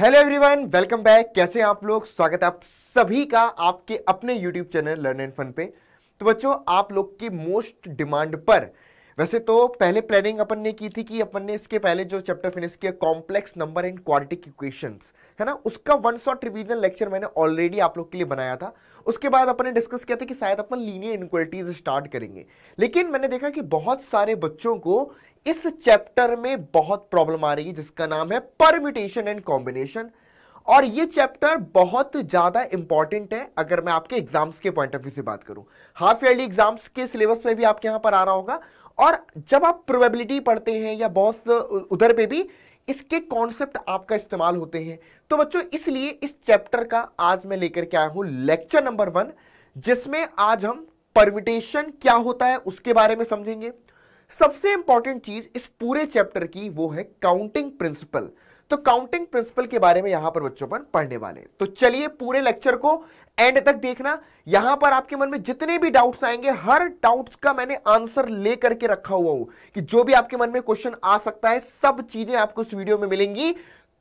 Hello everyone welcome back कैसे हैं आप लोग स्वागत है आप सभी का आपके अपने YouTube channel learn and fun पे तो बच्चों आप लोग की मोस्ट डिमांड पर वैसे तो पहले प्लानिंग अपन ने की थी कि अपन ने इसके पहले जो चैप्टर फिनिश किया complex number and quadratic equations है ना उसका वन शॉट रिवीजन लेक्चर मैंने ऑलरेडी आप लोग के लिए बनाया था उसके बाद अपन ने डिस्कस किया था कि शायद अपन लीनियर इनक्वालिटीज स्टार्ट करेंगे लेकिन मैंने देखा कि बहुत सारे बच्चों को इस चैप्टर में बहुत प्रॉब्लम आ रही है जिसका नाम है परमिटेशन एंड कॉम्बिनेशन और ये चैप्टर बहुत ज़्यादा इंपॉर्टेंट है अगर मैं आपके एग्जाम्स के पॉइंट ऑफ व्यू से बात करूं हाफ ईयरली एग्जाम्स के सिलेबस में भी आपके यहां पर आ रहा होगा और जब आप प्रोबेबिलिटी पढ़ते हैं या बहुत उधर पे भी इसके कॉन्सेप्ट आपका इस्तेमाल होते हैं तो बच्चों इसलिए इस चैप्टर का आज मैं लेकर के आया हूं लेक्चर नंबर वन जिसमें आज हम परमिटेशन क्या होता है उसके बारे में समझेंगे सबसे इंपॉर्टेंट चीज इस पूरे चैप्टर की वो है काउंटिंग प्रिंसिपल तो काउंटिंग प्रिंसिपल के बारे में यहां पर बच्चों पर पढ़ने वाले तो चलिए पूरे लेक्चर को एंड तक देखना यहां पर आपके मन में जितने भी डाउट्स आएंगे हर डाउट्स का मैंने आंसर लेकर के रखा हुआ हूं कि जो भी आपके मन में क्वेश्चन आ सकता है सब चीजें आपको इस वीडियो में मिलेंगी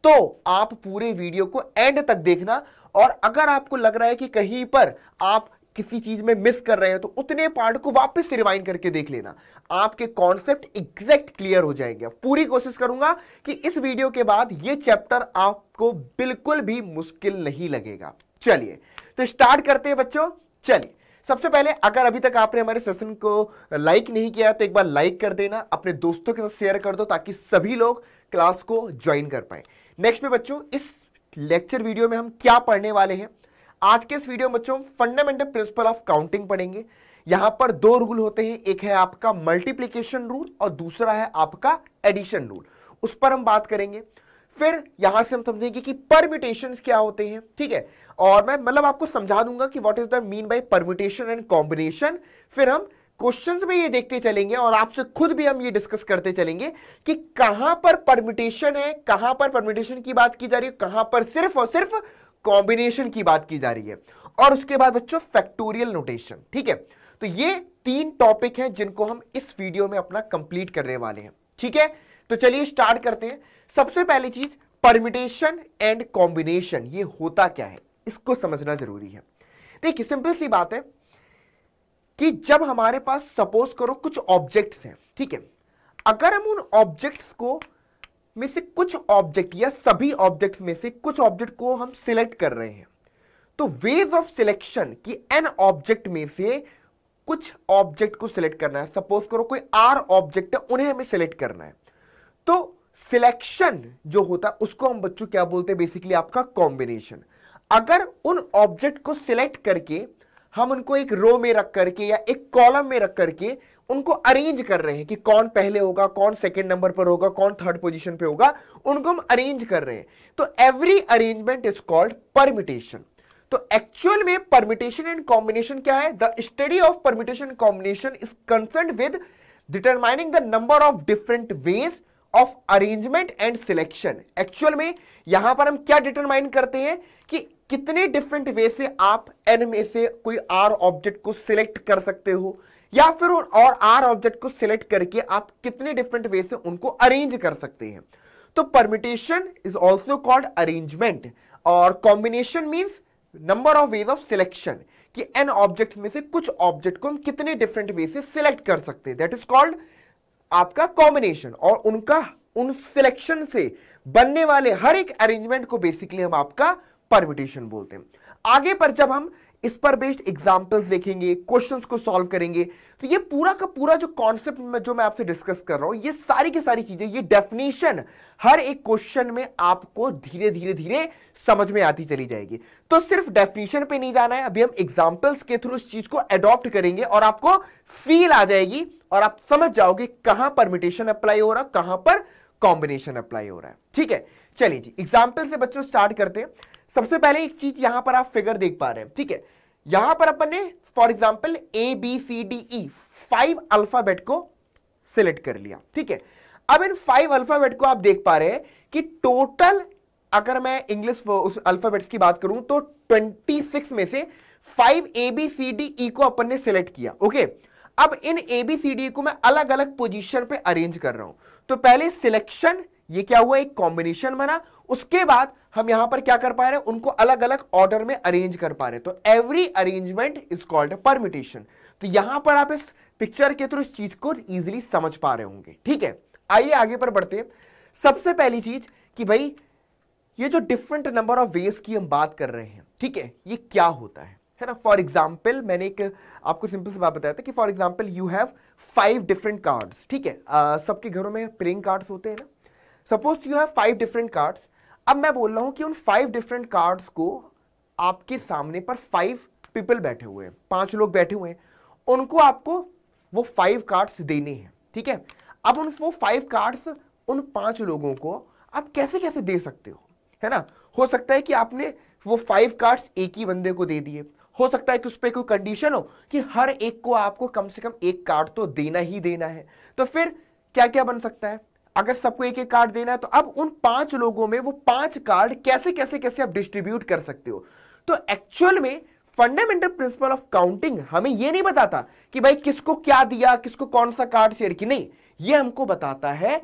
तो आप पूरे वीडियो को एंड तक देखना और अगर आपको लग रहा है कि कहीं पर आप किसी चीज में मिस कर रहे हैं तो उतने पार्ट को वापस से रिवाइंड करके देख लेना आपके कॉन्सेप्ट एग्जैक्ट क्लियर हो जाएंगे पूरी कोशिश करूंगा कि इस वीडियो के बाद ये चैप्टर आपको बिल्कुल भी मुश्किल नहीं लगेगा चलिए तो स्टार्ट करते हैं बच्चों चलिए सबसे पहले अगर अभी तक आपने हमारे सेशन को लाइक नहीं किया तो एक बार लाइक कर देना अपने दोस्तों के साथ शेयर कर दो ताकि सभी लोग क्लास को ज्वाइन कर पाए नेक्स्ट में बच्चों इस लेक्चर वीडियो में हम क्या पढ़ने वाले हैं आज के इस वीडियो में बच्चों फंडामेंटल प्रिंसिपल ऑफ काउंटिंग पढ़ेंगे यहां पर दो रूल होते हैं एक है आपका मल्टीप्लीकेशन रूल और दूसरा है आपका एडिशन रूल उस पर हम बात करेंगे फिर यहां से हम समझेंगे कि परम्यूटेशन क्या होते हैं ठीक है और मैं मतलब आपको समझा दूंगा कि what is the mean by permutation and combination फिर हम क्वेश्चन में ये देखते चलेंगे और आपसे खुद भी हम ये डिस्कस करते चलेंगे कि कहां पर परम्यूटेशन है कहां पर परम्यूटेशन की बात की जा रही है कहां पर सिर्फ और सिर्फ कॉम्बिनेशन की बात की जा रही है और उसके बाद बच्चों फैक्टोरियल नोटेशन ठीक है तो ये तीन टॉपिक हैं जिनको हम इस वीडियो में अपना कंप्लीट करने वाले हैं ठीक है तो चलिए स्टार्ट करते हैं सबसे पहली चीज परमिटेशन एंड कॉम्बिनेशन ये होता क्या है इसको समझना जरूरी है देखिए सिंपल सी बात है कि जब हमारे पास सपोज करो कुछ ऑब्जेक्ट्स हैं ठीक है अगर हम उन ऑब्जेक्ट्स को में से कुछ ऑब्जेक्ट या सभी ऑब्जेक्ट में से कुछ ऑब्जेक्ट को हम सिलेक्ट कर रहे हैं तो वेज ऑफ सिलेक्शन कि एन ऑब्जेक्ट में से कुछ ऑब्जेक्ट को सिलेक्ट करना है सपोज करो कोई आर ऑब्जेक्ट है उन्हें हमें सिलेक्ट करना है तो सिलेक्शन जो होता है उसको हम बच्चों क्या बोलते हैं बेसिकली आपका कॉम्बिनेशन अगर उन ऑब्जेक्ट को सिलेक्ट करके हम उनको एक रो में रख करके या एक कॉलम में रख करके उनको अरेंज कर रहे हैं कि कौन पहले होगा कौन सेकंड नंबर पर होगा कौन थर्ड पोजीशन पे होगा उनको हम अरेंज कर रहे हैं तो every arrangement is called permutation तो एक्चुअल में परमिटेशन एंड कॉम्बिनेशन क्या है the study of permutation combination is concern with determining the number of different ways of arrangement and selection actual में यहां पर हम क्या डिटरमाइन करते हैं कि कितने डिफरेंट वे से आप एन में से कोई आर ऑब्जेक्ट को सिलेक्ट कर सकते हो या फिर और आर ऑब्जेक्ट को सिलेक्ट करके आप कितने डिफरेंट वे से उनको अरेंज कर सकते हैं तो permutation is also called arrangement और combination means number of ways of selection कि एन ऑब्जेक्ट में से कुछ ऑब्जेक्ट को हम कितने डिफरेंट वे से सिलेक्ट कर सकते हैं दैट इज कॉल्ड आपका कॉम्बिनेशन और उनका उन सिलेक्शन से बनने वाले हर एक अरेंजमेंट को बेसिकली हम आपका परमिटेशन बोलते हैं आगे पर जब हम इस पर बेस्ड एग्जाम्पल्स देखेंगे क्वेश्चंस को सॉल्व करेंगे तो ये पूरा का पूरा जो कॉन्सेप्ट में जो मैं आपसे डिस्कस कर रहा हूं ये सारी की सारी चीज़ें ये डेफिनेशन हर एक क्वेश्चन में आपको धीरे धीरे धीरे समझ में आती चली जाएगी तो सिर्फ डेफिनेशन पे नहीं जाना है अभी हम एग्जाम्पल्स के थ्रू इस चीज़ को एडॉप्ट करेंगे और आपको फील आ जाएगी और आप समझ जाओगे कहां परमिटेशन अप्लाई हो रहा कहां पर कॉम्बिनेशन अप्लाई हो रहा है ठीक है चलिए जी एग्जाम्पल से बच्चों स्टार्ट करते हैं सबसे पहले एक चीज यहां पर आप फिगर देख पा रहे हैं ठीक है यहां पर अपन ने for example A B C D E five alphabet को सिलेक्ट कर लिया ठीक है अब इन फाइव अल्फाबेट को आप देख पा रहे हैं कि टोटल अगर मैं इंग्लिश उस अल्फाबेट्स की बात करूं तो 26 में से five A B C D E को अपन ने सिलेक्ट किया ओके अब इन ए बी सी डी को मैं अलग अलग पोजीशन पे अरेंज कर रहा हूं तो पहले सिलेक्शन ये क्या हुआ एक कॉम्बिनेशन बना उसके बाद हम यहां पर क्या कर पा रहे हैं उनको अलग अलग ऑर्डर में अरेंज कर पा रहे हैं तो every arrangement is called permutation तो यहां पर आप इस पिक्चर के थ्रू इस चीज को इजिली समझ पा रहे होंगे ठीक है आइए आगे पर बढ़ते हैं सबसे पहली चीज कि भाई ये जो डिफरेंट नंबर ऑफ वेज की हम बात कर रहे हैं ठीक है ये क्या होता है है ना फॉर एग्जाम्पल मैंने एक आपको सिंपल सी बात बताया था कि for example you have five different cards ठीक है सबके घरों में प्लेइंग कार्ड्स होते हैं ना suppose you have five different cards अब मैं बोल रहा हूं कि उन फाइव डिफरेंट कार्ड्स को आपके सामने पर फाइव पीपल बैठे हुए हैं पांच लोग बैठे हुए हैं उनको आपको वो फाइव कार्ड्स देने हैं ठीक है अब उन वो फाइव कार्ड्स उन पांच लोगों को आप कैसे कैसे दे सकते हो है ना हो सकता है कि आपने वो फाइव कार्ड्स एक ही बंदे को दे दिए हो सकता है कि उस पर कोई कंडीशन हो कि हर एक को आपको कम से कम एक कार्ड तो देना ही देना है तो फिर क्या क्या बन सकता है अगर सबको एक एक कार्ड देना है तो अब उन पांच लोगों में वो पांच कार्ड कैसे कैसे कैसे आप डिस्ट्रीब्यूट कर सकते हो तो एक्चुअल में फंडामेंटल प्रिंसिपल ऑफ काउंटिंग हमें ये नहीं बताता कि भाई किसको क्या दिया किसको कौन सा कार्ड शेयर की नहीं ये हमको बताता है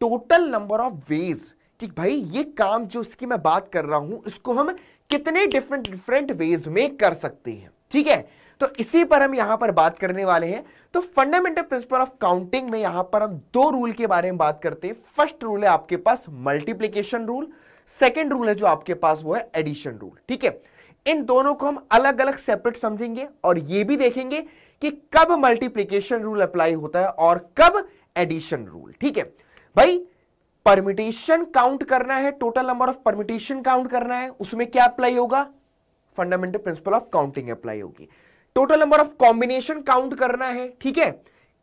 टोटल नंबर ऑफ वेज कि भाई ये काम जो इसकी मैं बात कर रहा हूं इसको हम कितने डिफरेंट डिफरेंट वेज में कर सकते हैं ठीक है तो इसी पर हम यहां पर बात करने वाले हैं तो फंडामेंटल प्रिंसिपल ऑफ काउंटिंग में यहां पर हम दो रूल के बारे में बात करते हैं फर्स्ट रूल है आपके पास मल्टीप्लीकेशन रूल सेकेंड रूल है जो आपके पास वो है एडिशन रूल ठीक है इन दोनों को हम अलग अलग सेपरेट समझेंगे और ये भी देखेंगे कि कब मल्टीप्लीकेशन रूल अप्लाई होता है और कब एडिशन रूल ठीक है भाई परमिटेशन काउंट करना है total number of permutation count करना है उसमें क्या अप्लाई होगा fundamental principle of counting apply होगी total number of combination count करना है ठीक है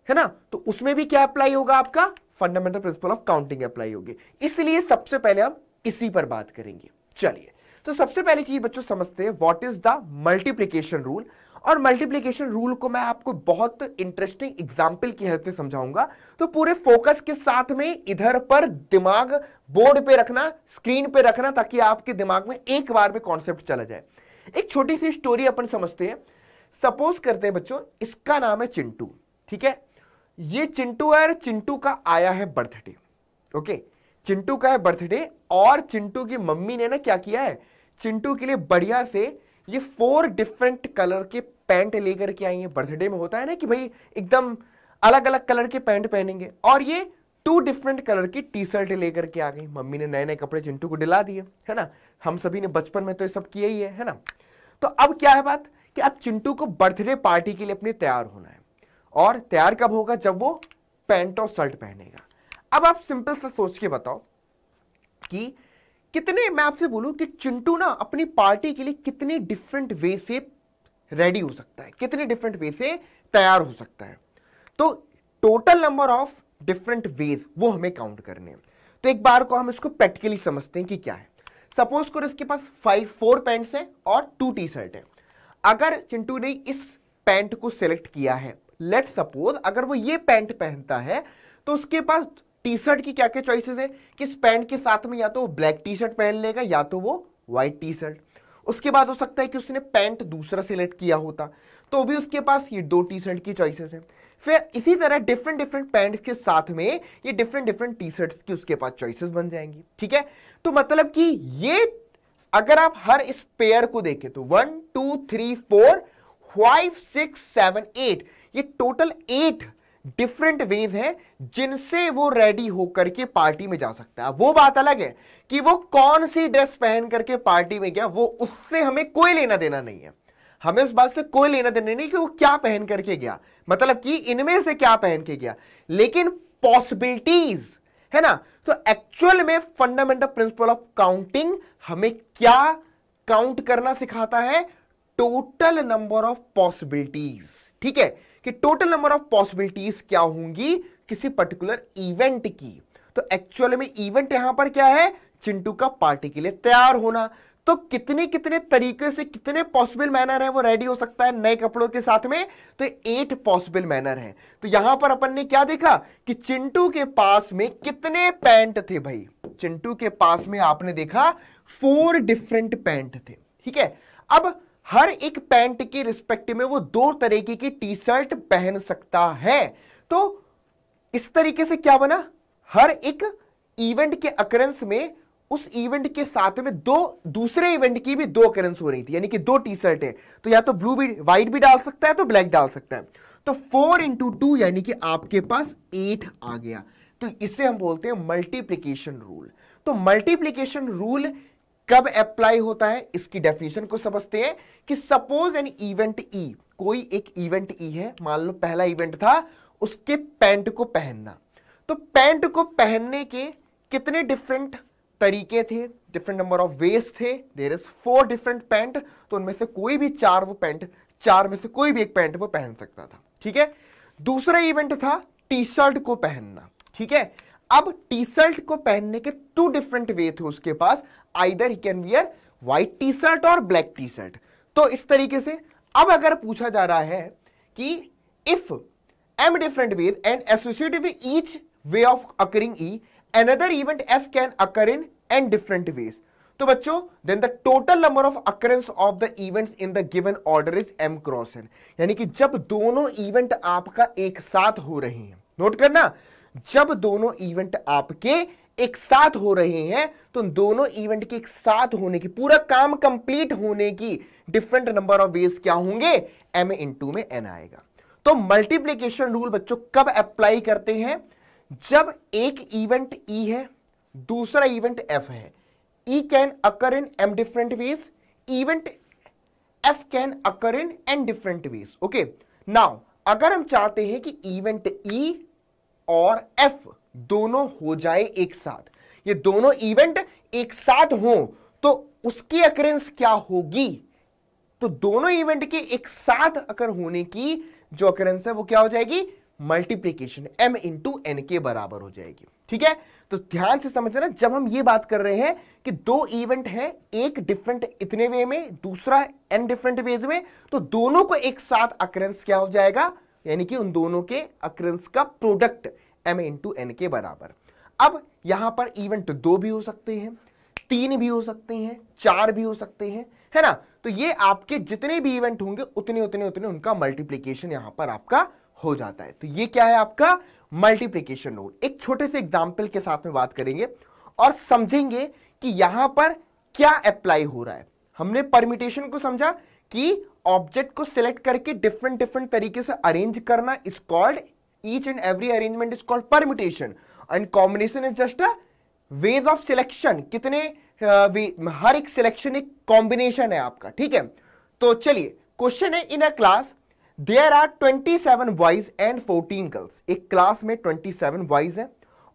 है ना तो उसमें भी क्या अप्लाई होगा आपका fundamental principle of counting apply होगी इसलिए सबसे पहले हम इसी पर बात करेंगे चलिए तो सबसे पहली चीज बच्चों समझते हैं what is the multiplication rule और मल्टीप्लीकेशन रूल को मैं आपको बहुत इंटरेस्टिंग एग्जाम्पल की हेल्प से समझाऊंगा तो पूरे फोकस के साथ में इधर पर दिमाग बोर्ड पे रखना स्क्रीन पे रखना ताकि आपके दिमाग में एक बार में कॉन्सेप्ट चला जाए एक छोटी सी स्टोरी अपन समझते हैं सपोज करते हैं बच्चों इसका नाम है चिंटू ठीक है ये चिंटू है और चिंटू का आया है बर्थडे ओके चिंटू का है बर्थडे और चिंटू की मम्मी ने ना क्या किया है चिंटू के लिए बढ़िया से ये फोर डिफरेंट कलर के पैंट लेकर के आई है बर्थडे में होता है ना कि भाई एकदम अलग अलग कलर के पैंट पहनेंगे और ये टू डिफरेंट कलर की टी शर्ट लेकर के आ गई मम्मी ने नए नए कपड़े चिंटू को डिला दिए है ना हम सभी ने बचपन में तो ये सब किया ही है है ना तो अब क्या है बात कि अब चिंटू को बर्थडे पार्टी के लिए अपने तैयार होना है और तैयार कब होगा जब वो पैंट और शर्ट पहनेगा अब आप सिंपल से सोच के बताओ कि कितने मैं आपसे बोलूं कि चिंटू ना अपनी पार्टी के लिए कितने डिफरेंट वे से रेडी हो सकता है कितने डिफरेंट वे से तैयार हो सकता है तो total number of different ways वो हमें काउंट करने हैं तो एक बार को हम इसको प्रैक्टिकली समझते हैं कि क्या है सपोज करो इसके पास फाइव फोर पैंट्स हैं और टू टी शर्ट है अगर चिंटू ने इस पैंट को सिलेक्ट किया है लेट सपोज अगर वो ये पैंट पहनता है तो उसके पास टी शर्ट की क्या क्या चॉइसेस है किस पैंट के साथ में या तो वो ब्लैक टी शर्ट पहन लेगा या तो वो व्हाइट टी शर्ट उसके बाद हो सकता है कि उसने पैंट दूसरा सिलेक्ट किया होता तो भी उसके पास ये दो टी शर्ट की चॉइसेस हैं फिर इसी तरह डिफरेंट डिफरेंट पैंट्स के साथ में ये डिफरेंट डिफरेंट टी शर्ट्स की उसके पास चॉइसेस बन जाएंगी ठीक है तो मतलब कि ये अगर आप हर इस पेयर को देखें तो one two three four five six seven eight ये टोटल एट डिफरेंट वेज हैं जिनसे वो रेडी होकर के पार्टी में जा सकता है वो बात अलग है कि वो कौन सी ड्रेस पहन करके पार्टी में गया वो उससे हमें कोई लेना देना नहीं है हमें उस बात से कोई लेना देना नहीं कि वो क्या पहन करके गया मतलब कि इनमें से क्या पहन के गया लेकिन पॉसिबिलिटीज है ना तो एक्चुअल में फंडामेंटल प्रिंसिपल ऑफ काउंटिंग हमें क्या काउंट करना सिखाता है टोटल नंबर ऑफ पॉसिबिलिटीज ठीक है कि टोटल नंबर ऑफ पॉसिबिलिटीज क्या होंगी किसी पर्टिकुलर इवेंट की तो एक्चुअल में इवेंट यहां पर क्या है चिंटू का पार्टी के लिए तैयार होना तो कितने कितने तरीके से कितने पॉसिबल मैनर है वो रेडी हो सकता है नए कपड़ों के साथ में तो एट पॉसिबल मैनर है तो यहां पर अपन ने क्या देखा कि चिंटू के पास में कितने पैंट थे भाई चिंटू के पास में आपने देखा फोर डिफरेंट पैंट थे ठीक है अब हर एक पैंट के रिस्पेक्ट में वो दो तरीके की टी शर्ट पहन सकता है तो इस तरीके से क्या बना हर एक इवेंट के अकरेंस में उस इवेंट के साथ में दो दूसरे इवेंट की भी दो करेंस हो रही थी यानी कि दो टी शर्ट है तो या तो ब्लू भी व्हाइट भी डाल सकता है तो ब्लैक डाल सकता है तो फोर इंटू टू यानी कि आपके पास एट आ गया तो इसे हम बोलते हैं मल्टीप्लीकेशन रूल तो मल्टीप्लीकेशन रूल कब अप्लाई होता है इसकी डेफिनेशन को समझते हैं कि सपोज एन इवेंट ई कोई एक इवेंट ई e है मान लो पहला इवेंट था उसके पैंट को पहनना तो पैंट को पहनने के कितने डिफरेंट तरीके थे डिफरेंट नंबर ऑफ वेज थे there is four different pant तो उनमें से कोई भी चार वो पैंट चार में से कोई भी एक पैंट वो पहन सकता था ठीक है दूसरा इवेंट था टी शर्ट को पहनना ठीक है अब टी शर्ट को पहनने के टू डिफरेंट वे थे उसके पास either he can wear white T shirt और ब्लैक टी शर्ट तो इस तरीके से अब अगर पूछा जा रहा है कि if m different ways and associated each way of occurring E another event f can occur in n different ways तो बच्चों then the total number of occurrence of the events in the given order is m cross n यानी कि जब दोनों event आपका एक साथ हो रहे हैं नोट करना जब दोनों इवेंट आपके एक साथ हो रहे हैं तो दोनों इवेंट के एक साथ होने की पूरा काम कंप्लीट होने की डिफरेंट नंबर ऑफ वेज क्या होंगे एम इन में एन आएगा तो मल्टीप्लीकेशन रूल बच्चों कब अप्लाई करते हैं जब एक इवेंट ई e है दूसरा इवेंट एफ है E can occur in m different ways event F can occur in n different ways okay now अगर हम चाहते हैं कि इवेंट ई e और एफ दोनों हो जाए एक साथ ये दोनों इवेंट एक साथ हो तो उसकी अकरेंस क्या होगी तो दोनों इवेंट के एक साथ अकर होने की जो अकरेंस है वो क्या हो जाएगी मल्टीप्लीकेशन एम इंटू एन के बराबर हो जाएगी ठीक है तो ध्यान से समझ जब हम ये बात कर रहे हैं कि दो इवेंट है एक डिफरेंट इतने वे में दूसरा एन डिफरेंट वेज में तो दोनों को एक साथ अक्रेंस क्या हो जाएगा यानी कि उन दोनों के अक्रेंस का प्रोडक्ट एम इंटू एन के बराबर अब यहां पर इवेंट दो भी हो सकते हैं तीन भी हो सकते हैं चार भी हो सकते हैं है ना तो ये आपके जितने भी इवेंट होंगे उतने उतने उतने उनका मल्टीप्लीकेशन यहां पर आपका हो जाता है तो ये क्या है आपका मल्टीप्लीकेशन रूल एक छोटे से एग्जाम्पल के साथ में बात करेंगे और समझेंगे कि यहां पर क्या अप्लाई हो रहा है हमने परमिटेशन को समझा कि ऑब्जेक्ट को सिलेक्ट करके डिफरेंट डिफरेंट तरीके से अरेंज करना is called each and every arrangement is called permutation and combination is just a ways of selection कितने uh, हर एक सिलेक्शन एक कॉम्बिनेशन है आपका ठीक है तो चलिए क्वेश्चन है in a class there are 27 boys and 14 girls एक क्लास में 27 बॉयज हैं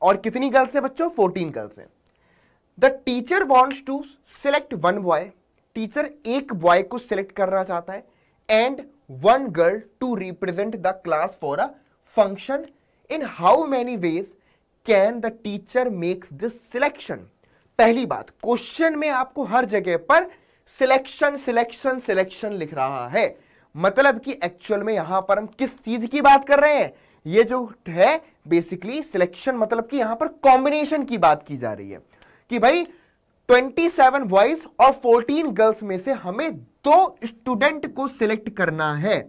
और कितनी गर्ल्स हैं बच्चों 14 गर्ल्स हैं the teacher wants to select one boy teacher एक बॉय को सिलेक्ट करना चाहता है and one girl to represent the class for a function in how many ways can the teacher makes this selection पहली बात question में आपको हर जगह पर सिलेक्शन सिलेक्शन सिलेक्शन लिख रहा है मतलब कि एक्चुअल में यहां पर हम किस चीज की बात कर रहे हैं ये जो है बेसिकली सिलेक्शन मतलब कि यहां पर कॉम्बिनेशन की बात की जा रही है कि भाई 27 बॉयज और 14 गर्ल्स में से हमें दो स्टूडेंट को सिलेक्ट करना है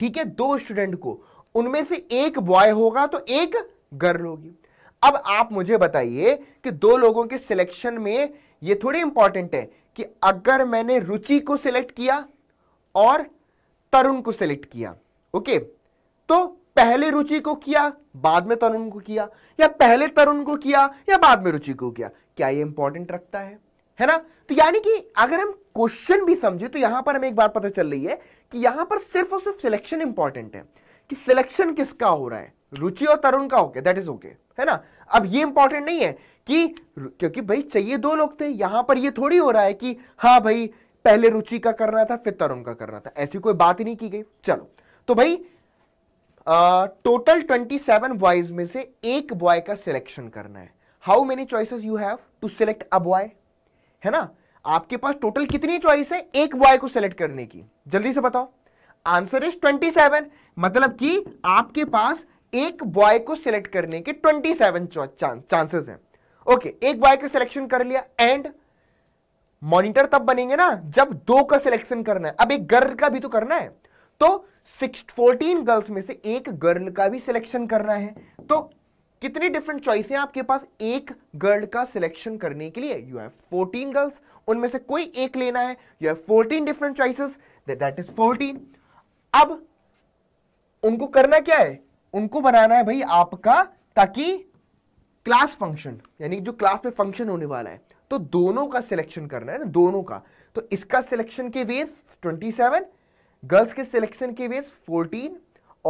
ठीक है दो स्टूडेंट को उनमें से एक बॉय होगा तो एक गर्ल होगी अब आप मुझे बताइए कि दो लोगों के सिलेक्शन में ये थोड़ी इंपॉर्टेंट है कि अगर मैंने रुचि को सिलेक्ट किया और तरुण को सेलेक्ट किया ओके तो पहले रुचि को किया बाद में तरुण को किया या पहले तरुण को किया या बाद में रुचि को किया क्या ये इंपॉर्टेंट रखता है है ना तो यानी कि अगर हम क्वेश्चन भी समझे तो यहां पर हमें एक बात पता चल रही है कि यहां पर सिर्फ और सिर्फ सिलेक्शन इंपॉर्टेंट है कि सिलेक्शन किसका हो रहा है रुचि और तरुण का ओके दैट इज ओके है ना अब ये इंपॉर्टेंट नहीं है कि क्योंकि भाई चाहिए दो लोग थे यहां पर ये थोड़ी हो रहा है कि हाँ भाई पहले रुचि का करना था फिर तरुण का करना था ऐसी कोई बात ही नहीं की गई चलो तो भाई टोटल ट्वेंटी सेवन बॉयज में से एक बॉय का सिलेक्शन करना है how many choices you have to select a boy है ना आपके पास टोटल कितनी चॉइस है एक बॉय को सिलेक्ट करने की जल्दी से बताओ आंसर इज ट्वेंटी सेवन मतलब कि आपके पास एक बॉय को सिलेक्ट करने के ट्वेंटी सेवन चांसेस हैं ओके एक बॉय का सिलेक्शन कर लिया एंड मॉनिटर तब बनेंगे ना जब दो का सिलेक्शन करना है अब एक गर्ल का भी तो करना है तो सिक्स फोर्टीन गर्ल्स में से एक गर्ल का भी सिलेक्शन करना है तो कितनी डिफरेंट चॉइस है आपके पास एक गर्ल का सिलेक्शन करने के लिए यू हैव फोर्टीन गर्ल्स उनमें से कोई एक लेना है you have fourteen different choices that is fourteen अब उनको करना क्या है उनको बनाना है भाई आपका ताकि क्लास फंक्शन यानी जो क्लास में फंक्शन होने वाला है तो दोनों का सिलेक्शन करना है ना दोनों का तो इसका सिलेक्शन के वेज 27 गर्ल्स के सिलेक्शन के वेज 14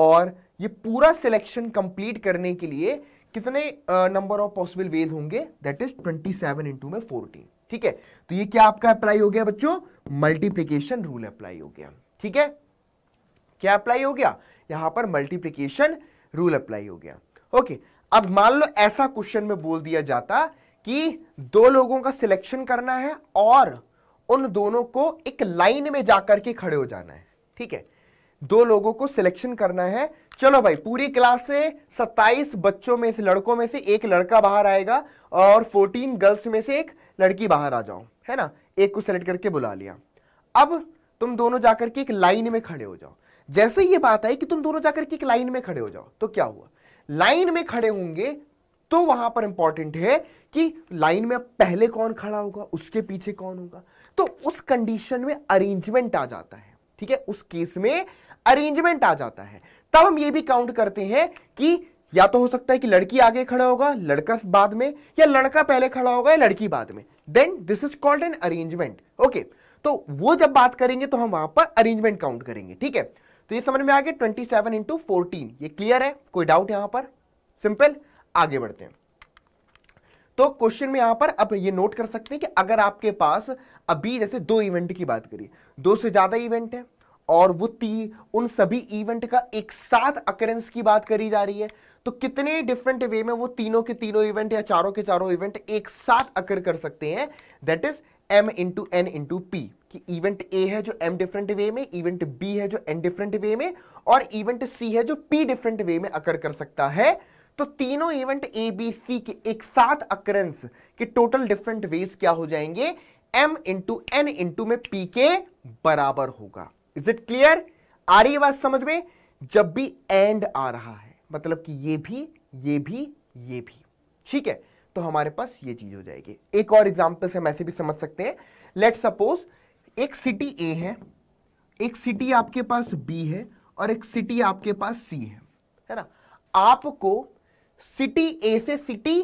और ये पूरा सिलेक्शन कंप्लीट करने के लिए कितने नंबर ऑफ पॉसिबल वेज होंगे दैट इज 27 सेवन इंटू में फोर्टीन ठीक है तो ये क्या आपका अप्लाई हो गया बच्चों मल्टीप्लीकेशन रूल अप्लाई हो गया ठीक है क्या अप्लाई हो गया यहां पर मल्टीप्लीकेशन रूल अप्लाई हो गया ओके अब मान लो ऐसा क्वेश्चन में बोल दिया जाता कि दो लोगों का सिलेक्शन करना है और उन दोनों को एक लाइन में जाकर के खड़े हो जाना है ठीक है दो लोगों को सिलेक्शन करना है चलो भाई पूरी क्लास से 27 बच्चों में से लड़कों में से एक लड़का बाहर आएगा और 14 गर्ल्स में से एक लड़की बाहर आ जाओ है ना एक को सेलेक्ट करके बुला लिया अब तुम दोनों जाकर के एक लाइन में खड़े हो जाओ जैसे ये बात आई कि तुम दोनों जाकर के एक लाइन में खड़े हो जाओ तो क्या हुआ लाइन में खड़े होंगे तो वहां पर इंपॉर्टेंट है कि लाइन में पहले कौन खड़ा होगा उसके पीछे कौन होगा तो उस कंडीशन में अरेंजमेंट आ जाता है ठीक है उस केस में अरेंजमेंट आ जाता है तब हम ये भी काउंट करते हैं कि या तो हो सकता है कि लड़की आगे खड़ा होगा लड़का बाद में या लड़का पहले खड़ा होगा या लड़की बाद में then this is called an arrangement okay तो वो जब बात करेंगे तो हम वहां पर अरेंजमेंट काउंट करेंगे ठीक है तो ये समझ में आ गया ट्वेंटी सेवन इंटू फोर्टीन ये क्लियर है कोई डाउट यहां पर सिंपल आगे बढ़ते हैं तो क्वेश्चन में यहां पर अब ये नोट कर सकते हैं कि अगर आपके पास अभी जैसे दो इवेंट की बात करिए दो से ज्यादा इवेंट है और वो ती उन सभी इवेंट का एक साथ अकरेंस की बात करी जा रही है तो कितने डिफरेंट वे में वो तीनों के तीनों इवेंट या चारों के चारों इवेंट एक साथ अकर कर सकते हैं that is m into n into p कि इवेंट ए है जो एम डिफरेंट वे में इवेंट बी है जो एन डिफरेंट वे में और इवेंट सी है जो पी डिफरेंट वे में अकर कर सकता है तो तीनों इवेंट ए बी सी के एक साथ अक्रेंस के टोटल डिफरेंट वेज क्या हो जाएंगे एम इंटू एन इंटू में पी के बराबर होगा इज इट क्लियर आ रही है बात समझ में जब भी एंड आ रहा है मतलब कि ये भी ये भी ये भी ठीक है तो हमारे पास ये चीज हो जाएगी एक और एग्जाम्पल से हम ऐसे भी समझ सकते हैं लेट सपोज एक सिटी ए है एक सिटी आपके पास बी है और एक सिटी आपके पास सी है है ना आपको सिटी ए से सिटी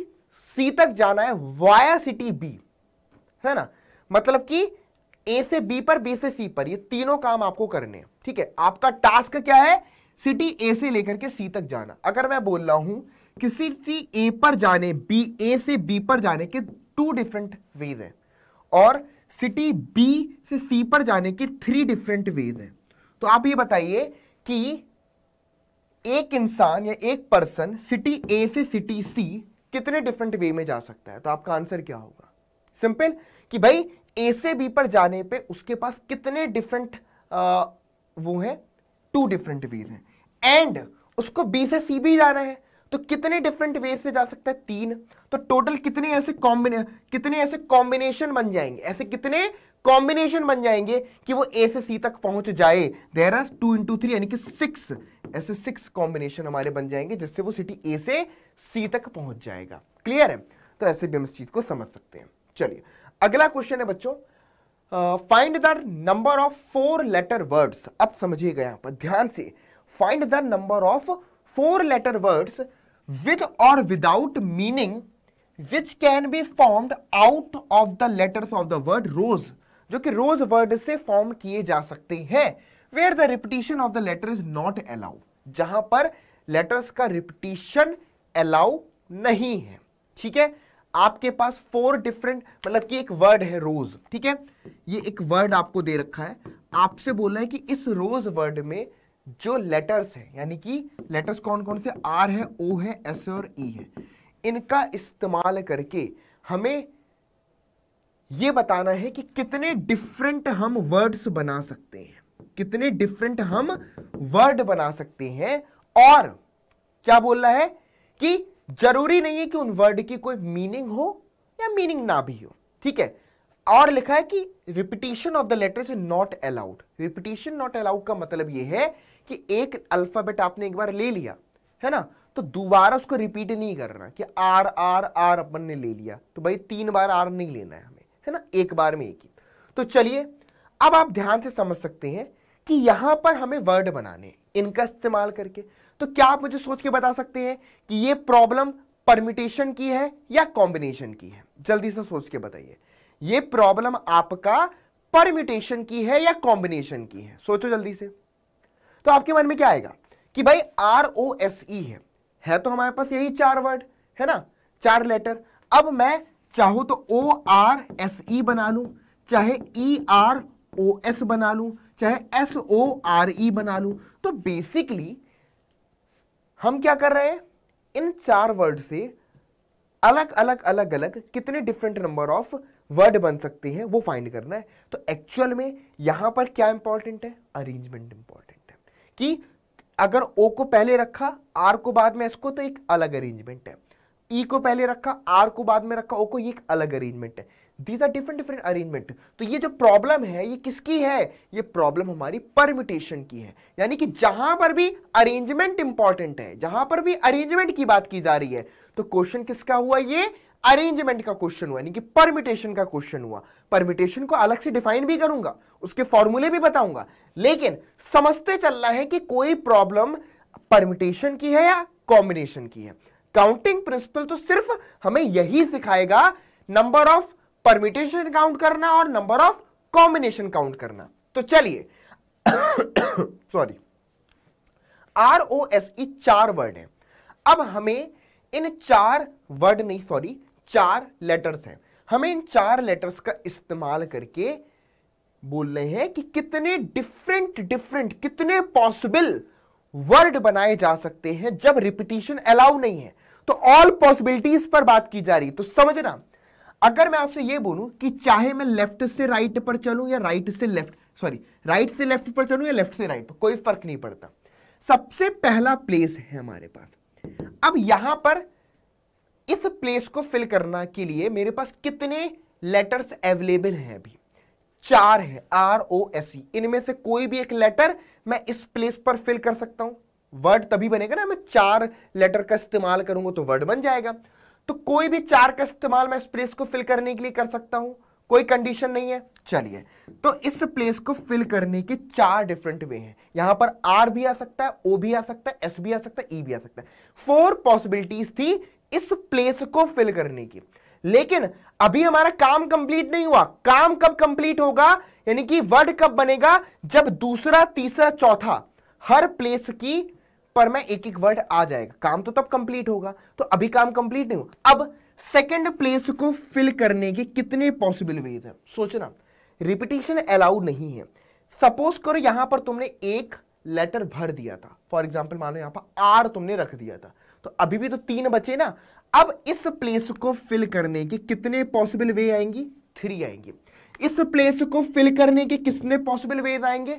सी तक जाना है वाया सिटी बी है ना मतलब कि ए से बी पर बी से सी पर ये तीनों काम आपको करने हैं ठीक है आपका टास्क क्या है सिटी ए से लेकर के सी तक जाना अगर मैं बोल रहा हूं कि सिटी ए पर जाने बी ए से बी पर जाने के टू डिफरेंट वेज हैं और सिटी बी से सी पर जाने के थ्री डिफरेंट वेज हैं तो आप ये बताइए कि एक इंसान या एक पर्सन सिटी ए से सिटी सी कितने डिफरेंट वे में जा सकता है तो आपका आंसर क्या होगा सिंपल कि भाई ए से बी पर जाने पे उसके पास कितने डिफरेंट वो है टू डिफरेंट वेज हैं एंड उसको बी से सी भी जाना है तो कितने डिफरेंट वे से जा सकता है तीन तो टोटल कितने ऐसे कॉम्बिने कितने ऐसे कॉम्बिनेशन बन जाएंगे ऐसे कितने कॉम्बिनेशन बन जाएंगे कि वो ए से सी तक पहुंच जाए there are two into three यानी कि सिक्स ऐसे सिक्स कॉम्बिनेशन हमारे बन जाएंगे जिससे वो सिटी ए से सी तक पहुंच जाएगा क्लियर है तो ऐसे भी हम इस चीज को समझ सकते हैं चलिए अगला क्वेश्चन है बच्चों find the number of four letter words अब समझिएगा यहां पर ध्यान से find the number of four letter words with और without meaning which can be formed out of the letters of the word rose जो कि रोज वर्ड से फॉर्म किए जा सकते हैं where the repetition of the letter is not allow जहां पर लेटर्स का रिपीटिशन अलाउ नहीं है ठीक है आपके पास फोर डिफरेंट मतलब कि एक वर्ड है रोज ठीक है ये एक वर्ड आपको दे रखा है आपसे बोला है कि इस रोज वर्ड में जो लेटर्स है यानी कि लेटर्स कौन कौन से आर है ओ है एस और ई e है इनका इस्तेमाल करके हमें ये बताना है कि कितने डिफरेंट हम वर्ड्स बना सकते हैं कितने डिफरेंट हम वर्ड बना सकते हैं और क्या बोल रहा है कि जरूरी नहीं है कि उन वर्ड की कोई मीनिंग हो या मीनिंग ना भी हो ठीक है और लिखा है कि repetition of the letter is not allowed repetition not allowed का मतलब यह है कि एक अल्फाबेट आपने एक बार ले लिया है ना तो दोबारा उसको रिपीट नहीं करना कि आर आर आर अपन ने ले लिया तो भाई तीन बार आर नहीं लेना है हमें है ना एक बार में एक ही तो चलिए अब आप ध्यान से समझ सकते हैं कि यहां पर हमें वर्ड बनाने इनका इस्तेमाल करके तो क्या आप मुझे सोच के बता सकते हैं कि ये प्रॉब्लम परमिटेशन की है या कॉम्बिनेशन की है जल्दी से सोच के बताइए ये प्रॉब्लम आपका परमिटेशन की है या कॉम्बिनेशन की है सोचो जल्दी से तो आपके मन में क्या आएगा कि भाई आर ओ एस ई है है तो हमारे पास यही चार वर्ड है ना चार लेटर अब मैं चाहो तो ओ आर एस ई बना लूं चाहे ई आर ओ एस बना लूं चाहे एस ओ आर ई बना लूं तो बेसिकली हम क्या कर रहे हैं इन चार वर्ड से अलग अलग अलग अलग कितने डिफरेंट नंबर ऑफ वर्ड बन सकते हैं वो फाइंड करना है तो एक्चुअल में यहां पर क्या इंपॉर्टेंट है अरेंजमेंट इंपॉर्टेंट है कि अगर ओ को पहले रखा आर को बाद में इसको तो एक अलग अरेंजमेंट है ई e को पहले रखा आर को बाद में रखा ओ को ये एक अलग अरेंजमेंट है these are different different arrangement तो ये जो प्रॉब्लम है ये किसकी है ये प्रॉब्लम हमारी परमिटेशन की है यानी कि जहां पर भी अरेंजमेंट इंपॉर्टेंट है जहां पर भी अरेंजमेंट की बात की जा रही है तो क्वेश्चन किसका हुआ ये अरेंजमेंट का क्वेश्चन हुआ यानी कि परमिटेशन का क्वेश्चन हुआ परमिटेशन को अलग से डिफाइन भी करूंगा उसके फॉर्मूले भी बताऊंगा लेकिन समझते चलना है कि कोई प्रॉब्लम परमिटेशन की है या कॉम्बिनेशन की है काउंटिंग प्रिंसिपल तो सिर्फ हमें यही सिखाएगा नंबर ऑफ परमिटेशन काउंट करना और नंबर ऑफ कॉम्बिनेशन काउंट करना तो चलिए sorry R O S E चार वर्ड है अब हमें इन चार वर्ड नहीं सॉरी चार लेटर्स हैं हमें इन चार लेटर्स का इस्तेमाल करके बोल रहे हैं कि कितने डिफरेंट डिफरेंट कितने पॉसिबल वर्ड बनाए जा सकते हैं जब रिपीटिशन अलाउ नहीं है तो ऑल पॉसिबिलिटीज पर बात की जा रही तो समझना अगर मैं आपसे यह बोलूं कि चाहे मैं लेफ्ट से राइट पर चलूं या राइट से लेफ्ट सॉरी राइट से लेफ्ट पर चलूं या लेफ्ट से राइट पर कोई फर्क नहीं पड़ता सबसे पहला प्लेस है हमारे पास अब यहां पर इस प्लेस को फिल करना के लिए मेरे पास कितने लेटर्स अवेलेबल हैं अभी चार है आर ओ एस ई इनमें से कोई भी एक लेटर मैं इस प्लेस पर फिल कर सकता हूं वर्ड तभी बनेगा ना मैं चार लेटर का इस्तेमाल करूंगा तो वर्ड बन जाएगा तो कोई भी चार का इस्तेमाल मैं इस प्लेस को फिल करने के लिए कर सकता हूं कोई कंडीशन नहीं है चलिए तो इस प्लेस को फिल करने के चार डिफरेंट वे हैं यहां पर आर भी आ सकता है ओ भी आ सकता है एस भी आ सकता है ई e भी आ सकता है फोर पॉसिबिलिटीज थी इस प्लेस को फिल करने की लेकिन अभी हमारा काम कंप्लीट नहीं हुआ काम कब कंप्लीट होगा यानी कि वर्ड कब बनेगा जब दूसरा तीसरा चौथा हर प्लेस की पर में एक एक वर्ड आ जाएगा काम तो तब कंप्लीट होगा तो अभी काम कंप्लीट नहीं हुआ अब सेकेंड प्लेस को फिल करने के कितने पॉसिबल वेज है सोचना रिपीटेशन अलाउड नहीं है सपोज करो यहां पर तुमने एक लेटर भर दिया था फॉर एग्जाम्पल मानो यहां पर आर तुमने रख दिया था तो अभी भी तो तीन बचे ना अब इस प्लेस को फिल करने के कितने पॉसिबल वे आएंगी थ्री आएंगे इस प्लेस को फिल करने के कितने पॉसिबल वेज आएंगे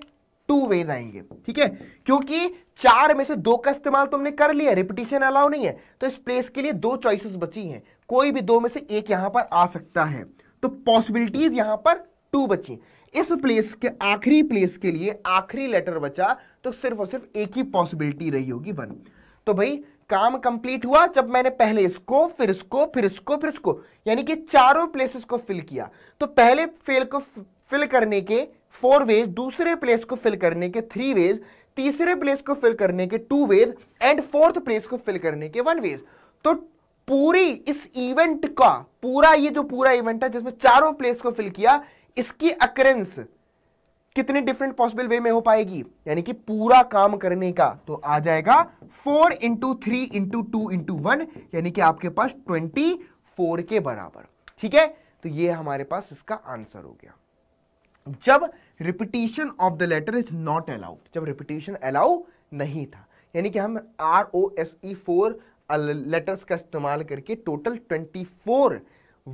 टू वेज आएंगे ठीक है क्योंकि चार में से दो का इस्तेमाल तुमने कर लिया रिपीटेशन अलाउ नहीं है तो इस प्लेस के लिए दो चॉइसेस बची हैं कोई भी दो में से एक यहां पर आ सकता है तो पॉसिबिलिटीज यहां पर टू बची इस प्लेस के आखिरी प्लेस के लिए आखिरी लेटर बचा तो सिर्फ और सिर्फ एक ही पॉसिबिलिटी रही होगी वन तो भाई काम कंप्लीट हुआ जब मैंने पहले इसको फिर इसको फिर इसको फिर इसको यानी कि चारों प्लेसेस को फिल किया तो पहले फेल को फिल करने के फोर वेज दूसरे प्लेस को फिल करने के थ्री वेज तीसरे प्लेस को फिल करने के two ways and fourth place को फिल करने के वन वेज तो पूरी इस इवेंट का पूरा ये जो पूरा इवेंट है जिसमें चारों प्लेस को फिल किया इसकी अक्रेंस कितने डिफरेंट पॉसिबल वे में हो पाएगी यानी कि पूरा काम करने का तो आ जाएगा four into three into two into one यानी कि आपके पास ट्वेंटी फोर के बराबर ठीक है तो ये हमारे पास इसका आंसर हो गया जब repetition of the letter is not allowed जब रिपीटेशन अलाउ नहीं था यानी कि हम R O S E four letters का इस्तेमाल करके टोटल ट्वेंटी फोर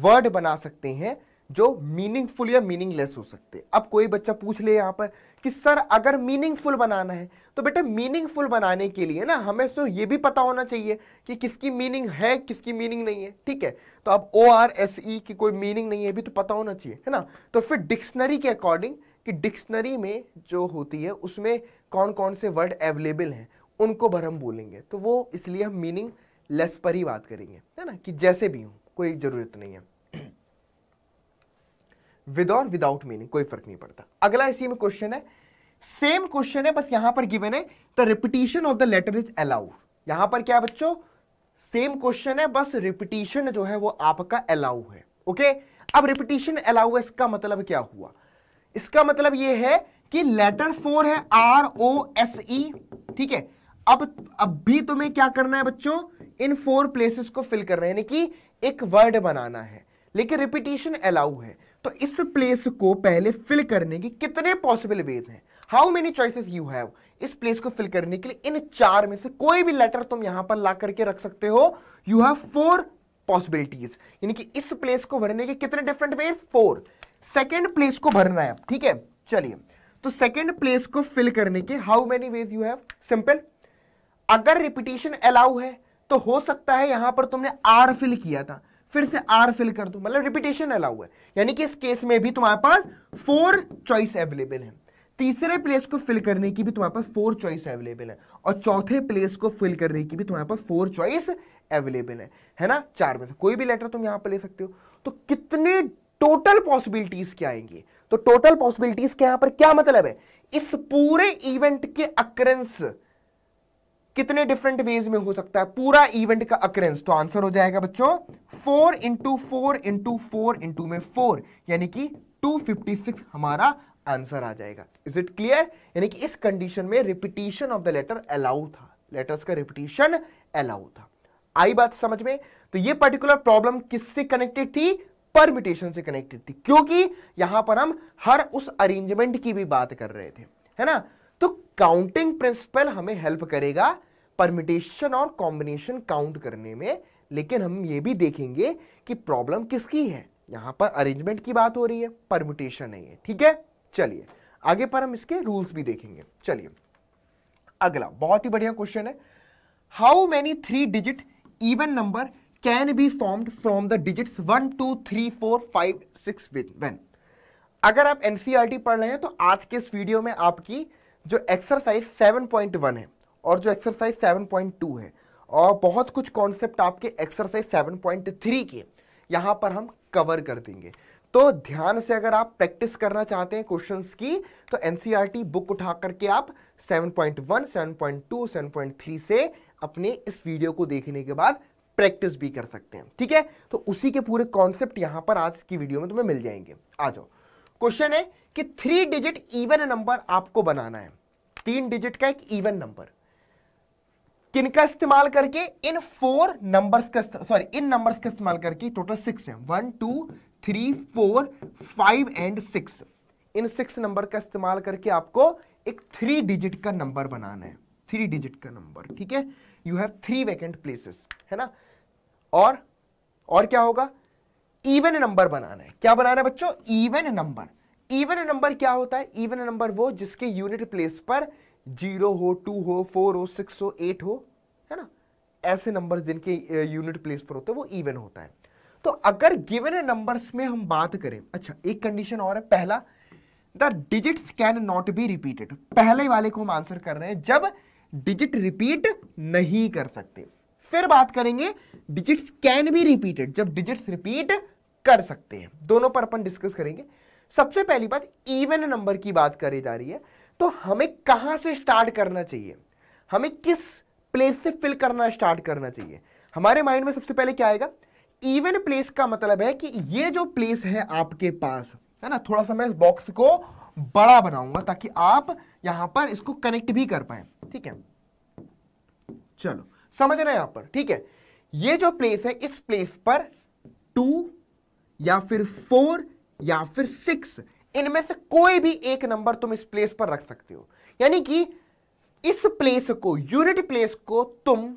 वर्ड बना सकते हैं जो मीनिंगफुल या मीनिंगलेस हो सकते हैं अब कोई बच्चा पूछ ले यहाँ पर कि सर अगर मीनिंगफुल बनाना है तो बेटा मीनिंगफुल बनाने के लिए ना हमें सो तो ये भी पता होना चाहिए कि किसकी मीनिंग है किसकी मीनिंग नहीं है ठीक है तो अब ओ आर एस ई की कोई मीनिंग नहीं है भी तो पता होना चाहिए है ना तो फिर डिक्शनरी के अकॉर्डिंग कि डिक्शनरी में जो होती है उसमें कौन कौन से वर्ड अवेलेबल हैं उनको भर हम बोलेंगे तो वो इसलिए हम मीनिंग लेस पर ही बात करेंगे है ना कि जैसे भी हूँ कोई ज़रूरत नहीं है विद और विदाउट मीनिंग कोई फर्क नहीं पड़ता अगला इसी में क्वेश्चन है सेम क्वेश्चन है बस यहां पर गिवन है the repetition of the letter is allowed यहां पर क्या बच्चों सेम क्वेश्चन है बस रिपीटिशन जो है वो आपका अलाउ है ओके okay? अब रिपीटिशन अलाउ है इसका मतलब क्या हुआ इसका मतलब ये है कि लेटर फोर है आर ओ एस ई ठीक है अब अब भी तुम्हें क्या करना है बच्चों इन फोर प्लेसेस को फिल करना है यानी कि एक वर्ड बनाना है लेकिन रिपीटिशन अलाउ है तो इस प्लेस को पहले फिल करने के कितने पॉसिबल वेज हैं how many choices you have इस प्लेस को फिल करने के लिए इन चार में से कोई भी लेटर तुम यहां पर ला करके रख सकते हो यू हैव फोर पॉसिबिलिटीज यानी कि इस प्लेस को भरने के कितने different way four second place को भरना है ठीक है चलिए तो सेकेंड प्लेस को फिल करने के how many ways you have simple अगर रिपीटेशन अलाउ है तो हो सकता है यहां पर तुमने आर फिल किया था फिर से आर फिल कर दो मतलब रिपीटेशन अलाउ है यानी कि इस केस में भी तुम्हारे पास फोर चॉइस अवेलेबल है तीसरे प्लेस को फिल करने की भी तुम्हारे पास फोर चॉइस अवेलेबल है और चौथे प्लेस को फिल करने की भी तुम्हारे पास फोर चॉइस अवेलेबल है है ना चार में से कोई भी लेटर तुम यहां पर ले सकते हो तो कितने टोटल पॉसिबिलिटीज क्या आएंगी तो टोटल पॉसिबिलिटीज के यहां पर क्या मतलब है इस पूरे इवेंट के अक्रेंस कितने डिफरेंट वेज में हो सकता है पूरा इवेंट का अक्रेंस तो आंसर हो जाएगा बच्चों four into four into four into में फोर यानी कि 256 हमारा आंसर आ जाएगा इज इट क्लियर यानी कि इस कंडीशन में repetition of the letter allow था लेटर्स का रिपीटेशन अलाउ था आई बात समझ में तो ये पर्टिकुलर प्रॉब्लम किससे कनेक्टेड थी परमिटेशन से कनेक्टेड थी क्योंकि यहां पर हम हर उस अरेंजमेंट की भी बात कर रहे थे है ना तो काउंटिंग प्रिंसिपल हमें हेल्प करेगा परमिटेशन और कॉम्बिनेशन काउंट करने में लेकिन हम ये भी देखेंगे कि प्रॉब्लम किसकी है यहाँ पर अरेंजमेंट की बात हो रही है परमिटेशन नहीं है ठीक है चलिए आगे पर हम इसके रूल्स भी देखेंगे चलिए अगला बहुत ही बढ़िया क्वेश्चन है how many three digit even number can be formed from the digit one two three four five six when अगर आप एनसीआरटी e पढ़ रहे हैं तो आज के इस वीडियो में आपकी जो एक्सरसाइज 7.1 है और जो एक्सरसाइज 7.2 है और बहुत कुछ कॉन्सेप्ट आपके एक्सरसाइज 7.3 के यहाँ पर हम कवर कर देंगे तो ध्यान से अगर आप प्रैक्टिस करना चाहते हैं क्वेश्चंस की तो एनसीईआरटी बुक e उठा करके आप 7.1, 7.2, 7.3 से अपने इस वीडियो को देखने के बाद प्रैक्टिस भी कर सकते हैं ठीक है तो उसी के पूरे कॉन्सेप्ट यहां पर आज की वीडियो में तुम्हें मिल जाएंगे आ जाओ क्वेश्चन है कि थ्री डिजिट इवन नंबर आपको बनाना है तीन डिजिट का एक इवन नंबर का इस्तेमाल करके इन फोर नंबर्स का सॉरी इन नंबर्स का इस्तेमाल करके टोटल सिक्स है one two three four five and six इन सिक्स नंबर का इस्तेमाल करके आपको एक थ्री डिजिट का नंबर बनाना है थ्री डिजिट का नंबर ठीक है you have three vacant places है ना और और क्या होगा इवन नंबर बनाना है क्या बनाना है बच्चों इवन नंबर इवन नंबर क्या होता है इवन नंबर वो जिसके यूनिट प्लेस पर जीरो हो टू हो फोर हो सिक्स हो एट हो ऐसे नंबर्स जिनके यूनिट प्लेस पर होते हैं वो इवन होता है तो अगर गिवन नंबर्स में हम बात करें अच्छा एक कंडीशन और है पहला the digits can not be repeated पहले वाले को हम आंसर कर रहे हैं जब डिजिट रिपीट नहीं कर सकते फिर बात करेंगे डिजिट्स कैन बी रिपीटेड जब डिजिट्स रिपीट कर सकते हैं दोनों पर अपन डिस्कस करेंगे सबसे पहली बात इवन नंबर की बात करी जा रही है तो हमें कहां से स्टार्ट करना चाहिए हमें किस प्लेस से फिल करना स्टार्ट करना चाहिए हमारे माइंड में सबसे पहले क्या आएगा इवन प्लेस का मतलब है कि ये जो प्लेस है आपके पास है ना थोड़ा सा मैं इस बॉक्स को बड़ा बनाऊंगा ताकि आप यहां पर इसको कनेक्ट भी कर पाए ठीक है चलो समझ रहे हैं यहां पर ठीक है ये जो प्लेस है इस प्लेस पर टू या फिर फोर या फिर सिक्स इनमें से कोई भी एक नंबर तुम इस प्लेस पर रख सकते हो यानी कि इस प्लेस को यूनिट प्लेस को तुम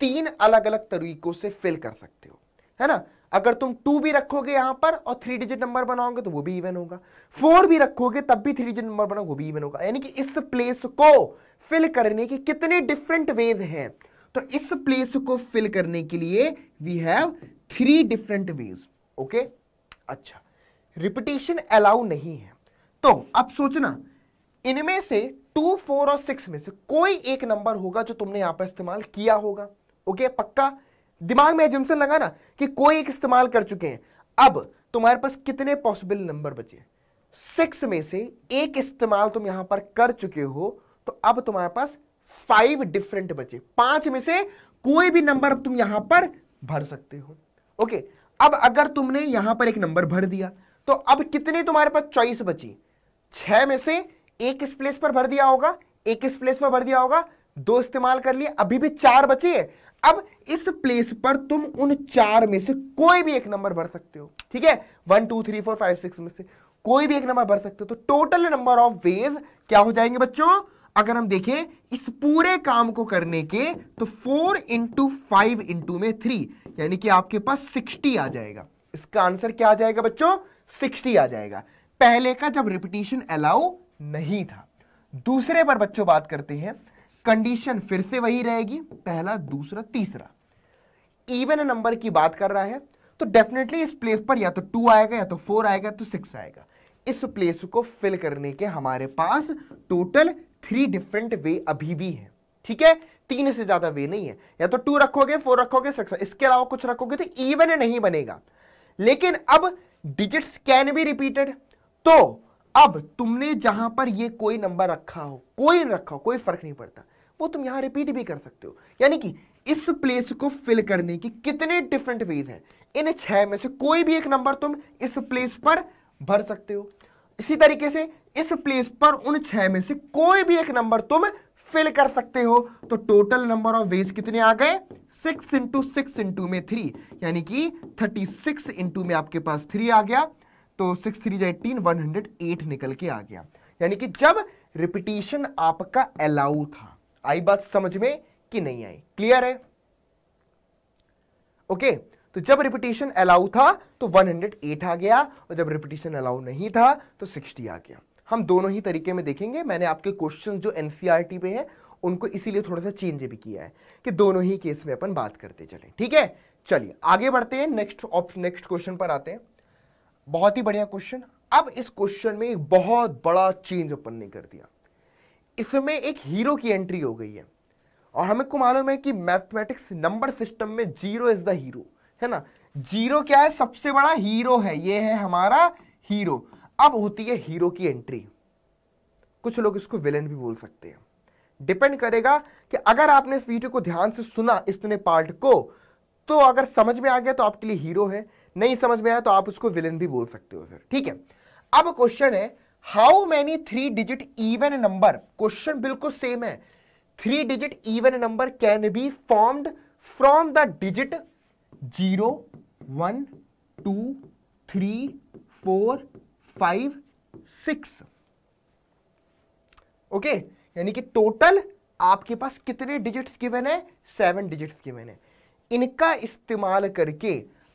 तीन अलग अलग तरीकों से फिल कर सकते हो है ना अगर तुम टू भी रखोगे यहां पर और थ्री डिजिट नंबर बनाओगे तो वो भी इवन होगा फोर भी रखोगे तब भी थ्री डिजिट नंबर बनाओ वो भी इवन होगा यानी कि इस प्लेस को फिल करने के कितने डिफरेंट वेज हैं तो इस प्लेस को फिल करने के लिए we have three different ways okay अच्छा रिपीटेशन अलाउ नहीं है तो अब सोचना इनमें से टू फोर और सिक्स में से कोई एक नंबर होगा जो तुमने यहां पर इस्तेमाल किया होगा ओके पक्का दिमाग में एजुमसन लगा ना कि कोई एक इस्तेमाल कर चुके हैं अब तुम्हारे पास कितने पॉसिबल नंबर बचे सिक्स में से एक इस्तेमाल तुम यहां पर कर चुके हो तो अब तुम्हारे पास फाइव डिफरेंट बचे पांच में से कोई भी नंबर तुम यहां पर भर सकते हो ओके अब अगर तुमने यहां पर एक नंबर भर दिया तो अब कितने तुम्हारे पास चॉइस बची छह में से एक इस प्लेस पर भर दिया होगा एक इस प्लेस पर भर दिया होगा दो इस्तेमाल कर लिए अभी भी चार बचे हैं अब इस प्लेस पर तुम उन चार में से कोई भी एक नंबर भर सकते हो ठीक है one two three four five six में से कोई भी एक नंबर भर सकते हो तो टोटल नंबर ऑफ वेज क्या हो जाएंगे बच्चों अगर हम देखें इस पूरे काम को करने के तो फोर इंटू फाइव इंटू में थ्री यानी कि आपके पास सिक्सटी आ जाएगा इसका आंसर क्या आ जाएगा बच्चों सिक्सटी आ जाएगा पहले का जब रिपीटिशन अलाउ नहीं था दूसरे पर बच्चों बात करते हैं कंडीशन फिर से वही रहेगी पहला दूसरा तीसरा इवन नंबर की बात कर रहा है तो डेफिनेटली इस प्लेस पर या तो टू आएगा या तो फोर आएगा तो सिक्स आएगा इस प्लेस को फिल करने के हमारे पास टोटल थ्री डिफरेंट वे अभी भी हैं ठीक है तीन से ज्यादा वे नहीं है या तो टू रखोगे फोर रखोगे सिक्स इसके अलावा कुछ रखोगे तो इवन नहीं बनेगा लेकिन अब डिजिट्स कैन बी रिपीटेड तो अब तुमने जहां पर ये कोई नंबर रखा हो कोई रखा हो कोई फर्क नहीं पड़ता वो तुम यहां रिपीट भी कर सकते हो यानी कि इस प्लेस को फिल करने की कितने डिफरेंट वेज हैं इन छह में से कोई भी एक नंबर तुम इस प्लेस पर भर सकते हो इसी तरीके से इस प्लेस पर उन छह में से कोई भी एक नंबर तुम फिल कर सकते हो तो टोटल नंबर ऑफ वेज कितने आ गए सिक्स इंटू सिक्स इंटू में थ्री यानी कि थर्टी सिक्स इंटू में आपके पास थ्री आ गया तो सिक्स थ्री जो एटीन वन हंड्रेड एट निकल के आ गया यानी कि जब रिपीटेशन आपका अलाउ था आई बात समझ में कि नहीं आई क्लियर है ओके okay, तो जब रिपीटेशन अलाउ था तो 108 आ गया और जब रिपीटेशन अलाउ नहीं था तो 60 आ गया हम दोनों ही तरीके में देखेंगे मैंने आपके क्वेश्चन जो एन e पे है उनको इसीलिए थोड़ा सा चेंज भी किया है कि दोनों ही केस में अपन बात करते चले ठीक है चलिए आगे बढ़ते हैं नेक्स्ट ऑप्शन नेक्स्ट क्वेश्चन पर आते हैं बहुत ही बढ़िया क्वेश्चन अब इस क्वेश्चन में एक बहुत बड़ा चेंज ओपन ने कर दिया इसमें एक हीरो की एंट्री हो गई है और हमें को मालूम है कि मैथमेटिक्स नंबर सिस्टम में जीरो इज द हीरो है ना जीरो क्या है सबसे बड़ा हीरो है ये है हमारा हीरो अब होती है हीरो की एंट्री कुछ लोग इसको विलन भी बोल सकते हैं डिपेंड करेगा कि अगर आपने इस वीडियो को ध्यान से सुना इसने पार्ट को तो अगर समझ में आ गया तो आपके लिए हीरो है नहीं समझ में आया तो आप उसको विलन भी बोल सकते हो फिर ठीक है अब क्वेश्चन है how many three digit even number question बिल्कुल सेम है three digit even number can be formed from the digit zero one two three four five six okay यानी कि टोटल आपके पास कितने डिजिट्स गिवन है सेवन डिजिट्स गिवन है इनका इस्तेमाल करके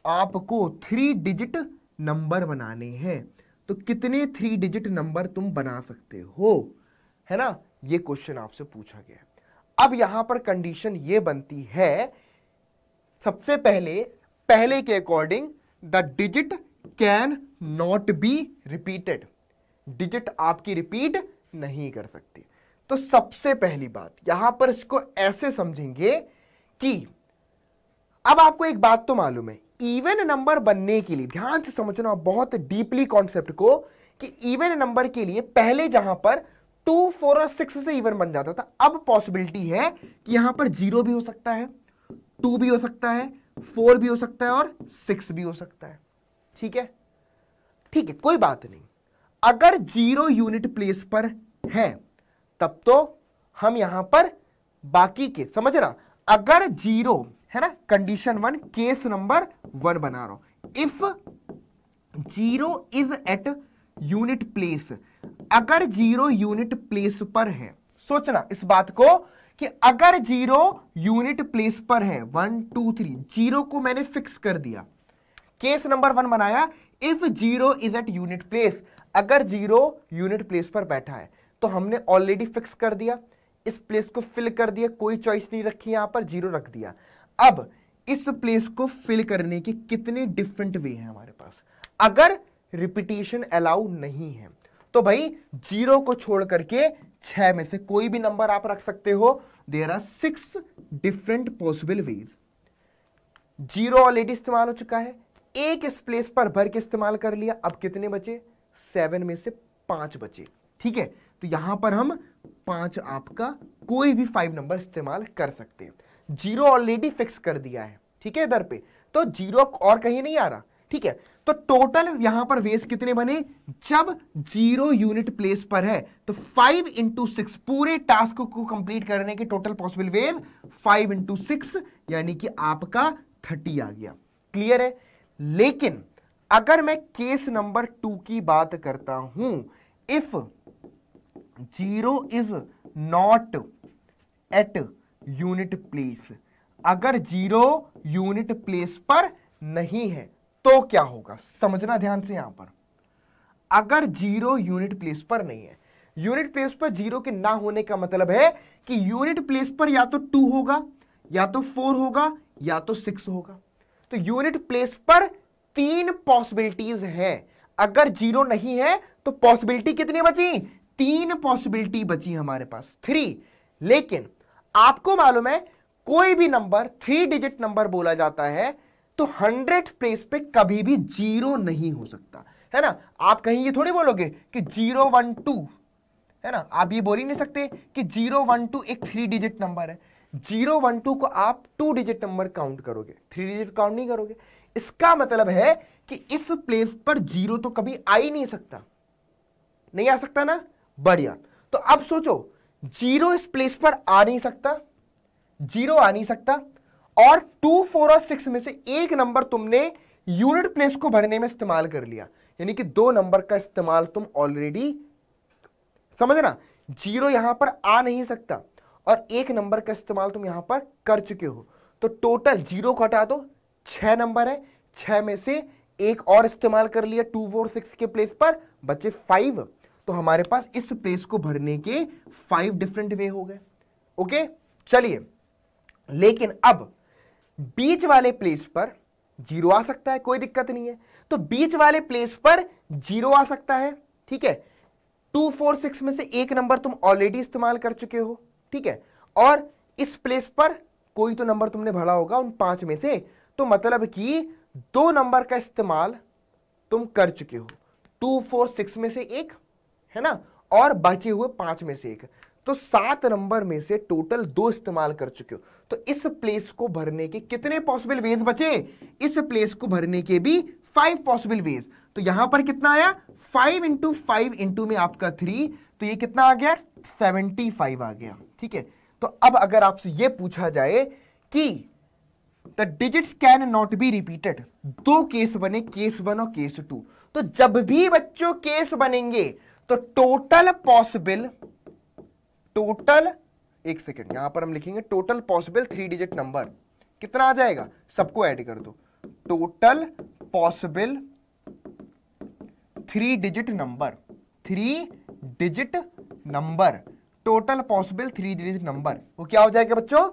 आपको थ्री डिजिट नंबर बनाने हैं तो कितने थ्री डिजिट नंबर तुम बना सकते हो है ना ये क्वेश्चन आपसे पूछा गया अब यहां पर कंडीशन ये बनती है सबसे पहले पहले के according the digit can not be repeated digit आपकी रिपीट नहीं कर सकती तो सबसे पहली बात यहां पर इसको ऐसे समझेंगे कि अब आपको एक बात तो मालूम है इवन नंबर बनने के लिए ध्यान से समझना बहुत डीपली कॉन्सेप्ट को कि इवन नंबर के लिए पहले जहां पर टू फोर और सिक्स से इवन बन जाता था अब पॉसिबिलिटी है कि यहां पर जीरो भी हो सकता है टू भी हो सकता है फोर भी हो सकता है और सिक्स भी हो सकता है ठीक है ठीक है कोई बात नहीं अगर जीरो यूनिट प्लेस पर है तब तो हम यहां पर बाकी के समझ रहा अगर जीरो है ना condition one case number one बना रहा हूं if zero is at unit place अगर जीरो यूनिट प्लेस पर है सोचना इस बात को कि अगर जीरो यूनिट प्लेस पर है वन टू थ्री जीरो को मैंने फिक्स कर दिया केस नंबर वन बनाया if zero is at unit place अगर जीरो यूनिट प्लेस पर बैठा है तो हमने ऑलरेडी फिक्स कर दिया इस प्लेस को फिल कर दिया कोई चॉइस नहीं रखी यहां पर जीरो रख दिया अब इस प्लेस को फिल करने के कितने डिफरेंट वे हैं हमारे पास अगर रिपीटेशन अलाउ नहीं है तो भाई जीरो को छोड़ करके छह में से कोई भी नंबर आप रख सकते हो there are six different possible ways zero already इस्तेमाल हो चुका है एक इस प्लेस पर भर के इस्तेमाल कर लिया अब कितने बचे सेवन में से पांच बचे ठीक है तो यहां पर हम पांच आपका कोई भी फाइव नंबर इस्तेमाल कर सकते हैं जीरो ऑलरेडी फिक्स कर दिया है ठीक है इधर पे तो जीरो और कहीं नहीं आ रहा ठीक है तो टोटल यहां पर वेस कितने बने जब जीरो यूनिट प्लेस पर है तो फाइव इंटू सिक्स पूरे टास्क को कंप्लीट करने के total possible well five into six यानी कि आपका थर्टी आ गया क्लियर है लेकिन अगर मैं केस नंबर टू की बात करता हूं if zero is not at unit place अगर जीरो यूनिट प्लेस पर नहीं है तो क्या होगा समझना ध्यान से यहां पर अगर जीरो यूनिट प्लेस पर नहीं है यूनिट प्लेस पर जीरो के ना होने का मतलब है कि यूनिट प्लेस पर या तो टू होगा या तो फोर होगा या तो सिक्स होगा तो यूनिट प्लेस पर तीन पॉसिबिलिटीज हैं अगर जीरो नहीं है तो पॉसिबिलिटी कितनी बची तीन पॉसिबिलिटी बची हमारे पास थ्री लेकिन आपको मालूम है कोई भी नंबर थ्री डिजिट नंबर बोला जाता है तो हंड्रेड प्लेस पे कभी भी जीरो नहीं हो सकता है ना आप कहीं ये थोड़ी बोलोगे कि जीरो वन टू है ना आप ये बोल ही नहीं सकते कि जीरो वन टू एक थ्री डिजिट नंबर है जीरो वन टू को आप टू डिजिट नंबर काउंट करोगे थ्री डिजिट काउंट नहीं करोगे इसका मतलब है कि इस प्लेस पर जीरो तो कभी आ ही नहीं सकता नहीं आ सकता ना बढ़िया तो अब सोचो जीरो इस प्लेस पर आ नहीं सकता जीरो आ नहीं सकता और टू फोर और सिक्स में से एक नंबर तुमने यूनिट प्लेस को भरने में इस्तेमाल कर लिया यानी कि दो नंबर का इस्तेमाल तुम ऑलरेडी समझ ना जीरो यहां पर आ नहीं सकता और एक नंबर का इस्तेमाल तुम यहां पर कर चुके हो तो टोटल जीरो को हटा दो छह नंबर है छह में से एक और इस्तेमाल कर लिया टू फोर सिक्स के प्लेस पर बचे फाइव तो हमारे पास इस प्लेस को भरने के फाइव डिफरेंट वे हो गए ओके चलिए लेकिन अब बीच वाले प्लेस पर जीरो आ सकता है कोई दिक्कत नहीं है तो बीच वाले प्लेस पर जीरो आ सकता है ठीक है टू फोर सिक्स में से एक नंबर तुम ऑलरेडी इस्तेमाल कर चुके हो ठीक है और इस प्लेस पर कोई तो नंबर तुमने भरा होगा उन पांच में से तो मतलब कि दो नंबर का इस्तेमाल तुम कर चुके हो टू फोर सिक्स में से एक है ना और बचे हुए पांच में से एक तो सात नंबर में से टोटल दो इस्तेमाल कर चुके हो तो इस प्लेस को भरने के कितने पॉसिबल वेज बचे इस प्लेस को भरने के भी फाइव पॉसिबल वेज तो यहां पर कितना आया फाइव इंटू फाइव इंटू में आपका थ्री तो ये कितना आ गया सेवेंटी फाइव आ गया ठीक है तो अब अगर आपसे ये पूछा जाए कि the digits can not be repeated दो केस बने केस वन और केस टू तो जब भी बच्चों केस बनेंगे तो टोटल पॉसिबल टोटल एक सेकेंड यहां पर हम लिखेंगे total possible three digit number कितना आ जाएगा सबको ऐड कर दो total possible three digit number three digit number total possible three digit number वो क्या हो जाएगा बच्चों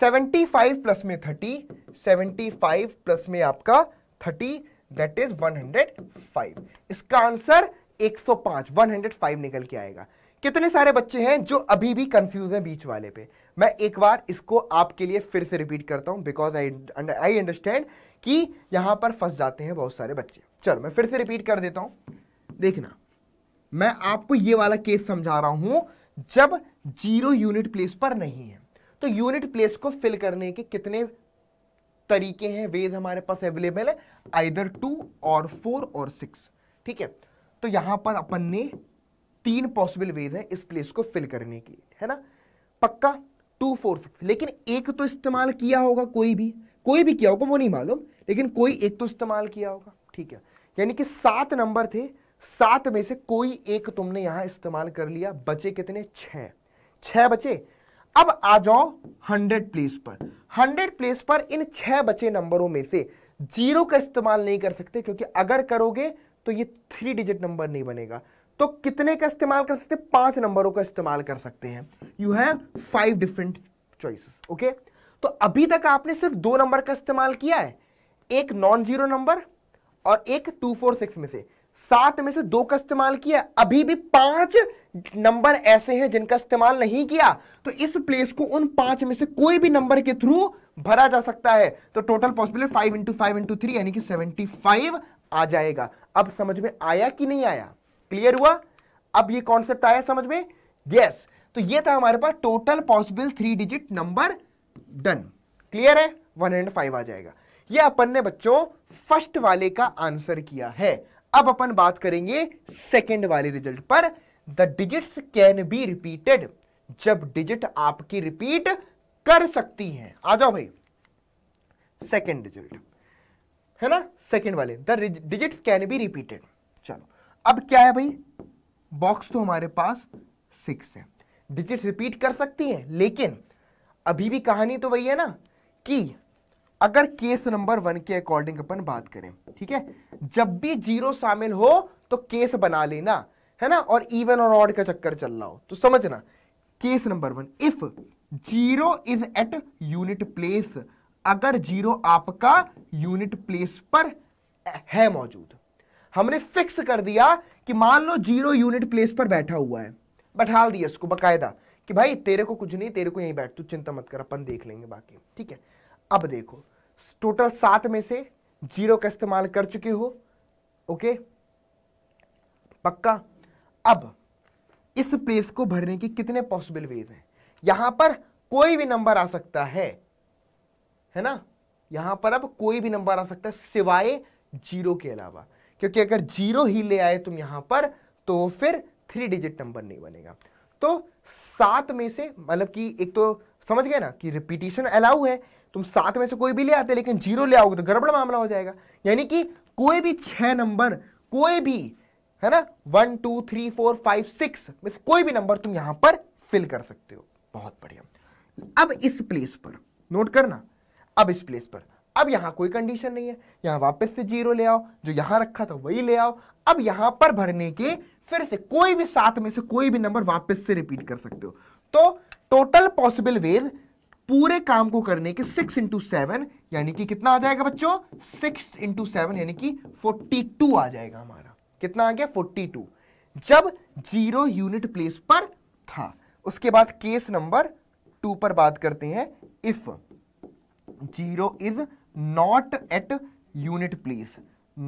75 प्लस में 30 75 प्लस में आपका 30 दैट इज 105 इसका आंसर 105 105 निकल के आएगा कितने सारे बच्चे हैं जो अभी भी कंफ्यूज हैं बीच वाले पे मैं एक बार इसको आपके लिए फिर से रिपीट करता हूं बिकॉज आई आई अंडरस्टैंड कि यहां पर फंस जाते हैं बहुत सारे बच्चे चलो मैं फिर से रिपीट कर देता हूं देखना मैं आपको ये वाला केस समझा रहा हूं जब जीरो यूनिट प्लेस पर नहीं है तो यूनिट प्लेस को फिल करने के कितने तरीके हैं वेज हमारे पास अवेलेबल है आइदर टू और फोर और सिक्स ठीक है तो यहां पर अपन ने तीन पॉसिबल वेज है इस प्लेस को फिल करने की है ना पक्का टू फोर सिक्स लेकिन एक तो इस्तेमाल किया होगा कोई भी कोई भी किया होगा वो नहीं मालूम लेकिन कोई एक तो इस्तेमाल किया होगा ठीक है यानी कि सात नंबर थे सात में से कोई एक तुमने यहां इस्तेमाल कर लिया बचे कितने छह छह बचे अब आ जाओ हंड्रेड प्लेस पर हंड्रेड प्लेस पर इन छह बचे नंबरों में से जीरो का इस्तेमाल नहीं कर सकते क्योंकि अगर करोगे तो ये थ्री डिजिट नंबर नहीं बनेगा तो कितने का इस्तेमाल कर सकते हैं पांच नंबरों का इस्तेमाल कर सकते हैं you have five different choices okay तो अभी तक आपने सिर्फ दो नंबर का इस्तेमाल किया है एक नॉन जीरो नंबर और एक टू फोर सिक्स में से सात में से दो का इस्तेमाल किया अभी भी पांच नंबर ऐसे हैं जिनका इस्तेमाल नहीं किया तो इस प्लेस को उन पांच में से कोई भी नंबर के थ्रू भरा जा सकता है तो total possibility five into five into three यानी कि सेवेंटी फाइव आ जाएगा अब समझ में आया कि नहीं आया क्लियर हुआ अब ये कॉन्सेप्ट आया समझ में यस yes. तो ये था हमारे पास total possible three digit number done clear है वन एंड फाइव आ जाएगा ये अपन ने बच्चों फर्स्ट वाले का आंसर किया है अब अपन बात करेंगे सेकेंड वाले रिजल्ट पर the digits can be repeated जब डिजिट आपकी रिपीट कर सकती हैं आ जाओ भाई सेकेंड रिजल्ट है ना सेकेंड वाले the digit can be repeated चलो अब क्या है भाई बॉक्स तो हमारे पास सिक्स है डिजिट रिपीट कर सकती है लेकिन अभी भी कहानी तो वही है ना कि अगर केस नंबर वन के अकॉर्डिंग अपन बात करें ठीक है जब भी जीरो शामिल हो तो केस बना लेना है ना और इवन और ऑड का चक्कर चल रहा हो तो समझना case number one if zero is at unit place अगर जीरो आपका यूनिट प्लेस पर है मौजूद हमने फिक्स कर दिया कि मान लो जीरो यूनिट प्लेस पर बैठा हुआ है बैठा दिया उसको बकायदा कि भाई तेरे को कुछ नहीं तेरे को यहीं बैठ तू चिंता मत कर अपन देख लेंगे बाकी ठीक है अब देखो टोटल सात में से जीरो का इस्तेमाल कर चुके हो ओके पक्का अब इस प्लेस को भरने की कितने पॉसिबल वेज हैं यहां पर कोई भी नंबर आ सकता है है ना यहां पर अब कोई भी नंबर आ सकता है सिवाय जीरो के अलावा क्योंकि अगर जीरो ही ले आए तुम यहां पर तो फिर थ्री डिजिट नंबर नहीं बनेगा तो सात में से मतलब कि एक तो समझ गए ना कि रिपीटिशन अलाउ है तुम सात में से कोई भी ले आते लेकिन जीरो ले आओगे तो गड़बड़ मामला हो जाएगा यानी कि कोई भी छह नंबर कोई भी है ना one two three four five six में से कोई भी नंबर तुम यहां पर फिल कर सकते हो बहुत बढ़िया अब इस प्लेस पर नोट करना अब इस प्लेस पर अब यहां कोई कंडीशन नहीं है यहां वापस से जीरो ले आओ जो यहां रखा था वही ले आओ अब यहां पर भरने के फिर से कोई भी साथ में से कोई भी नंबर वापस से रिपीट कर सकते हो तो टोटल पॉसिबल वेज पूरे काम को करने के सिक्स इंटू सेवन यानी कि कितना आ जाएगा बच्चों सिक्स इंटू सेवन यानी कि फोर्टी टू आ जाएगा हमारा कितना आ गया फोर्टी टू जब जीरो यूनिट प्लेस पर था उसके बाद केस नंबर टू पर बात करते हैं if zero is not at unit place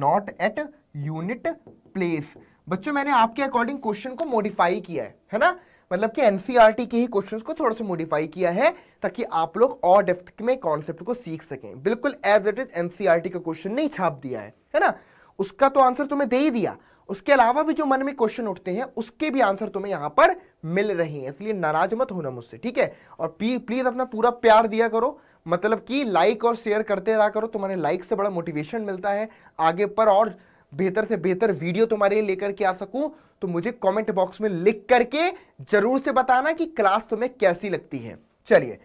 not at unit place बच्चों मैंने आपके अकॉर्डिंग क्वेश्चन को मॉडिफाई किया है है ना मतलब कि एनसीईआरटी e के ही क्वेश्चंस को थोड़ा सा मॉडिफाई किया है ताकि आप लोग और डेफ्थ में कॉन्सेप्ट को सीख सकें बिल्कुल एज इट इज एनसीईआरटी का क्वेश्चन नहीं छाप दिया है है ना उसका तो आंसर तुम्हें दे ही दिया उसके अलावा भी जो मन में क्वेश्चन उठते हैं उसके भी आंसर तुम्हें यहाँ पर मिल रहे हैं इसलिए नाराज मत होना मुझसे ठीक है और प्लीज़ अपना पूरा प्यार दिया करो मतलब कि लाइक और शेयर करते रहा करो तुम्हारे लाइक से बड़ा मोटिवेशन मिलता है आगे पर और बेहतर से बेहतर वीडियो तुम्हारे लिए लेकर के आ सकूं तो मुझे कमेंट बॉक्स में लिख करके जरूर से बताना कि क्लास तुम्हें कैसी लगती है चलिए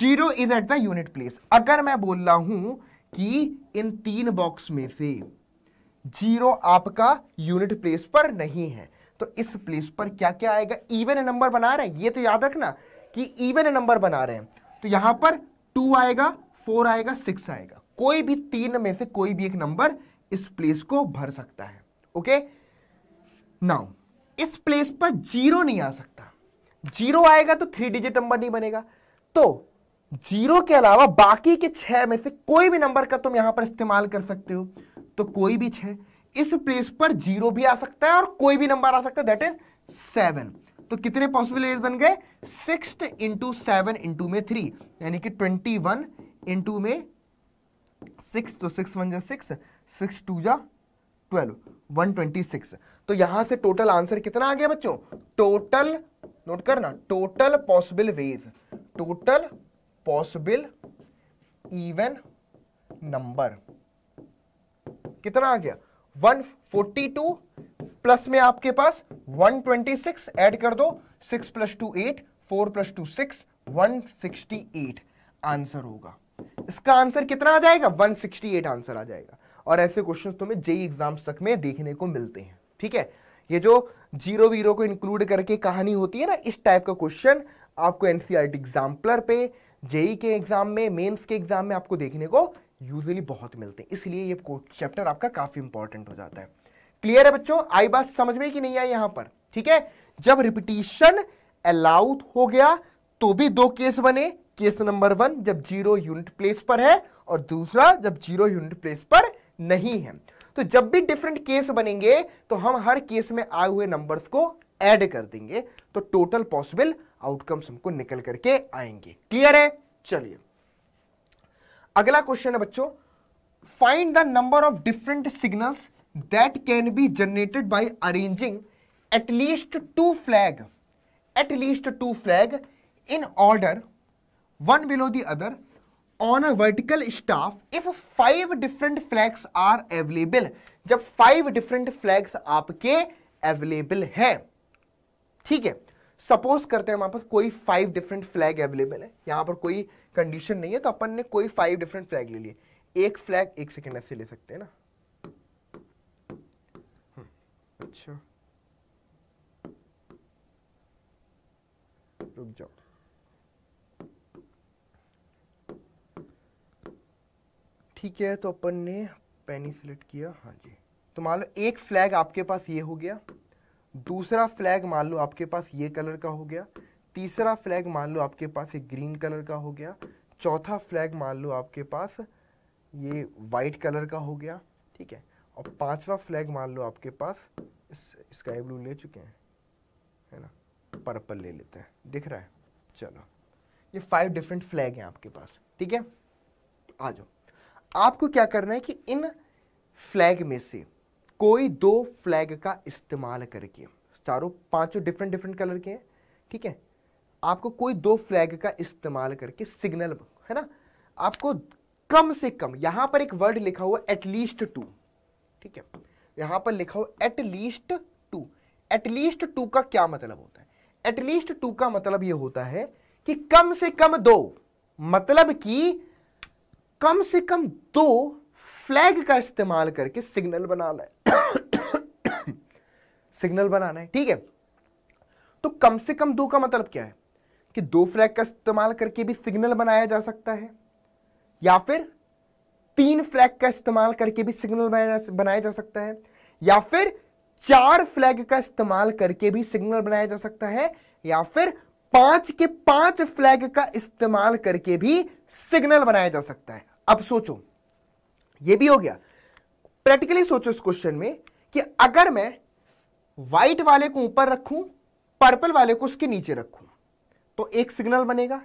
zero is at the unit place अगर मैं बोल रहा हूं कि इन तीन बॉक्स में से जीरो आपका यूनिट प्लेस पर नहीं है तो इस प्लेस पर क्या क्या आएगा इवन नंबर बना रहे हैं ये तो याद रखना कि इवन नंबर बना रहे हैं तो यहां पर टू आएगा फोर आएगा सिक्स आएगा कोई भी तीन में से कोई भी एक नंबर इस प्लेस को भर सकता है ओके नाउ इस प्लेस पर जीरो नहीं आ सकता जीरो आएगा तो थ्री डिजिट नंबर नहीं बनेगा तो जीरो के अलावा बाकी के छह में से कोई भी नंबर का तुम यहां पर इस्तेमाल कर सकते हो तो कोई भी छह इस प्लेस पर जीरो भी आ सकता है और कोई भी नंबर आ सकता है दैट इज सेवन तो कितने पॉसिबल एज बन गए सिक्स इंटू सेवन इंटू में थ्री यानी कि ट्वेंटी वन इंटू में सिक्स तो सिक्स वन जा सिक्स सिक्स टू जा ट्वेल्व वन ट्वेंटी सिक्स तो यहां से टोटल आंसर कितना आ गया बच्चों टोटल नोट करना total possible ways total possible even number कितना आ गया 142 प्लस में आपके पास 126 ऐड कर दो 6 plus two eight four plus two six one answer होगा इसका आंसर कितना आ जाएगा 168 आंसर आ जाएगा और ऐसे क्वेश्चन तुम्हें जेई एग्जाम्स तक में देखने को मिलते हैं ठीक है ये जो जीरो वीरो को इंक्लूड करके कहानी होती है ना इस टाइप का क्वेश्चन आपको एनसीईआरटी एग्जाम्पलर e पे जेई के एग्जाम में मेंस के एग्जाम में आपको देखने को यूजुअली बहुत मिलते हैं इसलिए ये चैप्टर आपका काफ़ी इंपॉर्टेंट हो जाता है क्लियर है बच्चों आई बात समझ में कि नहीं आई यहां पर ठीक है जब रिपीटिशन अलाउड हो गया तो भी दो केस बने केस नंबर वन जब जीरो यूनिट प्लेस पर है और दूसरा जब जीरो यूनिट प्लेस पर नहीं है तो जब भी डिफरेंट केस बनेंगे तो हम हर केस में आए हुए नंबर्स को ऐड कर देंगे तो टोटल पॉसिबल आउटकम्स हमको निकल करके आएंगे क्लियर है चलिए अगला क्वेश्चन है बच्चों find the number of different signals that can be generated by arranging at least two flag at least two flag in order one below the other on a vertical staff if five different flags are available जब five different flags आपके available है ठीक है suppose करते हैं हमारे पास कोई five different flag available है यहां पर कोई कंडीशन नहीं है तो अपन ने कोई फाइव डिफरेंट फ्लैग ले लिए एक फ्लैग एक सेकेंड ऐसे ले सकते हैं ना अच्छा रुक जाओ ठीक है तो अपन ने पेनी सेलेक्ट किया हाँ जी तो मान लो एक फ्लैग आपके पास ये हो गया दूसरा फ्लैग मान लो आपके पास ये कलर का हो गया तीसरा फ्लैग मान लो आपके पास ये ग्रीन कलर का हो गया चौथा फ्लैग मान लो आपके पास ये वाइट कलर का हो गया ठीक है और पांचवा फ्लैग मान लो आपके पास स्काई ब्लू ले चुके हैं है ना पर्पल ले लेते हैं दिख रहा है चलो ये फाइव डिफरेंट फ्लैग हैं आपके पास ठीक है आ जाओ आपको क्या करना है कि इन फ्लैग में से कोई दो फ्लैग का इस्तेमाल करके चारों पांचों डिफरेंट डिफरेंट कलर के हैं ठीक है आपको कोई दो फ्लैग का इस्तेमाल करके सिग्नल है ना आपको कम से कम यहां पर एक वर्ड लिखा हुआ एटलीस्ट टू ठीक है यहां पर लिखा हो एटलीस्ट टू एटलीस्ट टू का क्या मतलब होता है एटलीस्ट टू का मतलब यह होता है कि कम से कम दो मतलब कि कम से कम दो फ्लैग का इस्तेमाल करके सिग्नल बनाना है सिग्नल बनाना है ठीक है तो कम से कम दो का मतलब क्या है कि दो फ्लैग का इस्तेमाल करके भी सिग्नल बनाया जा सकता है या फिर तीन फ्लैग का इस्तेमाल करके भी सिग्नल बनाया जा सकता है या फिर चार फ्लैग का इस्तेमाल करके भी सिग्नल बनाया जा सकता है या फिर पांच के पांच फ्लैग का इस्तेमाल करके भी सिग्नल बनाया जा सकता है अब सोचो ये भी हो गया प्रैक्टिकली सोचो इस क्वेश्चन में कि अगर मैं व्हाइट वाले को ऊपर रखूं पर्पल वाले को उसके नीचे रखूं तो एक सिग्नल बनेगा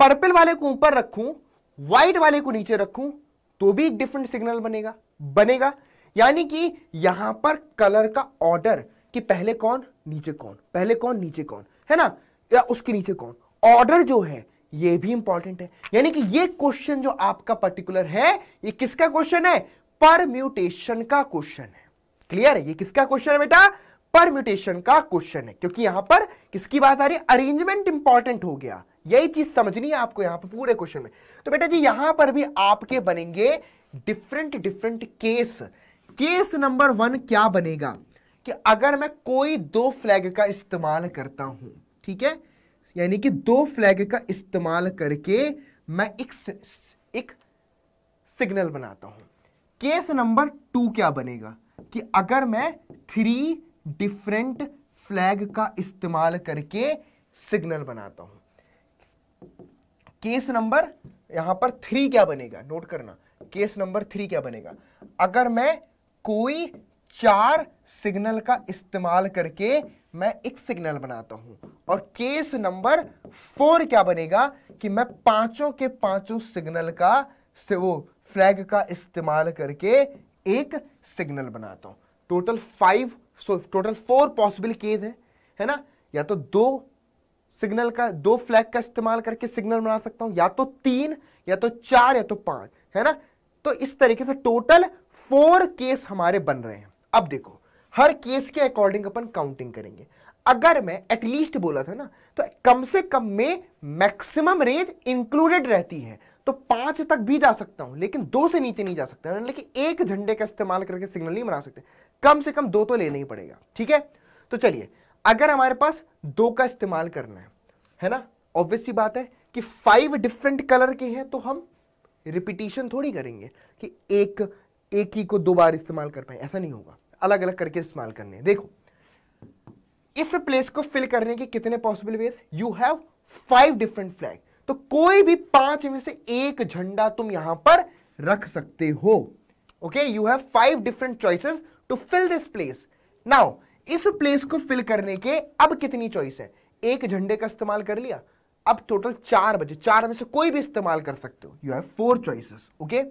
पर्पल वाले को ऊपर रखूं व्हाइट वाले को नीचे रखूं तो भी एक डिफरेंट सिग्नल बनेगा बनेगा यानी कि यहां पर कलर का ऑर्डर कि पहले कौन नीचे कौन पहले कौन नीचे कौन है ना या उसके नीचे कौन ऑर्डर जो है ये भी इंपॉर्टेंट है यानी कि ये क्वेश्चन जो आपका पर्टिकुलर है ये किसका क्वेश्चन है परम्यूटेशन का क्वेश्चन है क्लियर है ये किसका क्वेश्चन है बेटा परम्यूटेशन का क्वेश्चन है क्योंकि यहां पर किसकी बात आ रही है अरेंजमेंट इंपॉर्टेंट हो गया यही चीज समझनी है आपको यहां पर पूरे क्वेश्चन में तो बेटा जी यहां पर भी आपके बनेंगे different different case case number one क्या बनेगा कि अगर मैं कोई दो फ्लैग का इस्तेमाल करता हूं ठीक है यानी कि दो फ्लैग का इस्तेमाल करके मैं एक एक सिग्नल बनाता हूं केस नंबर टू क्या बनेगा कि अगर मैं थ्री डिफरेंट फ्लैग का इस्तेमाल करके सिग्नल बनाता हूं केस नंबर यहां पर थ्री क्या बनेगा नोट करना केस नंबर थ्री क्या बनेगा अगर मैं कोई चार सिग्नल का इस्तेमाल करके मैं एक सिग्नल बनाता हूं और केस नंबर फोर क्या बनेगा कि मैं पांचों के पांचों सिग्नल का से वो फ्लैग का इस्तेमाल करके एक सिग्नल बनाता हूं total five so total four possible case है है ना या तो दो सिग्नल का दो फ्लैग का इस्तेमाल करके सिग्नल बना सकता हूं या तो तीन या तो चार या तो पांच है ना तो इस तरीके से टोटल फोर केस हमारे बन रहे हैं अब देखो हर केस के अकॉर्डिंग अपन काउंटिंग करेंगे अगर मैं एटलीस्ट बोला था ना तो कम से कम में मैक्सिमम रेंज इंक्लूडेड रहती है तो पांच तक भी जा सकता हूं लेकिन दो से नीचे नहीं जा सकता लेकिन एक झंडे का इस्तेमाल करके सिग्नल नहीं बना सकते कम से कम दो तो लेना ही पड़ेगा ठीक है तो चलिए अगर हमारे पास दो का इस्तेमाल करना है है ना ऑब्वियस सी बात है कि फाइव डिफरेंट कलर के हैं तो हम रिपीटिशन थोड़ी करेंगे कि एक एक ही को दो बार इस्तेमाल कर पाए ऐसा नहीं होगा अलग अलग करके इस्तेमाल करने देखो इस प्लेस को फिल करने के कितने possible ways you have five different flag तो कोई भी पांच में से एक झंडा तुम यहां पर रख सकते हो okay you have five different choices to fill this place now इस प्लेस को फिल करने के अब कितनी चॉइस है एक झंडे का इस्तेमाल कर लिया अब टोटल चार बजे चार में से कोई भी इस्तेमाल कर सकते हो you have four choices okay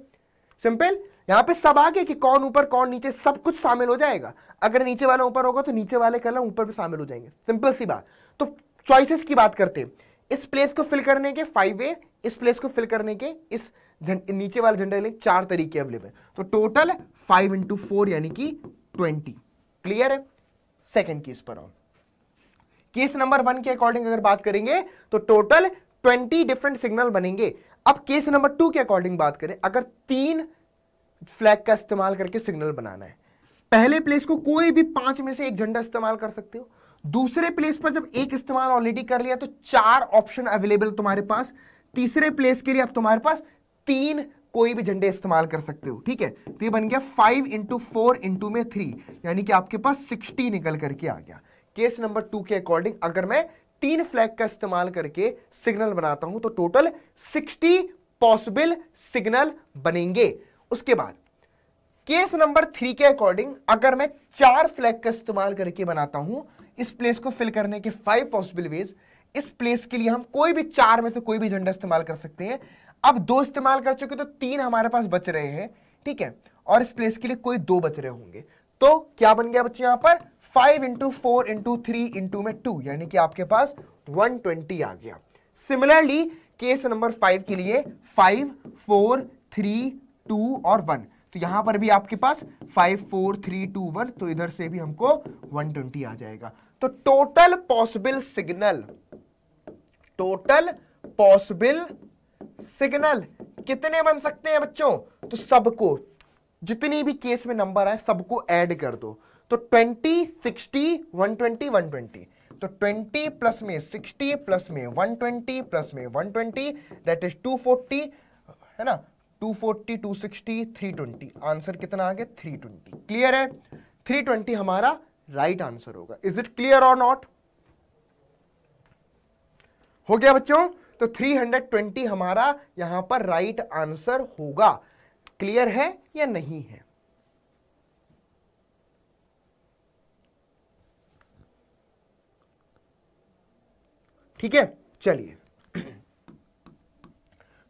simple यहां पे सब आगे कि कौन ऊपर कौन नीचे सब कुछ शामिल हो जाएगा अगर नीचे वाला ऊपर होगा तो नीचे वाले कलर ऊपर भी शामिल हो जाएंगे सिंपल सी बात तो चॉइसेस की बात करते हैं इस प्लेस को फिल करने के फाइव वे इस प्लेस को फिल करने के इस नीचे वाले झंडे लिए चार तरीके अवेलेबल तो टोटल फाइव इंटू फोर यानी कि ट्वेंटी क्लियर है सेकेंड केस पर आओ केस नंबर वन के अकॉर्डिंग अगर बात करेंगे तो टोटल ट्वेंटी डिफरेंट सिग्नल बनेंगे अब केस नंबर टू के अकॉर्डिंग बात करें अगर तीन फ्लैग का इस्तेमाल करके सिग्नल बनाना है पहले प्लेस को कोई भी पांच में से एक झंडा इस्तेमाल कर सकते हो दूसरे प्लेस पर जब एक इस्तेमाल ऑलरेडी कर लिया तो चार ऑप्शन अवेलेबल तुम्हारे पास तीसरे प्लेस के लिए अब तुम्हारे पास तीन कोई भी झंडे इस्तेमाल कर सकते हो ठीक है तो ये बन गया फाइव इंटू फोर इंटू में थ्री यानी कि आपके पास सिक्सटी निकल करके आ गया केस नंबर टू के अकॉर्डिंग अगर मैं तीन फ्लैग का इस्तेमाल करके सिग्नल बनाता हूं तो टोटल सिक्सटी पॉसिबल सिग्नल बनेंगे उसके बाद केस नंबर थ्री के अकॉर्डिंग अगर मैं चार फ्लैग का इस्तेमाल करके बनाता हूं इस प्लेस को फिल करने के फाइव पॉसिबल वेज इस प्लेस के लिए हम कोई भी चार में से कोई भी झंडा इस्तेमाल कर सकते हैं अब दो इस्तेमाल कर चुके तो तीन हमारे पास बच रहे हैं ठीक है और इस प्लेस के लिए कोई दो बच रहे होंगे तो क्या बन गया बच्चों यहाँ पर five into four into three into में टू यानी कि आपके पास वन ट्वेंटी आ गया सिमिलरली केस नंबर फाइव के लिए फाइव फोर थ्री टू और वन तो यहां पर भी आपके पास five four three two one तो इधर से भी हमको वन ट्वेंटी आ जाएगा तो total possible signal total possible signal कितने बन सकते हैं बच्चों तो सबको जितनी भी केस में नंबर आए सबको ऐड कर दो तो 20, 60, 120, 120 तो 20 प्लस में 60 प्लस में 120 प्लस में 120 दैट इज 240 है ना 240, 260, 320 आंसर कितना आ गया 320 क्लियर है 320 हमारा राइट आंसर होगा इज इट क्लियर और नॉट हो गया बच्चों तो 320 हमारा यहां पर राइट right आंसर होगा क्लियर है या नहीं है ठीक है चलिए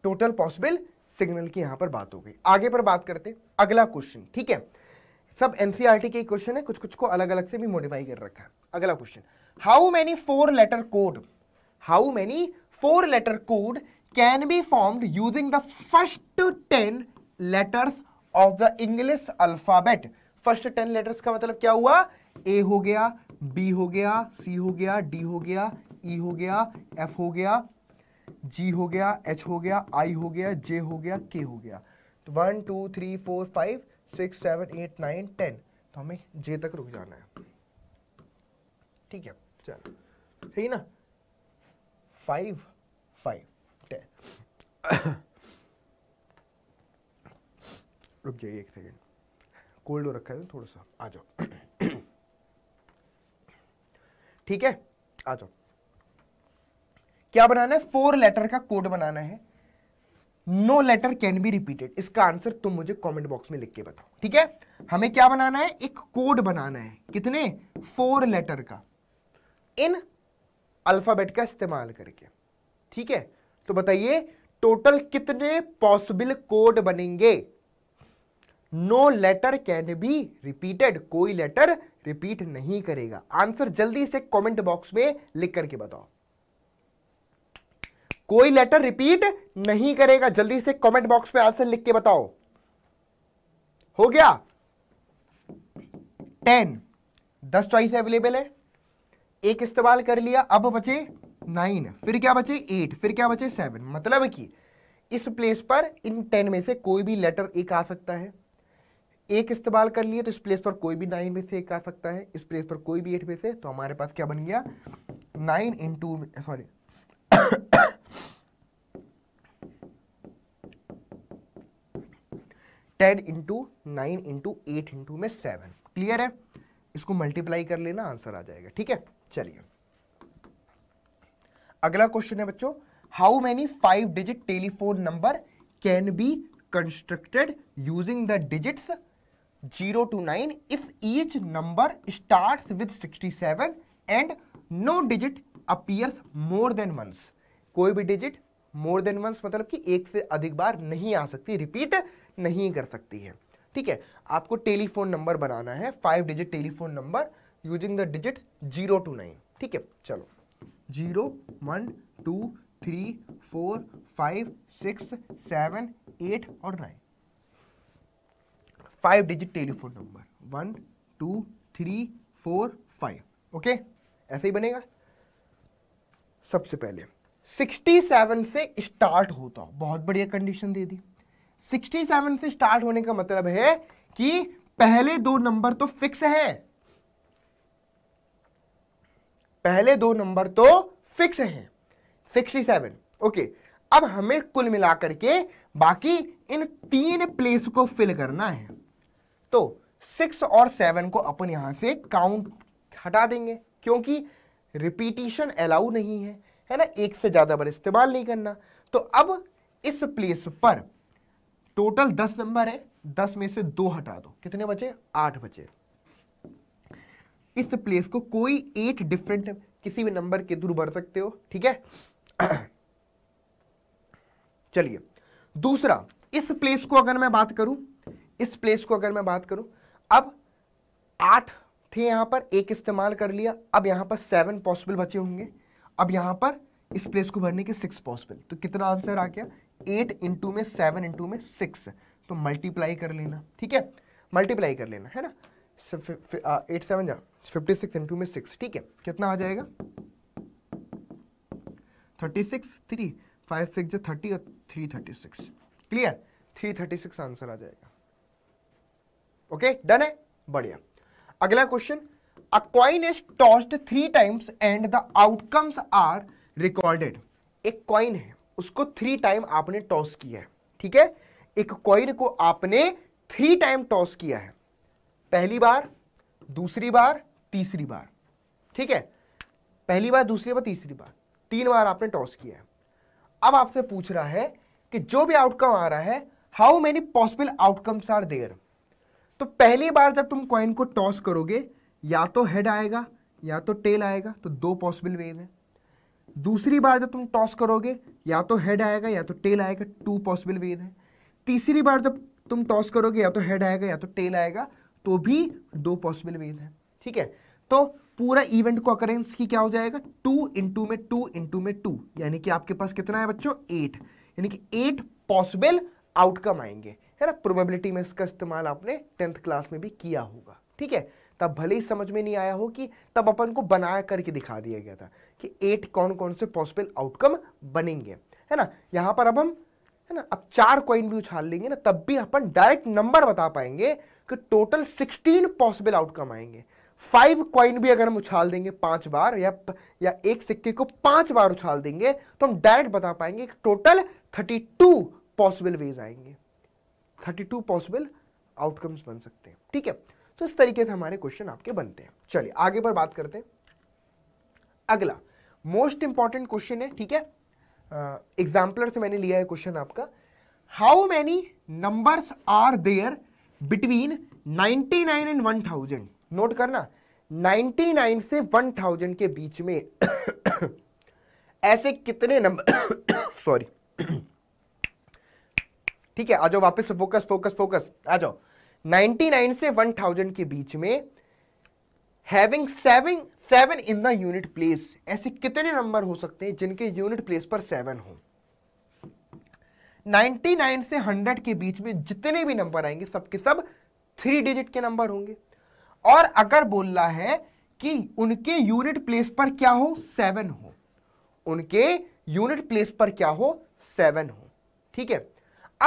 टोटल पॉसिबल सिग्नल की यहां पर बात हो गई आगे पर बात करते अगला क्वेश्चन ठीक है सब एनसीईआरटी के क्वेश्चन है कुछ कुछ को अलग अलग से भी मॉडिफाई कर रखा है अगला question how many four letter code how many four letter code can be formed using the first ten letters of the English alphabet first ten letters का मतलब क्या हुआ ए हो गया बी हो गया सी हो गया डी हो गया ई e हो गया एफ हो गया जी हो गया एच हो गया आई हो गया जे हो गया के हो गया one two three four five six seven eight nine ten तो हमें जे तक रुक जाना है ठीक है चलो ठीक है ना फाइव फाइव टेन रुक जाइए एक सेकेंड कोल्ड हो रखा है थोड़ा सा आ जाओ ठीक है आ जाओ क्या बनाना है फोर लेटर का कोड बनाना है no letter can be repeated इसका आंसर तुम मुझे कमेंट बॉक्स में लिख के बताओ ठीक है हमें क्या बनाना है एक कोड बनाना है कितने फोर लेटर का इन अल्फाबेट का इस्तेमाल करके ठीक है तो बताइए टोटल कितने पॉसिबल कोड बनेंगे no letter can be repeated कोई लेटर रिपीट नहीं करेगा आंसर जल्दी से कमेंट बॉक्स में लिख करके बताओ कोई लेटर रिपीट नहीं करेगा जल्दी से कमेंट बॉक्स में आंसर लिख के बताओ हो गया टेन दस चॉइस अवेलेबल है एक इस्तेमाल कर लिया अब बचे नाइन फिर क्या बचे एट फिर क्या बचे सेवन मतलब कि इस प्लेस पर इन टेन में से कोई भी लेटर एक आ सकता है एक इस्तेमाल कर लिए तो इस प्लेस पर कोई भी नाइन में से एक आ सकता है इस प्लेस पर कोई भी एट में से तो हमारे पास क्या बन गया nine in sorry ten into nine into eight into में सेवन क्लियर है इसको मल्टीप्लाई कर लेना आंसर आ जाएगा ठीक है चलिए अगला क्वेश्चन है बच्चों how many five digit telephone number can be constructed using the digit zero to nine if each number start with sixty seven and no digit appears more than once कोई भी डिजिट मोर than once मतलब कि एक से अधिक बार नहीं आ सकती repeat नहीं कर सकती है ठीक है आपको टेलीफोन नंबर बनाना है five digit telephone number using the digit zero to nine ठीक है चलो zero one two three four five six seven eight और nine five digit telephone number one two three four five okay ऐसे ही बनेगा सबसे पहले 67 से स्टार्ट होता बहुत बढ़िया कंडीशन दे दी 67 से स्टार्ट होने का मतलब है कि पहले दो नंबर तो फिक्स है पहले दो नंबर तो फिक्स है 67 ओके अब हमें कुल मिलाकर के बाकी इन तीन प्लेस को फिल करना है तो सिक्स और सेवन को अपन यहां से काउंट हटा देंगे क्योंकि रिपीटिशन अलाउ नहीं है है ना एक से ज़्यादा बार इस्तेमाल नहीं करना तो अब इस प्लेस पर टोटल दस नंबर है दस में से दो हटा दो कितने बचे आठ बचे इस प्लेस को कोई एट डिफरेंट किसी भी नंबर के थ्रू भर सकते हो ठीक है चलिए दूसरा इस प्लेस को अगर मैं बात करूं इस प्लेस को अगर मैं बात करूं अब आठ थे यहां पर एक इस्तेमाल कर लिया अब यहां पर सेवन पॉसिबल बचे होंगे अब यहां पर इस प्लेस को भरने के सिक्स पॉसिबल तो कितना आंसर आ गया एट इंटू में सेवन इंटू में सिक्स तो मल्टीप्लाई कर लेना ठीक है मल्टीप्लाई कर लेना है ना एट सेवन uh, जा फिफ्टी सिक्स इंटू में सिक्स ठीक है कितना आ जाएगा thirty six three five six जो थर्टी और three thirty six clear three thirty six answer आ जाएगा ओके डन है बढ़िया अगला question a coin is tossed three times and the outcomes are recorded एक कॉइन है उसको थ्री टाइम आपने टॉस किया है ठीक है एक कॉइन को आपने थ्री टाइम टॉस किया है पहली बार दूसरी बार तीसरी बार ठीक है पहली बार दूसरी बार तीसरी बार तीन बार आपने टॉस किया है अब आपसे पूछ रहा है कि जो भी आउटकम आ रहा है how many possible outcomes are there तो पहली बार जब तुम कॉइन को टॉस करोगे या तो हेड आएगा या तो टेल आएगा तो दो पॉसिबल वेव है दूसरी बार जब तुम टॉस करोगे या तो हेड आएगा या तो टेल आएगा टू पॉसिबल वेज है तीसरी बार जब तुम टॉस करोगे या तो हेड आएगा या तो टेल आएगा तो भी दो पॉसिबल वेज है ठीक है तो पूरा इवेंट को अकरेंस की क्या हो जाएगा टू इंटू में टू इंटू में टू यानी कि आपके पास कितना है बच्चों एट यानी कि एट पॉसिबल आउटकम आएंगे है ना प्रोबेबिलिटी में इसका इस्तेमाल आपने टेंथ क्लास में भी किया होगा ठीक है तब भले ही समझ में नहीं आया हो कि तब अपन को बना करके दिखा दिया गया था कि एट कौन कौन से पॉसिबल आउटकम बनेंगे है ना यहां पर अब हम है ना अब चार कॉइन भी उछाल लेंगे ना तब भी अपन डायरेक्ट नंबर बता पाएंगे कि टोटल सिक्सटीन पॉसिबल आउटकम आएंगे फाइव कॉइन भी अगर हम उछाल देंगे पांच बार या या एक सिक्के को पांच बार उछाल देंगे तो हम डायरेक्ट बता पाएंगे कि total thirty two possible ways आएंगे थर्टी टू पॉसिबल आउटकम्स बन सकते हैं ठीक है तो इस तरीके से हमारे क्वेश्चन आपके बनते हैं चलिए आगे पर बात करते हैं अगला मोस्ट इंपॉर्टेंट क्वेश्चन है ठीक है एग्जाम्पलर से मैंने लिया है क्वेश्चन आपका how many number are there between 99 and 1000 note करना 99 से 1000 के बीच में ऐसे कितने नंबर सॉरी ठीक है आ जाओ वापिस फोकस फोकस फोकस आ जाओ 99 से 1000 के बीच में having seven seven in the unit place ऐसे कितने नंबर हो सकते हैं जिनके यूनिट प्लेस पर सेवन हो 99 से 100 के बीच में जितने भी नंबर आएंगे सबके सब थ्री डिजिट के नंबर होंगे और अगर बोल रहा है कि उनके यूनिट प्लेस पर क्या हो सेवन हो उनके यूनिट प्लेस पर क्या हो सेवन हो ठीक है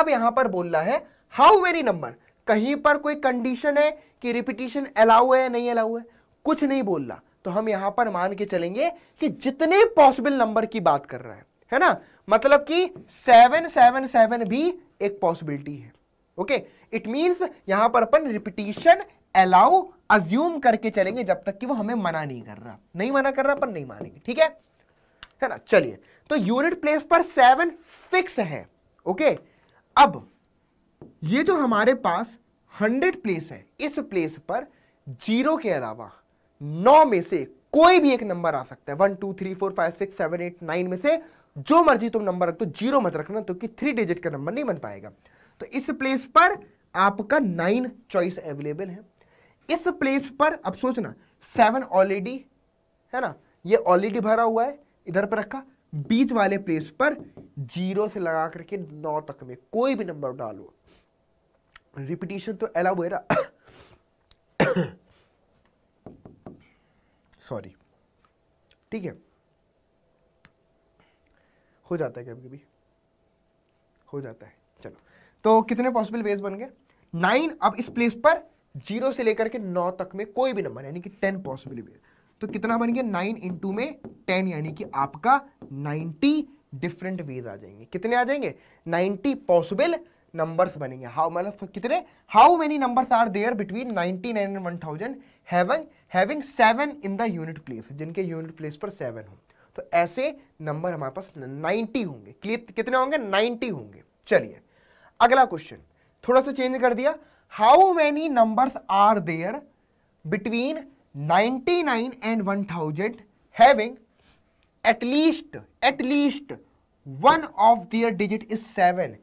अब यहां पर बोल रहा है हाउ मेनी नंबर कहीं पर कोई कंडीशन है कि रिपीटिशन अलाउ है नहीं अलाउ है कुछ नहीं बोल रहा तो हम यहां पर मान के चलेंगे कि जितने पॉसिबल नंबर की बात कर रहा है है ना मतलब कि सेवन सेवन सेवन भी एक पॉसिबिलिटी है ओके इट मींस यहां पर अपन रिपीटिशन अलाउ अज्यूम करके चलेंगे जब तक कि वो हमें मना नहीं कर रहा नहीं मना कर रहा पर नहीं मानेंगे ठीक है है ना चलिए तो यूनिट प्लेस पर सेवन फिक्स है ओके अब ये जो हमारे पास हंड्रेड प्लेस है इस प्लेस पर जीरो के अलावा नौ में से कोई भी एक नंबर आ सकता है one two three four five six seven eight nine में से जो मर्जी तुम नंबर रख दो तो जीरो मत रखना क्योंकि तो थ्री डिजिट का नंबर नहीं बन पाएगा तो इस प्लेस पर आपका नाइन चॉइस अवेलेबल है इस प्लेस पर अब सोचना सेवन ऑलरेडी है ना ये ऑलरेडी भरा हुआ है इधर पर रखा बीच वाले प्लेस पर जीरो से लगा करके नौ तक में कोई भी नंबर डालो रिपीटेशन तो अलाउ है ना सॉरी ठीक है हो जाता है कभी कभी हो जाता है चलो तो कितने पॉसिबल वेज बन गए नाइन अब इस प्लेस पर जीरो से लेकर के नौ तक में कोई भी नंबर यानी कि टेन पॉसिबल वेज तो कितना बन गया नाइन इंटू में टेन यानी कि आपका नाइनटी डिफरेंट वेज आ जाएंगे कितने आ जाएंगे नाइनटी पॉसिबल नंबर्स बनेंगे हाउ मतलब कितने how many numbers are there between ninety nine and one thousand having having seven in the unit place जिनके यूनिट प्लेस पर सेवन हो तो ऐसे नंबर हमारे पास नाइनटी होंगे कितने होंगे नाइन्टी होंगे चलिए अगला क्वेश्चन थोड़ा सा चेंज कर दिया how many number are there between ninety nine and thousand having at least at least one of their digit is seven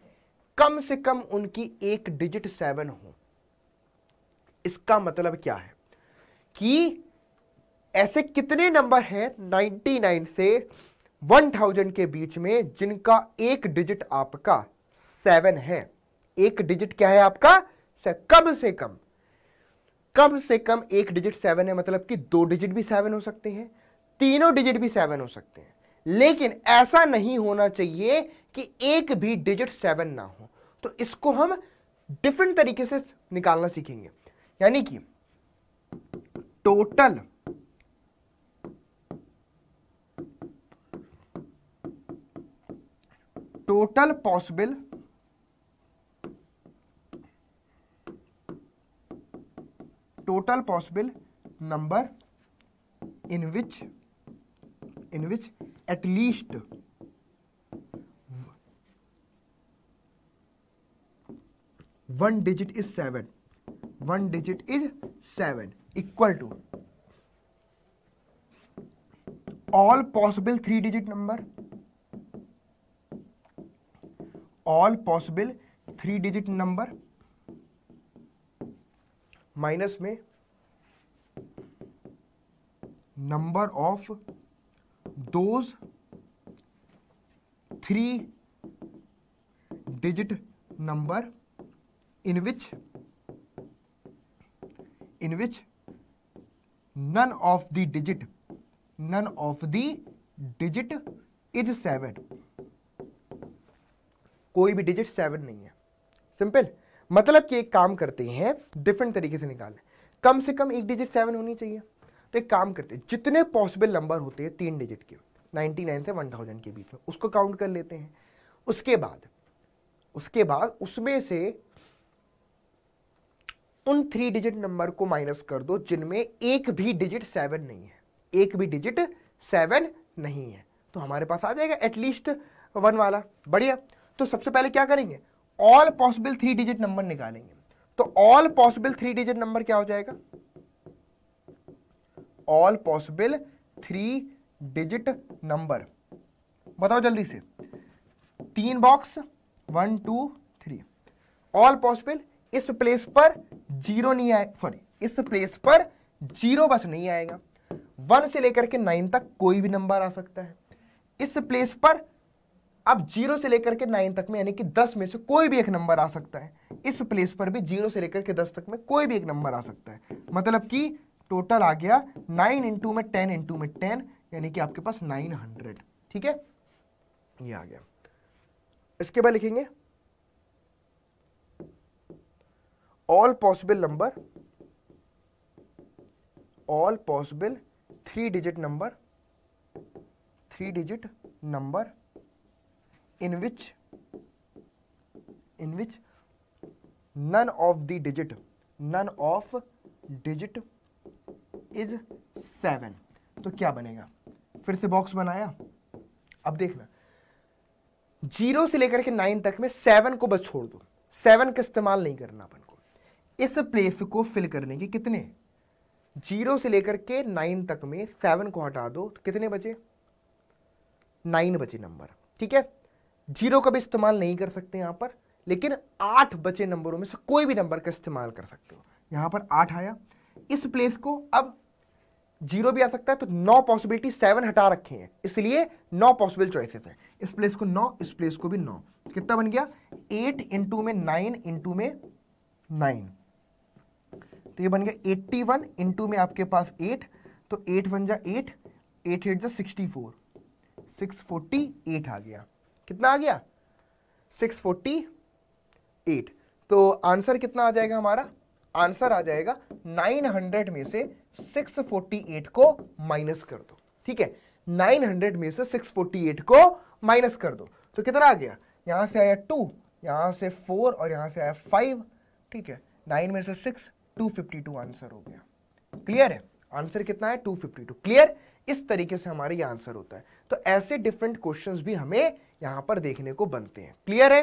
कम से कम उनकी एक डिजिट सेवन हो इसका मतलब क्या है कि ऐसे कितने नंबर हैं 99 से 1000 के बीच में जिनका एक डिजिट आपका सेवन है एक डिजिट क्या है आपका कम से कम कम से कम एक डिजिट सेवन है मतलब कि दो डिजिट भी सेवन हो सकते हैं तीनों डिजिट भी सेवन हो सकते हैं लेकिन ऐसा नहीं होना चाहिए कि एक भी डिजिट सेवन ना हो तो इसको हम डिफरेंट तरीके से निकालना सीखेंगे यानी कि total total possible total possible number in which in which at least one digit is 7 one digit is 7 equal to all possible three digit number all possible three digit number minus में number of those three digit number in which in which none of the digit none of the digit is seven कोई भी digit seven नहीं है simple मतलब कि एक काम करते हैं डिफरेंट तरीके से निकालना कम से कम एक डिजिट सेवन होनी चाहिए तो एक काम करते हैं जितने पॉसिबल नंबर होते हैं तीन डिजिट के 99 से 1000 के बीच में उसको काउंट कर लेते हैं उसके बाद उसके बाद उसमें से उन थ्री डिजिट नंबर को माइनस कर दो जिनमें एक भी डिजिट सेवन नहीं है एक भी डिजिट सेवन नहीं है तो हमारे पास आ जाएगा एटलीस्ट वन वाला बढ़िया तो सबसे पहले क्या करेंगे all possible three digit number निकालेंगे तो all possible three digit number क्या हो जाएगा all possible three digit number बताओ जल्दी से तीन box one two three all possible इस प्लेस पर जीरो नहीं आए सॉरी इस प्लेस पर जीरो बस नहीं आएगा वन से लेकर के नाइन तक कोई भी नंबर आ सकता है इस प्लेस पर अब जीरो से लेकर के नाइन तक में यानी कि दस में से कोई भी एक नंबर आ सकता है इस प्लेस पर भी जीरो से लेकर के दस तक में कोई भी एक नंबर आ सकता है मतलब कि टोटल आ गया नाइन इंटू में टेन इंटू में टेन यानी कि आपके पास नाइन हंड्रेड ठीक है ये आ गया इसके बाद लिखेंगे all possible number all possible three digit number three digit number in which in which none of the digit none of digit is seven तो क्या बनेगा फिर से बॉक्स बनाया अब देखना जीरो से लेकर के नाइन तक में सेवन को बस छोड़ दो सेवन का इस्तेमाल नहीं करना अपन इस प्लेस को फिल करने की कितने जीरो से लेकर के नाइन तक में सेवन को हटा दो तो कितने बचे नाइन बचे नंबर ठीक है जीरो का भी इस्तेमाल नहीं कर सकते यहां पर लेकिन आठ बचे नंबरों में से कोई भी नंबर का इस्तेमाल कर सकते हो यहां पर आठ आया इस प्लेस को अब जीरो भी आ सकता है तो नौ पॉसिबिलिटी सेवन हटा रखे हैं इसलिए नौ पॉसिबल चॉइसेस है इस प्लेस को नौ इस प्लेस को भी नौ कितना बन गया एट इंटू में नाइन इंटू में नाइन तो ये बन गया एट्टी वन इंटू में आपके पास एट तो एट वन जा एट एट एट जा sixty four six forty eight आ गया कितना आ गया सिक्स फोर्टी एट तो आंसर कितना आ जाएगा हमारा आंसर आ जाएगा 900 में से 648 को माइनस कर दो ठीक है 900 में से 648 को माइनस कर दो तो कितना आ गया यहां से आया टू यहां से फोर और यहां से आया फाइव ठीक है नाइन में से सिक्स 252 आंसर हो गया क्लियर है आंसर कितना है 252 क्लियर इस तरीके से हमारे ये आंसर होता है तो ऐसे डिफरेंट क्वेश्चंस भी हमें यहां पर देखने को बनते हैं क्लियर है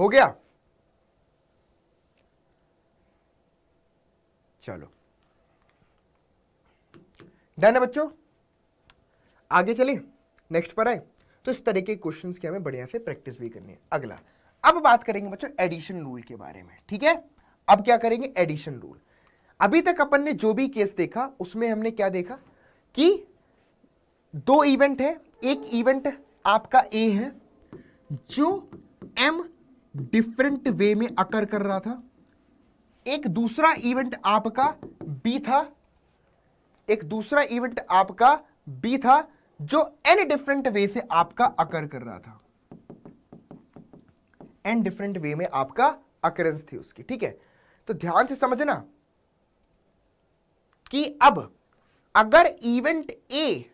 हो गया चलो डन है बच्चों आगे चलिए नेक्स्ट पर आए तो इस तरह के क्वेश्चन की हमें बढ़िया से प्रैक्टिस भी करनी है अगला अब बात करेंगे बच्चों एडिशन रूल के बारे में ठीक है अब क्या करेंगे एडिशन रूल अभी तक अपन ने जो भी केस देखा उसमें हमने क्या देखा कि दो इवेंट है एक इवेंट आपका ए है जो एम डिफरेंट वे में अकर कर रहा था एक दूसरा इवेंट आपका बी था एक दूसरा इवेंट आपका बी था जो एन डिफरेंट वे से आपका अकर कर रहा था एन डिफरेंट वे में आपका अकरेंस थी उसकी ठीक है तो ध्यान से समझना कि अब अगर इवेंट ए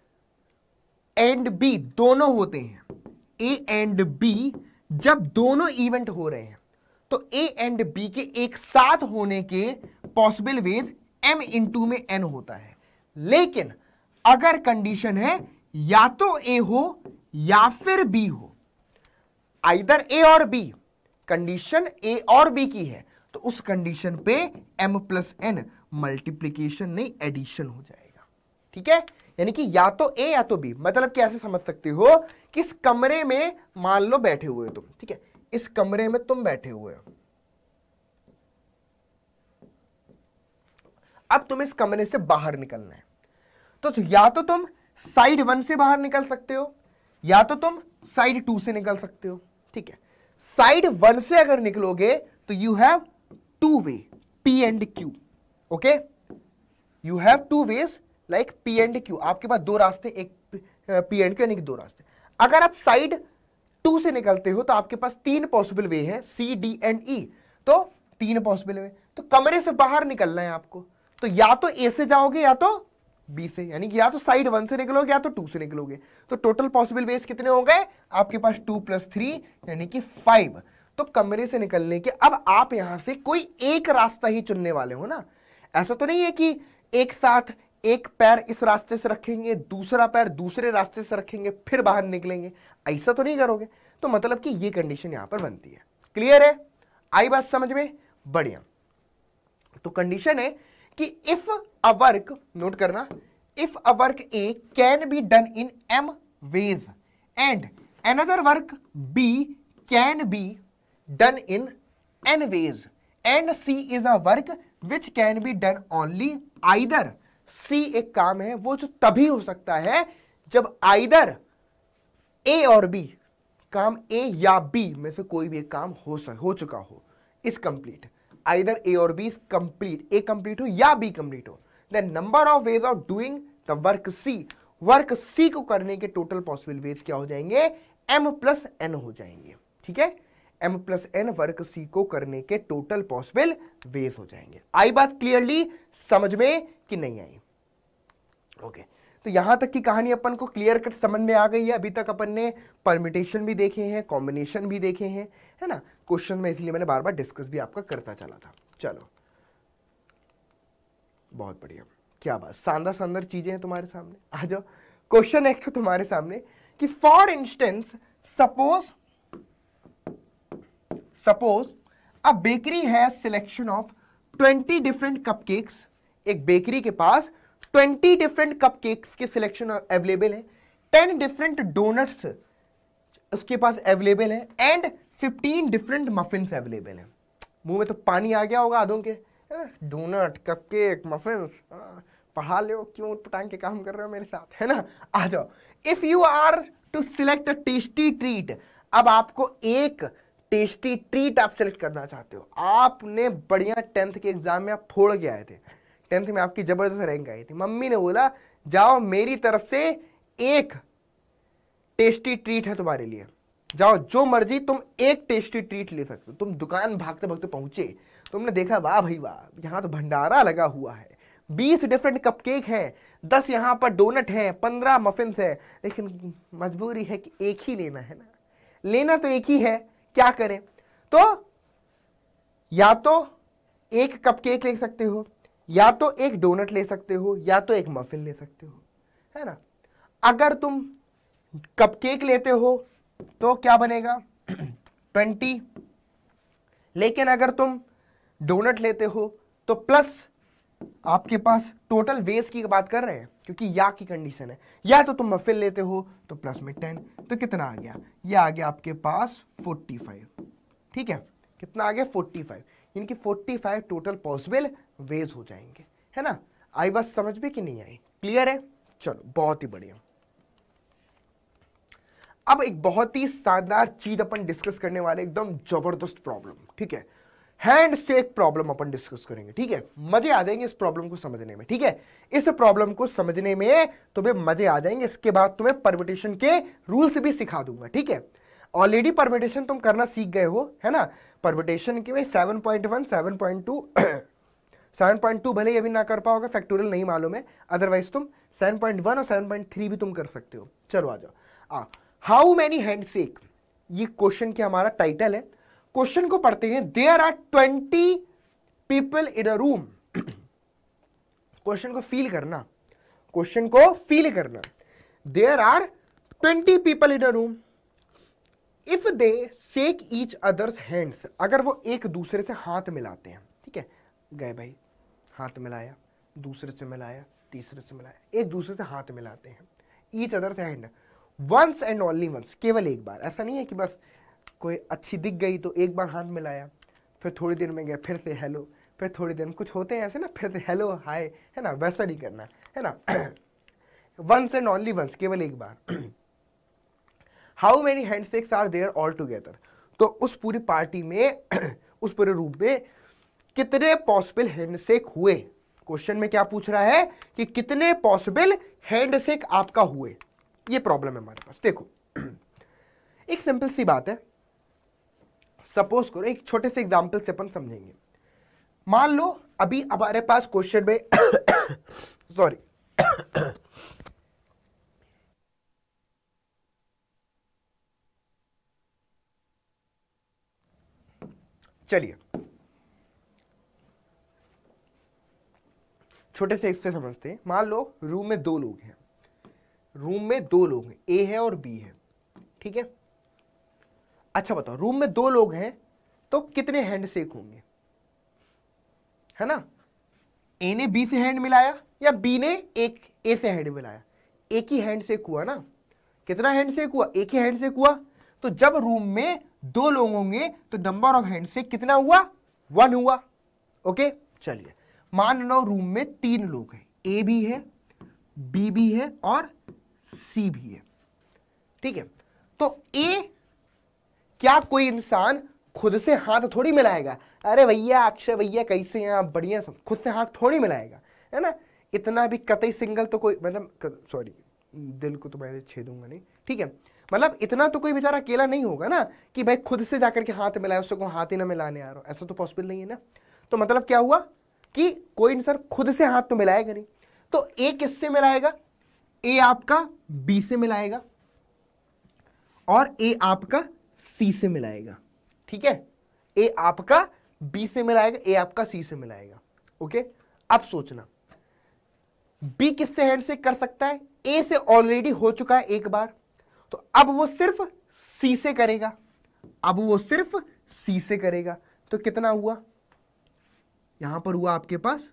एंड बी दोनों होते हैं ए एंड बी जब दोनों इवेंट हो रहे हैं तो ए एंड बी के एक साथ होने के पॉसिबल वेज एम इंटू में एन होता है लेकिन अगर कंडीशन है या तो ए हो या फिर बी हो आइदर ए और बी कंडीशन ए और बी की है तो उस कंडीशन पे एम प्लस एन मल्टीप्लीकेशन नहीं एडिशन हो जाएगा ठीक है यानी कि या तो ए या तो बी मतलब कैसे समझ सकते हो कि इस कमरे में मान लो बैठे हुए हो तुम ठीक है इस कमरे में तुम बैठे हुए हो अब तुम इस कमरे से बाहर निकलना है तो, तो या तो तुम साइड वन से बाहर निकल सकते हो या तो तुम साइड टू से निकल सकते हो ठीक है साइड वन से अगर निकलोगे तो you have two way P and Q okay you have two ways like P and Q आपके पास दो रास्ते एक पी एंड क्यू यानी कि दो रास्ते अगर आप साइड टू से निकलते हो तो आपके पास तीन पॉसिबल वे है सी डी एंड ई तो तीन पॉसिबल वे तो कमरे से बाहर निकलना है आपको तो या तो ए से जाओगे या तो बी से यानी कि या तो साइड वन से निकलोगे या तो टू से निकलोगे तो टोटल पॉसिबल वेज कितने हो गए आपके पास टू प्लस थ्री यानी कि फाइव तो कमरे से निकलने के अब आप यहां से कोई एक रास्ता ही चुनने वाले हो ना ऐसा तो नहीं है कि एक साथ एक पैर इस रास्ते से रखेंगे दूसरा पैर दूसरे रास्ते से रखेंगे फिर बाहर निकलेंगे ऐसा तो नहीं करोगे तो मतलब कि ये कंडीशन यहां पर बनती है क्लियर है आई बात समझ में बढ़िया तो कंडीशन है कि इफ अ वर्क नोट करना if a work A can be done in M ways and another work B can be done in N ways and C is a work which can be done only either C एक काम है वो जो तभी हो सकता है जब आइदर ए और बी काम ए या बी में से कोई भी एक काम हो सक हो चुका हो इस complete either A or B is complete, A complete हो या B complete हो then number of ways of doing the work C, work C को करने के total possible ways क्या हो जाएंगे M plus N हो जाएंगे ठीक है M plus N work C को करने के टोटल पॉसिबल वेज हो जाएंगे आई बात क्लियरली समझ में कि नहीं आई ओके okay. तो यहाँ तक की कहानी अपन को क्लियर कट समझ में आ गई है अभी तक अपन ने परमिटेशन भी देखे हैं कॉम्बिनेशन भी देखे हैं है ना क्वेश्चन में इसलिए मैंने बार बार डिस्कस भी आपका करता चला था चलो बहुत बढ़िया क्या बात शानदार शानदार चीज़ें हैं तुम्हारे सामने आ जाओ क्वेश्चन एक तो तुम्हारे सामने कि for instance suppose suppose a bakery has selection of 20 different cupcakes एक बेकरी के पास ट्वेंटी डिफरेंट कप केक्स के सिलेक्शन अवेलेबल है टेन डिफरेंट डोनट्स उसके पास अवेलेबल है and fifteen different muffins available हैं मुंह में तो पानी आ गया होगा आधों के डोनट कप केक मफिन्स पढ़ा लो क्यों पटांग के काम कर रहे हो मेरे साथ है ना आ जाओ if you are to select a tasty treat अब आपको एक टेस्टी ट्रीट आप सिलेक्ट करना चाहते हो आपने बढ़िया टेंथ के एग्जाम में आप फोड़ के आए थे टेंथ में आपकी जबरदस्त रैंक आई थी मम्मी ने बोला जाओ मेरी तरफ से एक टेस्टी ट्रीट है तुम्हारे लिए जाओ जो मर्जी तुम एक टेस्टी ट्रीट ले सकते हो तुम दुकान भागते भागते पहुंचे तुमने देखा वाह भाई वाह यहाँ तो भंडारा लगा हुआ है बीस डिफरेंट कपकेक हैं दस यहाँ पर डोनट हैं पंद्रह मफिन्स हैं लेकिन मजबूरी है कि एक ही लेना है ना लेना तो एक ही है क्या करें तो या तो एक कपकेक ले सकते हो या तो एक डोनट ले सकते हो या तो एक मफिन ले सकते हो है ना अगर तुम कपकेक लेते हो तो क्या बनेगा ट्वेंटी लेकिन अगर तुम डोनट लेते हो तो प्लस आपके पास टोटल वेस की बात कर रहे हैं क्योंकि या की कंडीशन है या तो तुम मफिल लेते हो तो प्लस में टेन तो कितना आ गया ये आ गया आपके पास फोर्टी फाइव ठीक है कितना आ गया फोर्टी फाइव इनकी forty five total possible ways हो जाएंगे है ना आई बात समझ में कि नहीं आई क्लियर है चलो बहुत ही बढ़िया अब एक बहुत ही शानदार चीज अपन डिस्कस करने वाले एकदम जबरदस्त प्रॉब्लम ठीक है हैंड शेक प्रॉब्लम अपन डिस्कस करेंगे ठीक है मजे आ जाएंगे इस प्रॉब्लम को समझने में ठीक है इस प्रॉब्लम को समझने में तुम्हें मजे आ जाएंगे इसके बाद तुम्हें परमिटेशन के रूल्स भी सिखा दूंगा ठीक है ऑलरेडी परमिटेशन तुम करना सीख गए हो है ना परमिटेशन के में seven point one seven point two seven point two भले ही अभी ना कर पाओगे फैक्टोरियल नहीं मालूम है अदरवाइज तुम सेवन पॉइंट वन और सेवन पॉइंट थ्री भी तुम कर सकते हो चलो आ जाओ हाउ मैनी हैंडसेक ये क्वेश्चन की हमारा टाइटल है क्वेश्चन को पढ़ते हैं there are twenty people in a room question को फील करना क्वेश्चन को फील करना there are twenty people in a room if they shake each others hands अगर वो एक दूसरे से हाथ मिलाते हैं गए भाई हाथ मिलाया दूसरे से मिलाया तीसरे से मिलाया एक दूसरे से हाथ मिलाते हैं ईच अदर से hand once and only once केवल एक बार ऐसा नहीं है कि बस कोई अच्छी दिख गई तो एक बार हाथ मिलाया फिर थोड़ी देर में गए फिर से हेलो फिर थोड़ी देर में कुछ होते हैं ऐसे ना फिर से हेलो हाय है ना वैसा नहीं करना है ना वंस एंड ओनली वंस केवल एक बार how many shakes are there all together तो उस पूरी पार्टी में उस पूरे रूप में कितने पॉसिबल हैंडशेक हुए क्वेश्चन में क्या पूछ रहा है कि कितने पॉसिबल हैंडशेक आपका हुए ये प्रॉब्लम है हमारे पास देखो एक सिंपल सी बात है सपोज करो एक छोटे से एग्जाम्पल से अपन समझेंगे मान लो अभी हमारे पास क्वेश्चन में सॉरी चलिए छोटे से इससे समझते हैं मान लो रूम में दो लोग हैं रूम में दो लोग हैं ए है और बी है ठीक है अच्छा बताओ रूम में दो लोग हैं तो कितने हैंडशेक होंगे है ना ए ने बी से हैंड मिलाया या बी ने एक ए से हैंड मिलाया एक ही हैंडशेक हुआ ना कितना हैंडशेक हुआ एक ही हैंडशेक हुआ तो जब रूम में दो लोग होंगे तो नंबर ऑफ हैंडशेक कितना हुआ वन हुआ ओके चलिए मान लो रूम में तीन लोग हैं ए भी है बी भी है और सी भी है ठीक है तो ए क्या कोई इंसान खुद से हाथ थोड़ी मिलाएगा अरे भैया अक्षय भैया कैसे हैं आप बढ़िया सब खुद से हाथ थोड़ी मिलाएगा है ना इतना भी कतई सिंगल तो कोई मतलब सॉरी दिल को तो मैं छेदूंगा नहीं ठीक है मतलब इतना तो कोई बेचारा अकेला नहीं होगा ना कि भाई खुद से जाकर के हाथ मिलाए उससे को हाथ ही ना मिलाने आ रहा हो ऐसा तो पॉसिबल नहीं है ना तो मतलब क्या हुआ कि कोई इंसान खुद से हाथ तो मिलाएगा नहीं तो ए किससे मिलाएगा ए आपका बी से मिलाएगा और ए आपका सी से मिलाएगा ठीक है ए आपका बी से मिलाएगा ए आपका सी से मिलाएगा ओके अब सोचना बी किससे हैंड से कर सकता है ए से ऑलरेडी हो चुका है एक बार तो अब वो सिर्फ सी से करेगा अब वो सिर्फ सी से करेगा तो कितना हुआ यहां पर हुआ आपके पास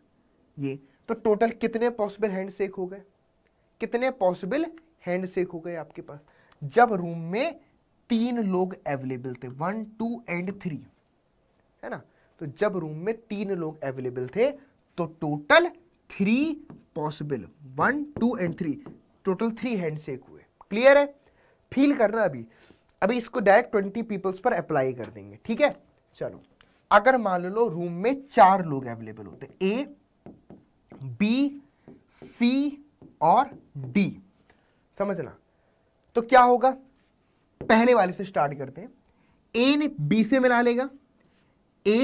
ये तो टोटल कितने पॉसिबल हैंड शेक हो गए कितने पॉसिबल हैंड शेक हो गए आपके पास जब रूम में तीन लोग अवेलेबल थे वन टू एंड थ्री है ना तो जब रूम में तीन लोग अवेलेबल थे तो total three possible one two and three total three handshake हुए क्लियर है फील करना अभी अभी इसको डायरेक्ट ट्वेंटी पीपल्स पर अप्लाई कर देंगे ठीक है चलो अगर मान लो रूम में चार लोग अवेलेबल होते ए बी सी और डी समझना तो क्या होगा पहले वाले से स्टार्ट करते हैं ए ने बी से मिला लेगा ए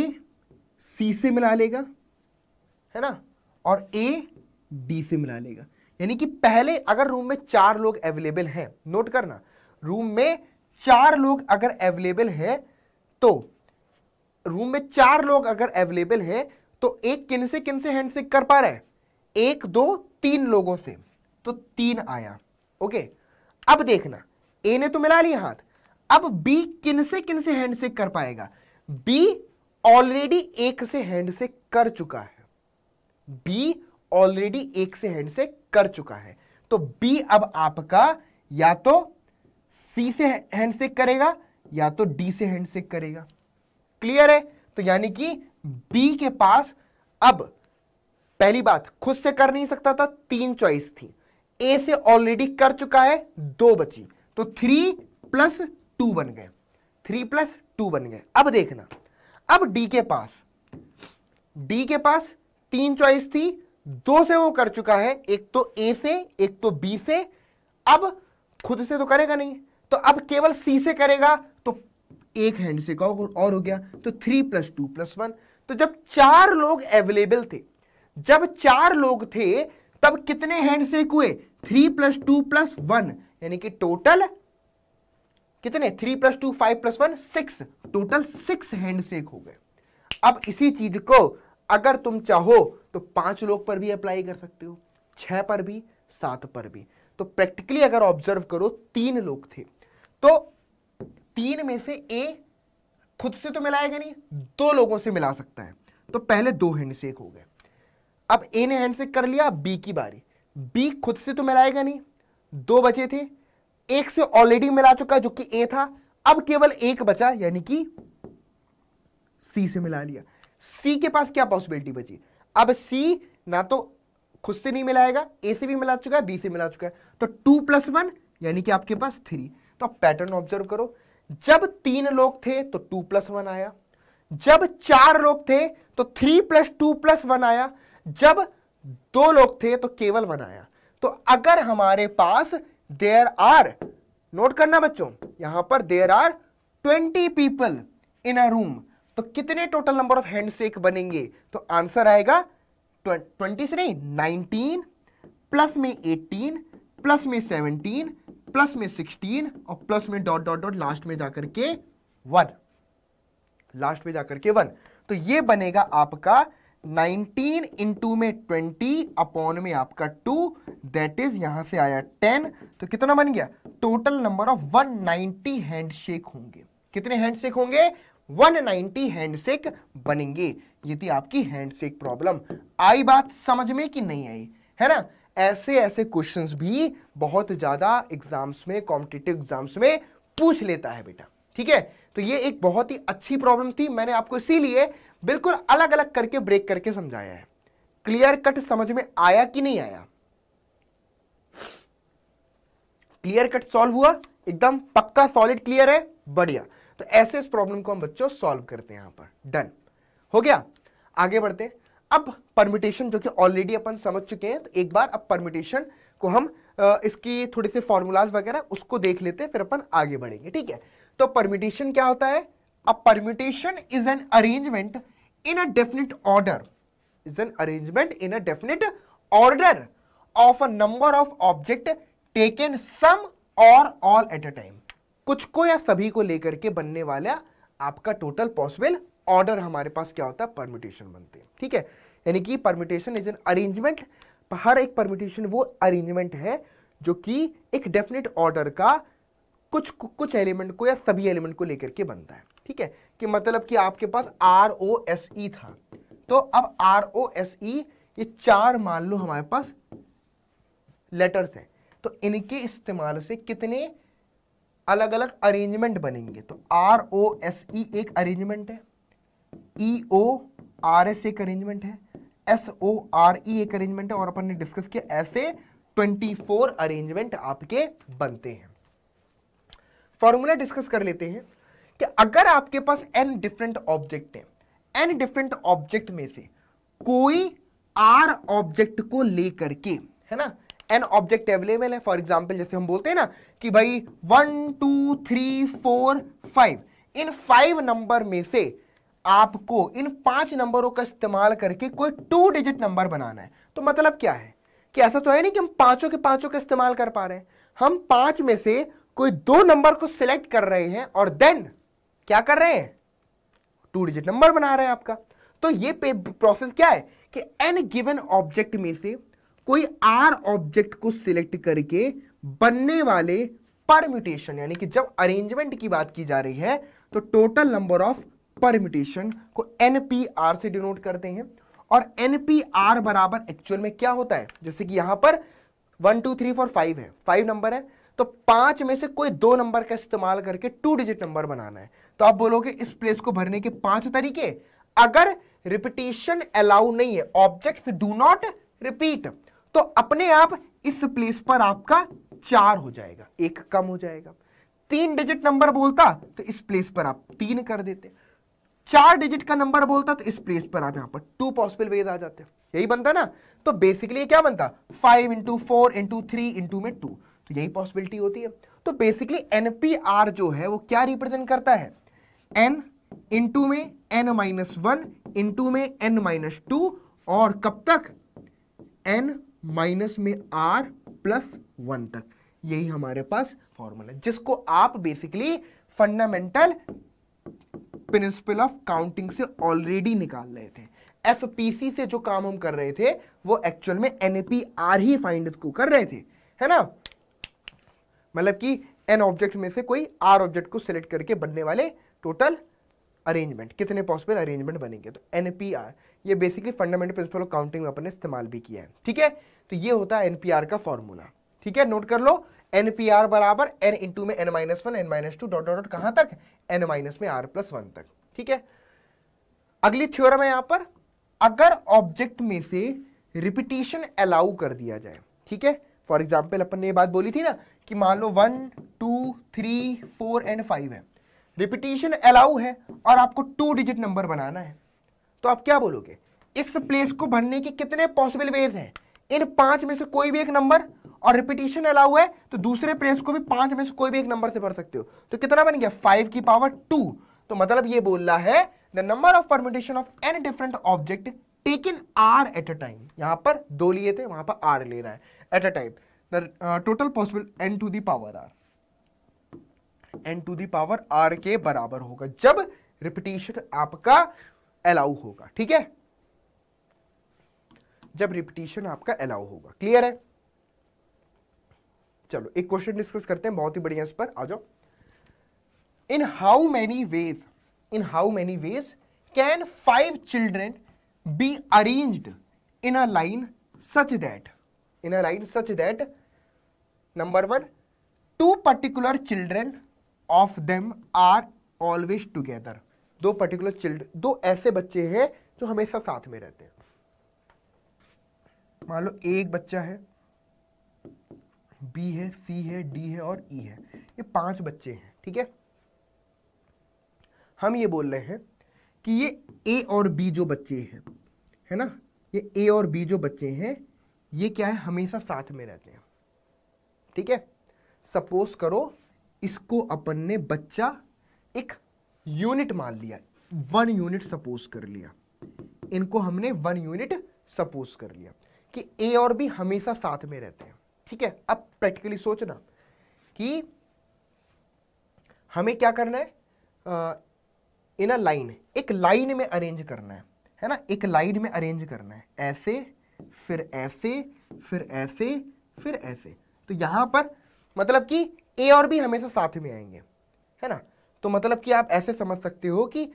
सी से मिला लेगा है ना और ए डी से मिला लेगा यानी कि पहले अगर रूम में चार लोग अवेलेबल हैं नोट करना रूम में चार लोग अगर अवेलेबल हैं तो रूम में चार लोग अगर अवेलेबल है तो एक किन से किन से हैंडशेक कर पा रहा है एक दो तीन लोगों से तो तीन आया ओके अब देखना ए ने तो मिला लिया हाथ अब बी किन से किन से हैंडशेक कर पाएगा बी ऑलरेडी एक से हैंडशेक कर चुका है बी ऑलरेडी एक से हैंडशेक कर चुका है तो बी अब आपका या तो सी से हैंडशेक करेगा या तो डी से हैंडशेक करेगा क्लियर है तो यानी कि बी के पास अब पहली बात खुद से कर नहीं सकता था तीन चॉइस थी ए से ऑलरेडी कर चुका है दो बची तो थ्री प्लस टू बन गए थ्री प्लस टू बन गए अब देखना अब डी के पास डी के पास तीन चॉइस थी दो से वो कर चुका है एक तो ए से एक तो बी से अब खुद से तो करेगा नहीं तो अब केवल सी से करेगा एक हैंड से का और हो गया तो three plus two plus one तो जब चार लोग अवेलेबल थे जब चार लोग थे तब कितने हैंड से हुए three plus two plus one यानी कि टोटल कितने three plus two five plus one six total six hand से हो गए अब इसी चीज को अगर तुम चाहो तो पांच लोग पर भी अप्लाई कर सकते हो छह पर भी सात पर भी तो प्रैक्टिकली अगर ऑब्जर्व करो तीन लोग थे तो तीन में से ए खुद से तो मिलाएगा नहीं दो लोगों से मिला सकता है तो पहले दो हैंडशेक हो गए अब ए ने हैंडशेक कर लिया बी की बारी बी खुद से तो मिलाएगा नहीं दो बचे थे एक से ऑलरेडी मिला चुका जो कि ए था अब केवल एक बचा यानी कि सी से मिला लिया सी के पास क्या पॉसिबिलिटी बची अब सी ना तो खुद से नहीं मिलाएगा ए से भी मिला चुका है बी से मिला चुका है तो टू प्लस वन यानी कि आपके पास थ्री तो आप पैटर्न ऑब्जर्व करो जब तीन लोग थे तो टू प्लस वन आया जब चार लोग थे तो three plus two plus one आया जब दो लोग थे तो केवल वन आया तो अगर हमारे पास देर आर नोट करना बच्चों यहां पर there are twenty people in a room तो कितने टोटल नंबर ऑफ हैंडशेक बनेंगे तो आंसर आएगा ट्वेंटी से नहीं नाइनटीन प्लस में एटीन प्लस में सेवनटीन प्लस में सिक्सटीन और प्लस में डॉट डॉट डॉट लास्ट में जाकर के वन लास्ट में जाकर के वन तो ये बनेगा आपका 19 इंटू में 20 अपॉन में आपका 2 दैट इज यहां से आया 10 तो कितना बन गया टोटल नंबर ऑफ 190 हैंडशेक होंगे कितने हैंडशेक होंगे 190 हैंडशेक बनेंगे ये थी आपकी हैंडशेक प्रॉब्लम आई बात समझ में कि नहीं आई है ना ऐसे ऐसे क्वेश्चंस भी बहुत ज़्यादा एग्जाम्स में कॉम्पिटेटिव एग्जाम्स में पूछ लेता है बेटा ठीक है तो ये एक बहुत ही अच्छी प्रॉब्लम थी मैंने आपको इसीलिए बिल्कुल अलग अलग करके ब्रेक करके समझाया है क्लियर कट समझ में आया कि नहीं आया क्लियर कट सॉल्व हुआ एकदम पक्का सॉलिड क्लियर है बढ़िया तो ऐसे इस प्रॉब्लम को हम बच्चों सॉल्व करते हैं यहां पर डन हो गया आगे बढ़ते अब परमिटेशन जो कि ऑलरेडी अपन समझ चुके हैं तो एक बार अब परमिटेशन को हम इसकी थोड़ी सी फॉर्मूलाज वगैरह उसको देख लेते हैं फिर अपन आगे बढ़ेंगे ठीक है तो परमिटेशन क्या होता है a permutation is an arrangement in a definite order is an arrangement in a definite order of a number of object taken some or all eight a time कुछ को या सभी को लेकर के बनने वाला आपका टोटल पॉसिबल ऑर्डर हमारे पास क्या होता है परमिटेशन बनते हैं ठीक है यानी कि परमिटेशन इज एन अरेंजमेंट हर एक परमिटेशन वो अरेंजमेंट है जो कि एक डेफिनेट ऑर्डर का कुछ कुछ एलिमेंट को या सभी एलिमेंट को लेकर के बनता है ठीक है कि मतलब कि आपके पास आर ओ एस ई था तो अब आर ओ एस ई ये चार मान लो हमारे पास लेटर्स हैं तो इनके इस्तेमाल से कितने अलग अलग अरेंजमेंट बनेंगे तो आर ओ एस ई एक अरेंजमेंट है ई ओ आर एस एक अरेंजमेंट है एस ओ आर ई एक अरेंजमेंट है और अपन ने डिस्कस किया ऐसे 24 अरेंजमेंट आपके बनते हैं फॉर्मूला डिस्कस कर लेते हैं कि अगर आपके पास एन डिफरेंट ऑब्जेक्ट है एन डिफरेंट ऑब्जेक्ट में से कोई आर ऑब्जेक्ट को लेकर के है ना एन ऑब्जेक्ट अवेलेबल है फॉर एग्जाम्पल जैसे हम बोलते हैं ना कि भाई one two three four five इन फाइव नंबर में से आपको इन पांच नंबरों का इस्तेमाल करके कोई टू डिजिट नंबर बनाना है तो मतलब क्या है कि ऐसा तो है नहीं कि हम पांचों के पांचों का इस्तेमाल कर पा रहे हैं हम पांच में से कोई दो नंबर को सिलेक्ट कर रहे हैं और देन क्या कर रहे हैं टू डिजिट नंबर बना रहे हैं आपका तो ये प्रोसेस क्या है कि एन गिवन ऑब्जेक्ट में से कोई आर ऑब्जेक्ट को सिलेक्ट करके बनने वाले परम्यूटेशन यानी कि जब अरेंजमेंट की बात की जा रही है तो टोटल नंबर ऑफ परमिटेशन को एनपीआर से डिनोट करते हैं और एनपीआर बराबर एक्चुअल में क्या होता है जैसे कि यहां पर one two three four five है फाइव नंबर है तो पांच में से कोई दो नंबर का इस्तेमाल करके टू डिजिट नंबर बनाना है तो आप बोलोगे इस प्लेस को भरने के पांच तरीके अगर रिपीटेशन अलाउ नहीं है ऑब्जेक्ट्स डू नॉट रिपीट तो अपने आप इस प्लेस पर आपका चार हो जाएगा एक कम हो जाएगा तीन डिजिट नंबर बोलता तो इस प्लेस पर आप तीन कर देते चार डिजिट का नंबर बोलता तो इस प्लेस पर आप यहां पर टू पॉसिबल वेज आ जाते यही बनता ना तो बेसिकली क्या बनता five into four into three into में टू तो यही पॉसिबिलिटी होती है तो बेसिकली एनपीआर जो है वो क्या रिप्रेजेंट करता है एन इंटू में एन माइनस वन इंटू में एन माइनस टू और कब तक एन माइनस में आर प्लस वन तक यही हमारे पास फॉर्मूला जिसको आप basically fundamental principle of counting से ऑलरेडी निकाल रहे थे एफपीसी से जो काम हम कर रहे थे वो एक्चुअल में एनएपीआर ही फाइंड को कर रहे थे है ना मतलब कि एन ऑब्जेक्ट में से कोई आर ऑब्जेक्ट को सिलेक्ट करके बनने वाले टोटल अरेंजमेंट कितने पॉसिबल अरेंजमेंट बनेंगे तो एनपीआर ये basically fundamental principle of counting में अपन ने इस्तेमाल भी किया है ठीक है तो ये होता है एनपीआर का फॉर्मूला ठीक है नोट कर लो एन पी आर बराबर एन इंटू में n minus one n minus two dot dot कहां तक एन माइनस में आर प्लस वन तक ठीक है अगली थ्योरम है यहाँ पर अगर ऑब्जेक्ट में से रिपीटिशन अलाउ कर दिया जाए ठीक है फॉर एग्जाम्पल अपन ने ये बात बोली थी ना कि मान लो one two three four and five है रिपीटिशन अलाउ है और आपको टू डिजिट नंबर बनाना है तो आप क्या बोलोगे इस प्लेस को भरने के कितने पॉसिबल वेज हैं इन पांच में से कोई भी एक नंबर और रिपीटेशन अलाउ है तो दूसरे प्लेस को भी पांच में से कोई भी एक नंबर से भर सकते हो तो कितना बन गया फाइव की पावर टू तो मतलब ये बोल रहा है the number of permutation of n different object taken r at a time यहां पर दो लिए थे वहां पर आर ले रहा है at a time total possible n to the power r n to the power r के बराबर होगा जब रिपीटेशन आपका अलाउ होगा ठीक है जब रिपीटिशन आपका अलाउ होगा क्लियर है चलो एक क्वेश्चन डिस्कस करते हैं बहुत ही बढ़िया इस पर आ जाओ in how many ways in how many ways can five children be arrange in a line such that in a line such that number one two particular children of them are always together दो particular children दो ऐसे बच्चे हैं जो हमेशा साथ में रहते हैं मान लो ए एक बच्चा है बी है सी है डी है और ई e है ये पांच बच्चे हैं ठीक है हम ये बोल रहे हैं कि ये ए और बी जो बच्चे हैं है ना ये ए और बी जो बच्चे हैं ये क्या है हमेशा साथ में रहते हैं ठीक है सपोज करो इसको अपन ने बच्चा एक यूनिट मान लिया वन यूनिट सपोज कर लिया इनको हमने वन यूनिट सपोज कर लिया कि ए और बी हमेशा साथ में रहते हैं ठीक है अब प्रैक्टिकली सोचना कि हमें क्या करना है इन अ लाइन एक लाइन में अरेंज करना है है ना एक लाइन में अरेंज करना है ऐसे फिर ऐसे फिर ऐसे फिर ऐसे तो यहां पर मतलब कि ए और बी हमेशा साथ में आएंगे है ना तो मतलब कि आप ऐसे समझ सकते हो कि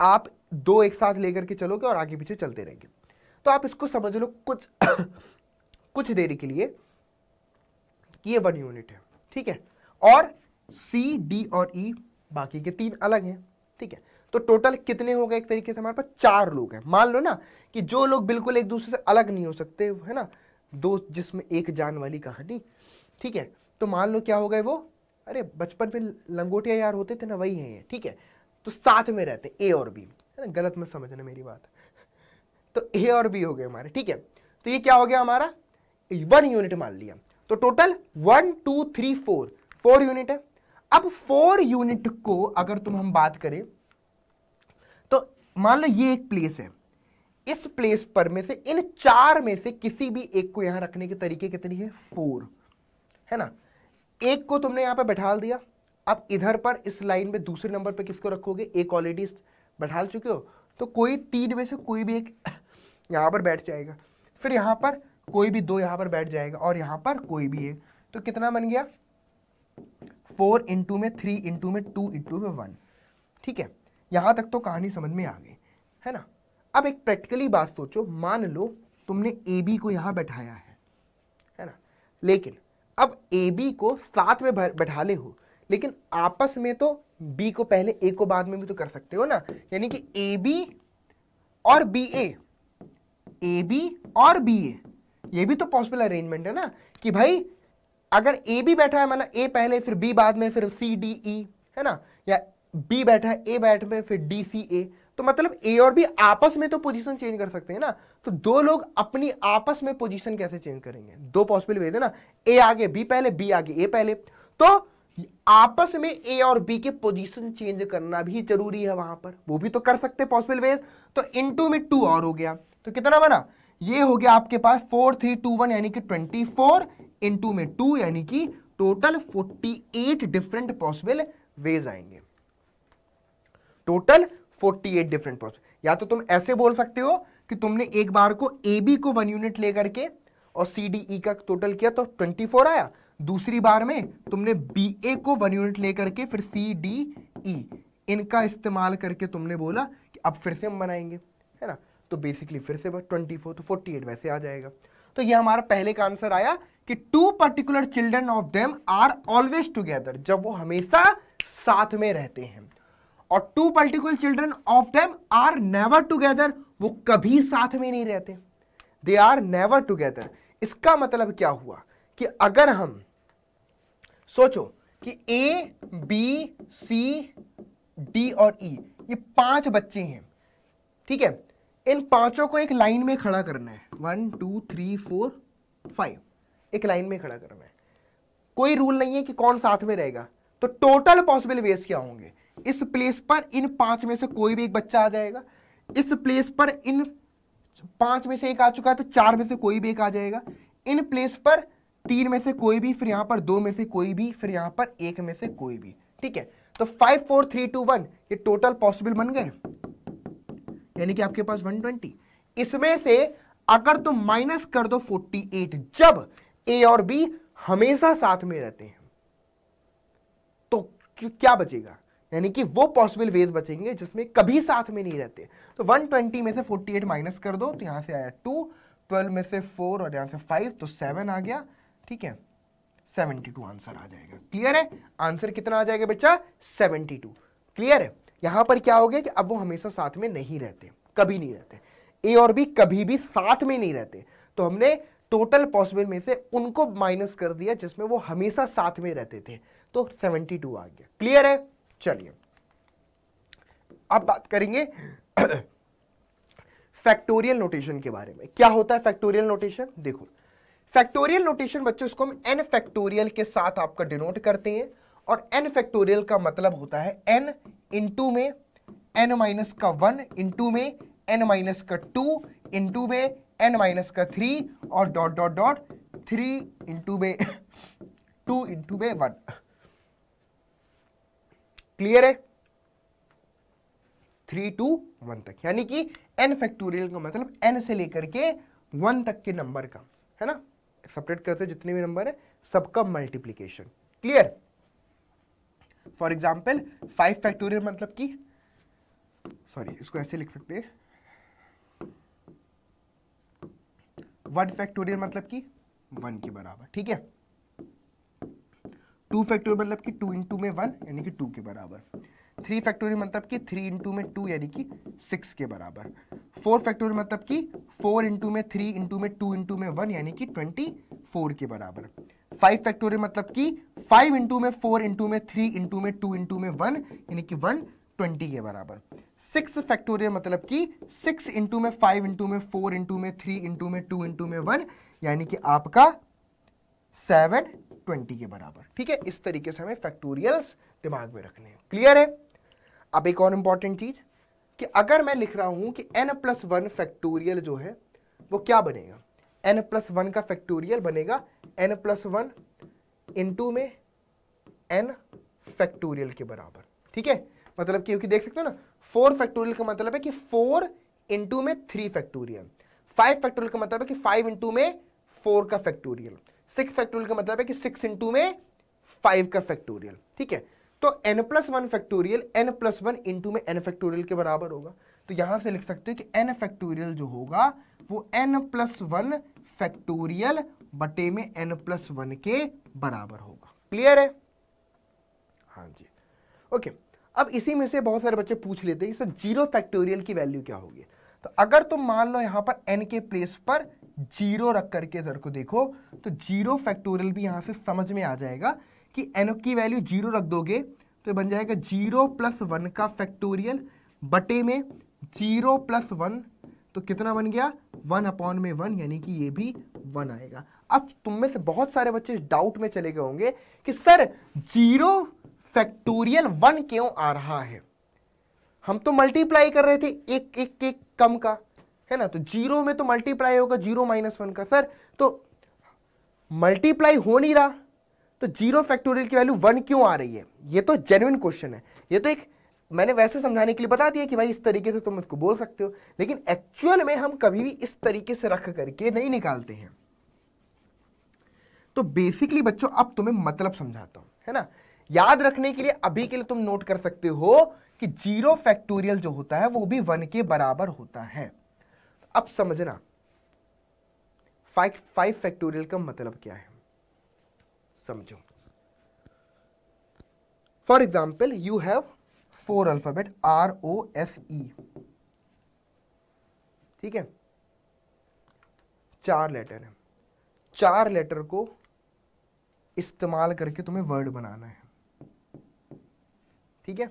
आप दो एक साथ लेकर के चलोगे और आगे पीछे चलते रहेंगे तो आप इसको समझ लो कुछ कुछ देरी के लिए ये वन यूनिट है ठीक है और सी डी और ई e, बाकी के तीन अलग हैं ठीक है तो टोटल कितने हो गए एक तरीके से हमारे पास चार लोग हैं मान लो ना कि जो लोग बिल्कुल एक दूसरे से अलग नहीं हो सकते है ना दो जिसमें एक जान वाली कहानी ठीक है तो मान लो क्या हो गए वो अरे बचपन में लंगोटिया यार होते थे ना वही हैं ठीक है तो साथ में रहते ए और बी है ना गलत मत समझना मेरी बात तो ए और बी हो गए हमारे ठीक है तो ये क्या हो गया हमारा वन यूनिट मान लिया तो total one two three four four unit है अब फोर यूनिट को अगर तुम हम बात करें तो मान लो ये एक प्लेस है इस प्लेस पर में से इन चार में से किसी भी एक को यहां रखने के तरीके कितनी है फोर है ना एक को तुमने यहां पर बैठा दिया अब इधर पर इस लाइन में दूसरे नंबर पर किसको रखोगे एक ऑलरेडी बैठा चुके हो तो कोई तीन में से कोई भी एक यहाँ पर बैठ जाएगा फिर यहाँ पर कोई भी दो यहाँ पर बैठ जाएगा और यहाँ पर कोई भी एक तो कितना बन गया फोर इंटू में थ्री इंटू में टू इंटू में वन ठीक है यहाँ तक तो कहानी समझ में आ गई है ना अब एक प्रैक्टिकली बात सोचो मान लो तुमने ए बी को यहाँ बैठाया है है ना लेकिन अब ए बी को साथ में बैठा ले हो लेकिन आपस में तो बी को पहले ए को बाद में भी तो कर सकते हो ना यानी कि ए बी और बी ए ए बी और बी ए ये भी तो पॉसिबल अरेंजमेंट है ना कि भाई अगर ए बी बैठा है मतलब ए पहले फिर बी बाद में फिर सी डी ई है ना या बी बैठा है ए बैठ में फिर डी सी ए तो मतलब ए और बी आपस में तो पोजीशन चेंज कर सकते हैं ना तो दो लोग अपनी आपस में पोजीशन कैसे चेंज करेंगे दो पॉसिबल वे थे ना ए आगे बी पहले बी आगे ए पहले तो आपस में ए और बी के पोजीशन चेंज करना भी जरूरी है वहां पर वो भी तो कर सकते पॉसिबल वेज तो इन टू में टू और हो गया तो कितना बना ये हो गया आपके पास फोर थ्री टू वन यानी कि ट्वेंटी फोर इंटू में टू यानी कि total forty eight different possible ways आएंगे total forty eight different possible या तो तुम ऐसे बोल सकते हो कि तुमने एक बार को ए बी को वन यूनिट लेकर के और सी डी ई का टोटल किया तो ट्वेंटी फोर आया दूसरी बार में तुमने बी ए को वन यूनिट लेकर के फिर सी डी ई इनका इस्तेमाल करके तुमने बोला कि अब फिर से हम बनाएंगे है ना तो बेसिकली फिर से ट्वेंटी फोर तो फोर्टी एट वैसे आ जाएगा तो ये हमारा पहले का आंसर आया कि two particular children of them are always together जब वो हमेशा साथ में रहते हैं और two particular children of them are never together वो कभी साथ में नहीं रहते दे आर नेवर टुगेदर इसका मतलब क्या हुआ कि अगर हम सोचो कि ए बी सी डी और ई e, ये पांच बच्चे हैं ठीक है इन पांचों को एक लाइन में खड़ा करना है one two three four five एक लाइन में खड़ा करना है कोई रूल नहीं है कि कौन साथ में रहेगा तो टोटल पॉसिबल वेज क्या होंगे इस प्लेस पर इन पांच में से कोई भी एक बच्चा आ जाएगा इस प्लेस पर इन पांच में से एक आ चुका है तो चार में से कोई भी एक आ जाएगा इन प्लेस पर तीन में से कोई भी फिर यहां पर दो में से कोई भी फिर यहां पर एक में से कोई भी ठीक है तो five four three two one ये टोटल पॉसिबल बन गए यानी कि आपके पास वन ट्वेंटी इसमें से अगर तुम तो माइनस कर दो फोर्टी एट जब ए और बी हमेशा साथ में रहते हैं तो क्या बचेगा यानी कि वो पॉसिबल वेज बचेंगे जिसमें कभी साथ में नहीं रहते तो 120 में से 48 माइनस कर दो तो यहां से आया 2 12 में से 4 और यहां से 5 तो 7 आ गया ठीक है 72 आंसर आ जाएगा क्लियर है आंसर कितना आ जाएगा बच्चा 72 क्लियर है यहां पर क्या हो गया कि अब वो हमेशा साथ में नहीं रहते कभी नहीं रहते ए और बी कभी भी साथ में नहीं रहते तो हमने टोटल पॉसिबल में से उनको माइनस कर दिया जिसमें वो हमेशा साथ में रहते थे तो 72 आ गया क्लियर है चलिए अब बात करेंगे फैक्टोरियल नोटेशन के बारे में क्या होता है फैक्टोरियल नोटेशन देखो फैक्टोरियल नोटेशन बच्चों इसको हम एन फैक्टोरियल के साथ आपका डिनोट करते हैं और एन फैक्टोरियल का मतलब होता है एन इंटू में एन माइनस का वन इंटू में एन माइनस का टू इंटू में एन माइनस का थ्री और dot dot dot three into में टू इंटू में वन क्लियर है थ्री टू वन तक यानी कि एन फैक्टोरियल का मतलब एन से लेकर के वन तक के नंबर का है ना सेपरेट करते हैं जितने भी नंबर है सबका multiplication clear for example five factorial मतलब कि सॉरी इसको ऐसे लिख सकते हैं वन फैक्टोरियल मतलब कि वन के बराबर ठीक है टू फैक्टोरियल मतलब कि टू इंटू में वन यानी कि टू के बराबर थ्री फैक्टोरियल मतलब कि थ्री इंटू में टू यानी कि सिक्स के बराबर फोर फैक्टोरियल मतलब कि फोर इंटू में थ्री इंटू में टू इंटू में वन यानी कि ट्वेंटी फोर के बराबर फाइव फैक्टोरियल मतलब कि फाइव इंटू में फोर इंटू में थ्री इंटू में टू इंटू में वन यानी कि वन ट्वेंटी के बराबर सिक्स फैक्टोरियल मतलब कि सिक्स इंटू में फाइव इंटू में फोर इंटू में थ्री इंटू में टू इंटू में वन यानी कि आपका सेवन ट्वेंटी के बराबर ठीक है इस तरीके से हमें फैक्टोरियल्स दिमाग में रखने हैं क्लियर है अब एक और इंपॉर्टेंट चीज़ कि अगर मैं लिख रहा हूं कि एन प्लस वन फैक्टोरियल जो है वो क्या बनेगा एन प्लस वन का फैक्टोरियल बनेगा एन प्लस वन इंटू में एन फैक्टोरियल के बराबर ठीक है मतलब क्योंकि देख सकते हो ना फोर फैक्टोरियल का मतलब है कि फोर इंटू में थ्री फैक्टोरियल फाइव फैक्टोरियल का मतलब है कि फाइव इंटू में फोर का फैक्टोरियल सिक्स फैक्टोरियल का मतलब है कि सिक्स इंटू में फाइव का फैक्टोरियल ठीक है तो n plus one factorial n plus one into में एन फैक्टोरियल के बराबर होगा तो यहां से लिख सकते हो कि एन फैक्टोरियल जो होगा वो एन प्लस वन फैक्टोरियल बटे में एन प्लस वन के बराबर होगा क्लियर है हाँ जी ओके अब इसी में से बहुत सारे बच्चे पूछ लेते हैं कि सर जीरो फैक्टोरियल की वैल्यू क्या होगी तो अगर तुम मान लो यहां पर एन के प्लेस पर जीरो रख करके सर को देखो तो जीरो फैक्टोरियल भी यहां से समझ में आ जाएगा कि एन की वैल्यू जीरो रख दोगे तो बन जाएगा जीरो प्लस वन का फैक्टोरियल बटे में जीरो प्लस वन तो कितना बन गया वन अपॉन में वन यानी कि ये भी वन आएगा अब तुम में से बहुत सारे बच्चे डाउट में चले गए होंगे कि सर जीरो फैक्टोरियल वन क्यों आ रहा है हम तो मल्टीप्लाई कर रहे थे एक एक एक कम का है ना तो जीरो में तो मल्टीप्लाई होगा जीरो माइनस वन का सर तो मल्टीप्लाई हो नहीं रहा तो जीरो फैक्टोरियल की वैल्यू वन क्यों आ रही है ये तो जेन्युन क्वेश्चन है ये तो एक मैंने वैसे समझाने के लिए बता दिया कि भाई इस तरीके से तुम इसको बोल सकते हो लेकिन एक्चुअल में हम कभी भी इस तरीके से रख करके नहीं निकालते हैं तो बेसिकली बच्चों अब तुम्हें मतलब समझाता हूं है ना याद रखने के लिए अभी के लिए तुम नोट कर सकते हो कि जीरो फैक्टोरियल जो होता है वो भी वन के बराबर होता है अब समझना फाइव फाइव फैक्टोरियल का मतलब क्या है समझो for example you have four alphabet R O F E ठीक है चार लेटर है चार लेटर को इस्तेमाल करके तुम्हें वर्ड बनाना है ठीक है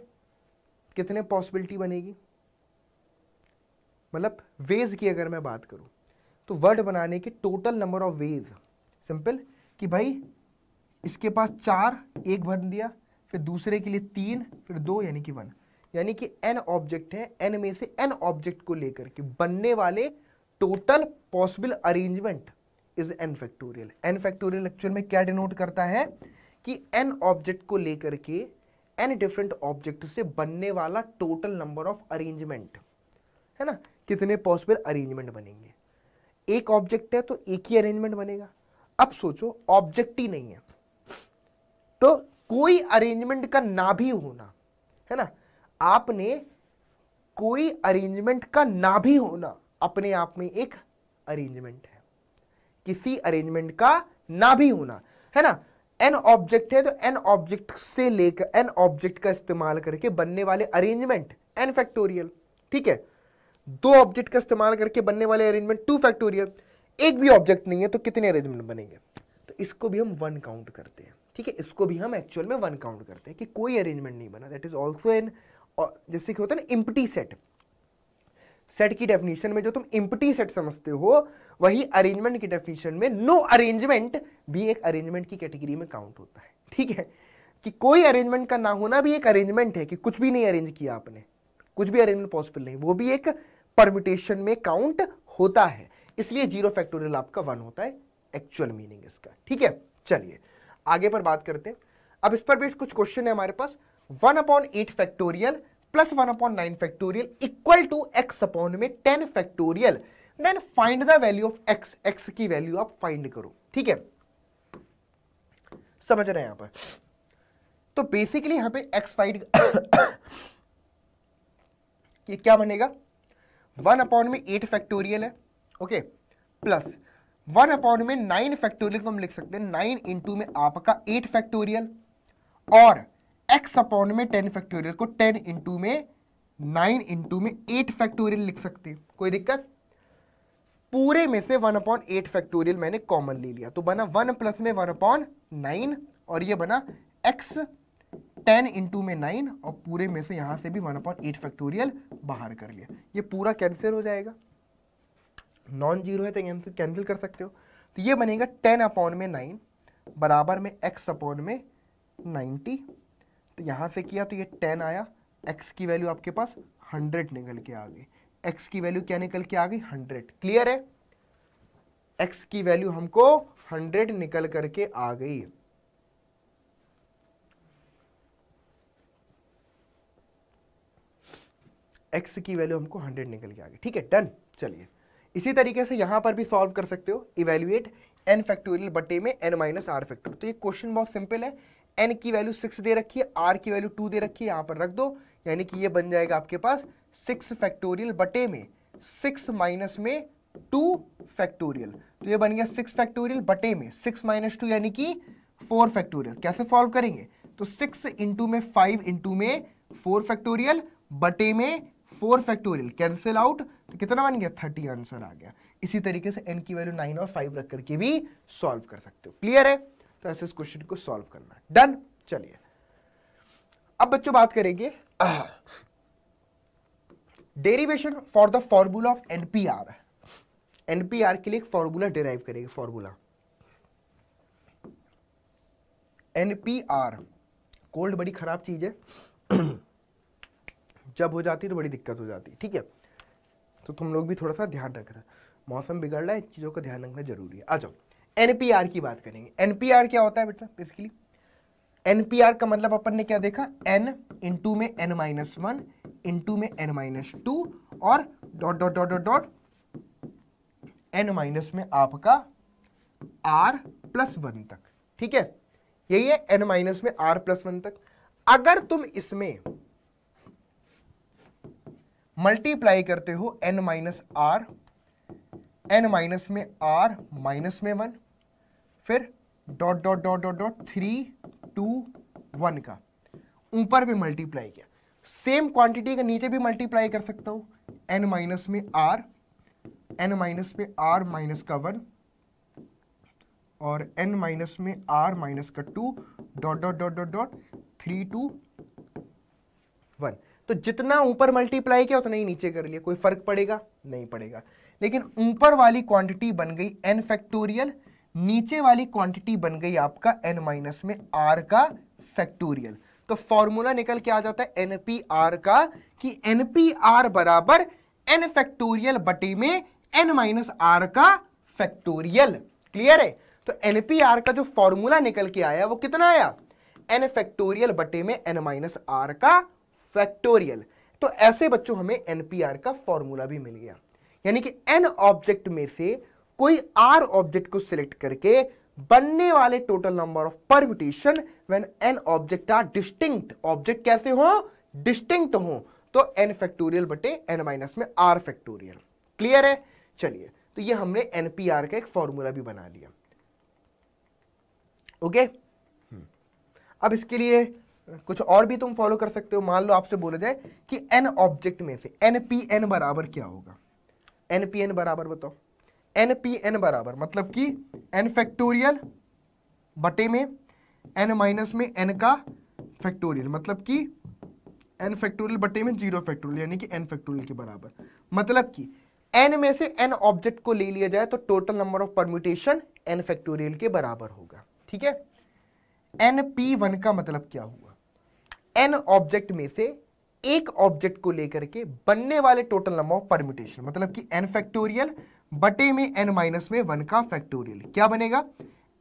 कितने पॉसिबिलिटी बनेगी मतलब वेज की अगर मैं बात करूं तो वर्ड बनाने के total number of ways simple कि भाई इसके पास चार एक भर दिया फिर दूसरे के लिए तीन फिर दो यानी कि वन यानी कि एन ऑब्जेक्ट है एन में से एन ऑब्जेक्ट को लेकर के बनने वाले total possible arrangement is n factorial n factorial actual में क्या डिनोट करता है कि एन ऑब्जेक्ट को लेकर के एन डिफरेंट ऑब्जेक्ट से बनने वाला टोटल नंबर ऑफ अरेंजमेंट है ना कितने पॉसिबल अरेंजमेंट बनेंगे एक ऑब्जेक्ट है तो एक ही अरेंजमेंट बनेगा अब सोचो ऑब्जेक्ट ही नहीं है तो कोई अरेंजमेंट का ना भी होना है ना आपने कोई अरेंजमेंट का ना भी होना अपने आप में एक अरेंजमेंट है किसी अरेंजमेंट का ना भी होना है ना एन ऑब्जेक्ट है तो एन ऑब्जेक्ट से लेकर एन ऑब्जेक्ट का इस्तेमाल करके बनने वाले अरेंजमेंट एन फैक्टोरियल ठीक है दो ऑब्जेक्ट का इस्तेमाल करके बनने वाले अरेंजमेंट टू फैक्टोरियल एक भी ऑब्जेक्ट नहीं है तो कितने अरेंजमेंट बनेंगे तो इसको भी हम वन काउंट करते हैं ठीक है इसको भी हम एक्चुअल में वन काउंट करते हैं कि कोई अरेंजमेंट नहीं बना दैट इज ऑल्सो एन जैसे कि होता है ना इम्पटी सेट सेट की डेफिनेशन में जो तुम इम्पटी सेट समझते हो वही अरेंजमेंट की डेफिनेशन में नो no अरेंजमेंट भी एक अरेंजमेंट की कैटेगरी में काउंट होता है ठीक है कि कोई अरेंजमेंट का ना होना भी एक अरेंजमेंट है कि कुछ भी नहीं अरेंज किया आपने कुछ भी अरेंजमेंट पॉसिबल नहीं वो भी एक परमिटेशन में काउंट होता है इसलिए जीरो फैक्टोरियल आपका वन होता है एक्चुअल मीनिंग इसका ठीक है चलिए आगे पर बात करते हैं अब इस पर भी कुछ क्वेश्चन है हमारे पास one upon eight factorial plus one upon nine factorial equal to x upon में ten factorial then find the value of x x की वैल्यू आप फाइंड करो ठीक है समझ रहे हैं यहां पर तो बेसिकली यहां पे एक्स फाइंड ये क्या बनेगा वन अपॉन में एट फैक्टोरियल है ओके प्लस वन अपॉन में नाइन फैक्टोरियल को हम लिख सकते हैं नाइन इंटू में आपका एट फैक्टोरियल और एक्स अपॉन में टेन फैक्टोरियल को टेन इंटू में नाइन इंटू में एट फैक्टोरियल लिख सकते हैं कोई दिक्कत पूरे में से वन अपॉन एट फैक्टोरियल मैंने कॉमन ले लिया तो बना वन प्लस में वन अपॉन नाइन और ये बना एक्स टेन इंटू में नाइन और पूरे में से यहां से भी वन अपॉन एट फैक्टोरियल बाहर कर लिया ये पूरा कैंसिल हो जाएगा नॉन जीरो है तो कैंसिल कर सकते हो तो ये बनेगा टेन अपॉन में नाइन बराबर में एक्स अपॉन में नाइन्टी तो यहाँ से किया तो ये टेन आया एक्स की वैल्यू आपके पास हंड्रेड निकल के आ गई एक्स की वैल्यू क्या निकल के आ गई हंड्रेड क्लियर है एक्स की वैल्यू हमको हंड्रेड निकल करके आ गई एक्स की वैल्यू हमको हंड्रेड निकल के आ गई ठीक है डन चलिए इसी तरीके से यहाँ पर भी सॉल्व कर सकते हो इवेल्युएट एन फैक्टोरियल बटे में एन माइनस आर फैक्टोरियल तो ये क्वेश्चन बहुत सिंपल है एन की वैल्यू सिक्स दे रखी है आर की वैल्यू टू दे रखी है यहाँ पर रख दो यानी कि ये बन जाएगा आपके पास सिक्स फैक्टोरियल बटे में सिक्स माइनस में टू फैक्टोरियल तो ये बन गया सिक्स फैक्टोरियल बटे में सिक्स माइनस टू यानी कि फोर फैक्टोरियल कैसे सॉल्व करेंगे तो सिक्स इंटू में फाइव इंटू में फोर फैक्टोरियल बटे में फोर फैक्टोरियल कैंसिल आउट तो कितना बन गया थर्टी आंसर आ गया इसी तरीके से एन की वैल्यू नाइन और फाइव रख करके भी सॉल्व कर सकते हो क्लियर है तो ऐसे इस क्वेश्चन को सॉल्व करना है डन चलिए अब बच्चों बात करेंगे derivation for the formula of nPr nPr के लिए एक फॉर्मूला डिराइव करेंगे फॉर्मूला एनपीआर कोल्ड बड़ी खराब चीज है जब हो जाती तो बड़ी दिक्कत हो जाती ठीक है तो तुम लोग भी थोड़ा सा ध्यान रख रहे मौसम बिगड़ रहा है चीज़ों का ध्यान रखना जरूरी है आ जाओ एनपीआर की बात करेंगे एनपीआर क्या होता है बेटा बेसिकली एनपीआर का मतलब अपन ने क्या देखा एन इंटू में एन माइनस वन इंटू में एन माइनस टू और dot dot dot dot dot n minus में आपका आर प्लस वन तक ठीक है यही है एन माइनस में आर प्लस वन तक अगर तुम इसमें मल्टीप्लाई करते हो n minus r n minus में आर माइनस में वन फिर dot dot dot dot dot three two one का ऊपर भी मल्टीप्लाई किया सेम क्वांटिटी का नीचे भी मल्टीप्लाई कर सकता हूं एन माइनस में आर एन माइनस में आर माइनस का वन और एन माइनस में आर माइनस का two dot dot dot dot dot three two तो जितना ऊपर मल्टीप्लाई किया उतना ही नीचे कर लिया कोई फर्क पड़ेगा नहीं पड़ेगा लेकिन ऊपर वाली क्वांटिटी बन गई एन फैक्टोरियल नीचे वाली क्वांटिटी बन गई आपका एन माइनस में आर का फैक्टोरियल तो फॉर्मूला निकल के आ जाता है एन पी आर का कि एन पी आर बराबर एन फैक्टोरियल बटे में एन माइनस आर का फैक्टोरियल क्लियर है तो एन पी आर का जो फॉर्मूला निकल के आया वो कितना आया एन फैक्टोरियल बटे में एन माइनस आर का फैक्टोरियल तो ऐसे बच्चों हमें एनपीआर का फॉर्मूला भी मिल गया यानी कि एन ऑब्जेक्ट में से कोई आर ऑब्जेक्ट को सिलेक्ट करके बनने वाले total number of permutation when n object are distinct object कैसे हो डिस्टिंक्ट हो तो एन फैक्टोरियल बटे एन माइनस में आर फैक्टोरियल क्लियर है चलिए तो ये हमने एनपीआर का एक फॉर्मूला भी बना लिया ओके अब इसके लिए कुछ और भी तुम फॉलो कर सकते हो मान लो आपसे बोला जाए कि एन ऑब्जेक्ट में से एन पी एन बराबर क्या होगा एन पी एन बराबर बताओ एन पी एन बराबर मतलब कि एन फैक्टोरियल बटे में एन माइनस में एन का फैक्टोरियल मतलब कि एन फैक्टोरियल बटे में जीरो फैक्टोरियल यानी कि एन फैक्टोरियल के बराबर मतलब कि एन में से एन ऑब्जेक्ट को ले लिया जाए तो total number of permutation n factorial के बराबर होगा ठीक है एन पी वन का मतलब क्या हुआ एन ऑब्जेक्ट में से एक ऑब्जेक्ट को लेकर के बनने वाले टोटल नंबर ऑफ परमिटेशन मतलब कि एन फैक्टोरियल बटे में एन माइनस में वन का फैक्टोरियल क्या बनेगा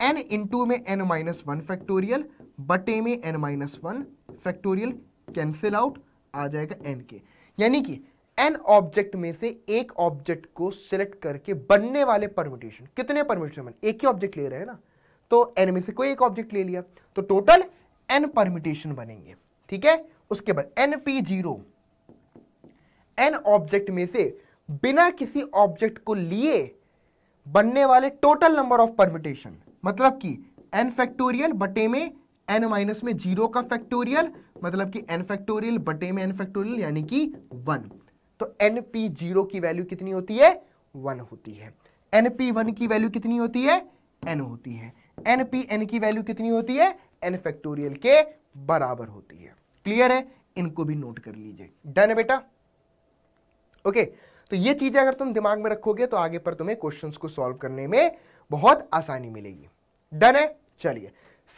एन इंटू में एन माइनस वन फैक्टोरियल बटे में n minus one factorial cancel out आ जाएगा एन के यानी कि एन ऑब्जेक्ट में से एक ऑब्जेक्ट को सिलेक्ट करके बनने वाले परमिटेशन कितने परमिटेशन बने एक ही ऑब्जेक्ट ले रहे हैं ना तो एन में से कोई एक ऑब्जेक्ट ले लिया तो टोटल एन परमिटेशन बनेंगे ठीक है उसके बाद n P zero n object में से बिना किसी ऑब्जेक्ट को लिए बनने वाले टोटल नंबर ऑफ परमिटेशन मतलब कि एन फैक्टोरियल बटे में एन माइनस में जीरो का फैक्टोरियल मतलब कि एन फैक्टोरियल बटे में एन फैक्टोरियल यानी कि वन तो एन पी जीरो की वैल्यू कितनी होती है वन होती है एन पी वन की वैल्यू कितनी होती है एन होती है एन पी एन की वैल्यू कितनी होती है एन फैक्टोरियल के बराबर होती है क्लियर है इनको भी नोट कर लीजिए डन है बेटा ओके तो ये चीजें अगर तुम दिमाग में रखोगे तो आगे पर तुम्हें क्वेश्चंस को सॉल्व करने में बहुत आसानी मिलेगी डन है चलिए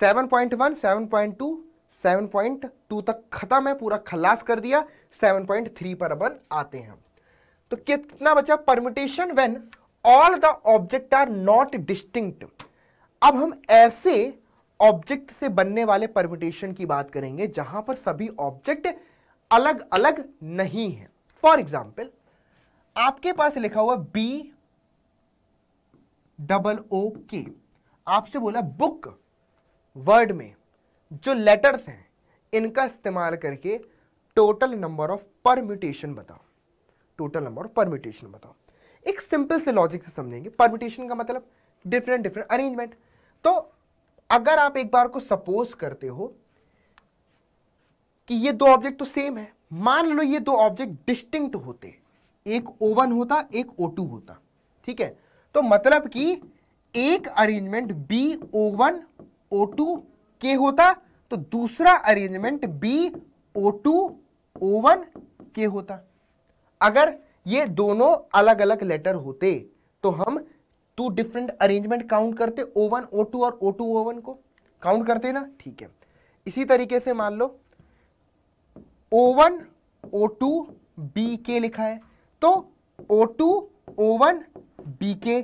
7.1, 7.2, 7.2 तक खत्म है पूरा खलास कर दिया 7.3 पर अपन आते हैं तो कितना बचा permutation when all the object are not distinct अब हम ऐसे ऑब्जेक्ट से बनने वाले परमिटेशन की बात करेंगे जहां पर सभी ऑब्जेक्ट अलग अलग नहीं है फॉर एग्जाम्पल आपके पास लिखा हुआ बी डबल ओ के आपसे बोला बुक वर्ड में जो लेटर्स हैं इनका इस्तेमाल करके टोटल नंबर ऑफ परम्यूटेशन बताओ टोटल नंबर ऑफ परम्यूटेशन बताओ एक सिंपल से लॉजिक से समझेंगे परम्यूटेशन का मतलब डिफरेंट डिफरेंट अरेंजमेंट तो अगर आप एक बार को सपोज करते हो कि ये दो ऑब्जेक्ट तो सेम है मान लो ये दो ऑब्जेक्ट डिस्टिंक्ट होते एक O1 होता एक O2 होता ठीक है तो मतलब कि एक अरेंजमेंट बी O1 O2 के होता तो दूसरा अरेंजमेंट बी O2 O1 के होता अगर ये दोनों अलग अलग लेटर होते तो हम टू डिफरेंट अरेंजमेंट काउंट करते ओ वन ओ टू और ओ टू ओ वन को काउंट करते ना ठीक है इसी तरीके से मान लो O one O two B के लिखा है तो O two O one B के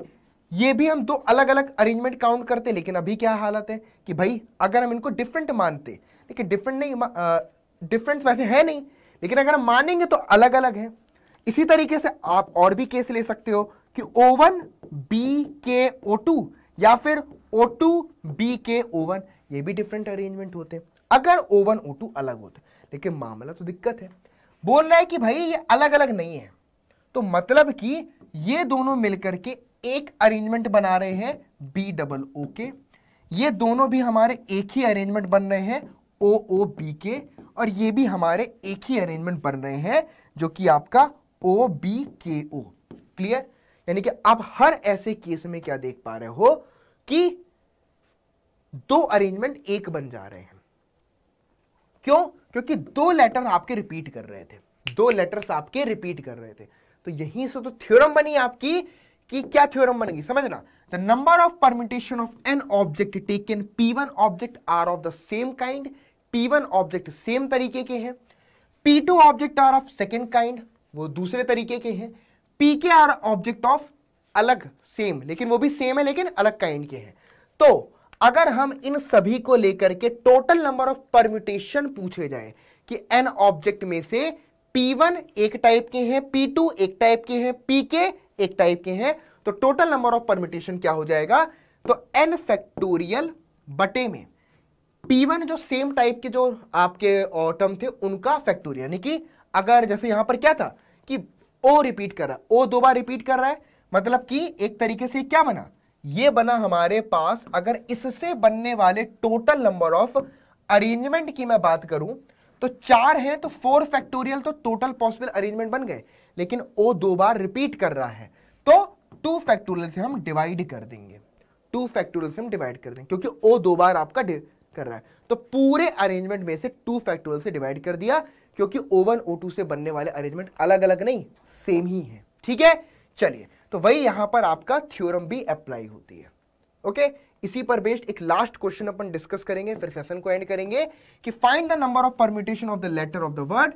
ये भी हम दो अलग अलग अरेंजमेंट काउंट करते लेकिन अभी क्या हालत है कि भाई अगर हम इनको डिफरेंट मानते लेकिन डिफरेंट नहीं डिफरेंट वैसे है नहीं लेकिन अगर हम मानेंगे तो अलग अलग है इसी तरीके से आप और भी केस ले सकते हो कि ओ वन बी के ओ टू या फिर ओ टू बी के ओ वन ये भी डिफरेंट अरेंजमेंट होते हैं अगर ओ वन ओ टू अलग होते लेकिन मामला तो दिक्कत है बोल रहा है कि भाई ये अलग अलग नहीं है तो मतलब कि ये दोनों मिलकर के एक अरेंजमेंट बना रहे हैं बी डबल ओ के ये दोनों भी हमारे एक ही अरेंजमेंट बन रहे हैं ओ ओ बी के और ये भी हमारे एक ही अरेंजमेंट बन रहे हैं जो कि आपका ओ बी के ओ क्लियर यानी कि आप हर ऐसे केस में क्या देख पा रहे हो कि दो अरेंजमेंट एक बन जा रहे हैं क्यों क्योंकि दो लेटर आपके रिपीट कर रहे थे दो लेटर्स आपके रिपीट कर रहे थे तो यहीं से तो थ्योरम बनी आपकी कि क्या थ्योरम बनेगी समझना the number of permutation of N object taken P one object are of the same kind P one object same तरीके के हैं P two object are of second kind वो दूसरे तरीके के हैं P K are object of अलग same लेकिन वो भी सेम है लेकिन अलग काइंड के हैं तो अगर हम इन सभी को लेकर के टोटल नंबर ऑफ परम्यूटेशन पूछे जाए कि एन ऑब्जेक्ट में से पी वन एक टाइप के हैं पी टू एक टाइप के हैं पी के एक टाइप के हैं तो टोटल नंबर ऑफ परमिटेशन क्या हो जाएगा तो एन फैक्टोरियल बटे में P1 जो सेम टाइप के जो आपके टर्म थे उनका फैक्टोरियल यानी कि अगर जैसे यहां पर क्या था कि ओ रिपीट कर रहा है ओ दो बार रिपीट कर रहा है मतलब कि एक तरीके से क्या बना ये बना हमारे पास अगर इससे बनने वाले टोटल नंबर ऑफ अरेंजमेंट की मैं बात करूं तो चार है तो फोर फैक्टोरियल तो टोटल पॉसिबल अरेंजमेंट बन गए लेकिन ओ दो बार रिपीट कर रहा है तो टू फैक्टोरियल से हम डिवाइड कर देंगे टू फैक्टोरियल से हम डिवाइड कर देंगे क्योंकि ओ दो बार आपका कर रहा है तो पूरे अरेंजमेंट में से टू फैक्टोरियल से डिवाइड कर दिया क्योंकि ओ वन ओ टू से बनने वाले अरेंजमेंट अलग अलग नहीं सेम ही है ठीक है चलिए तो वही यहां पर आपका थ्योरम भी अप्लाई होती है ओके इसी पर बेस्ड एक लास्ट क्वेश्चन अपन डिस्कस करेंगे फिर सेशन को एंड करेंगे कि find the number of permutation of the letter of the word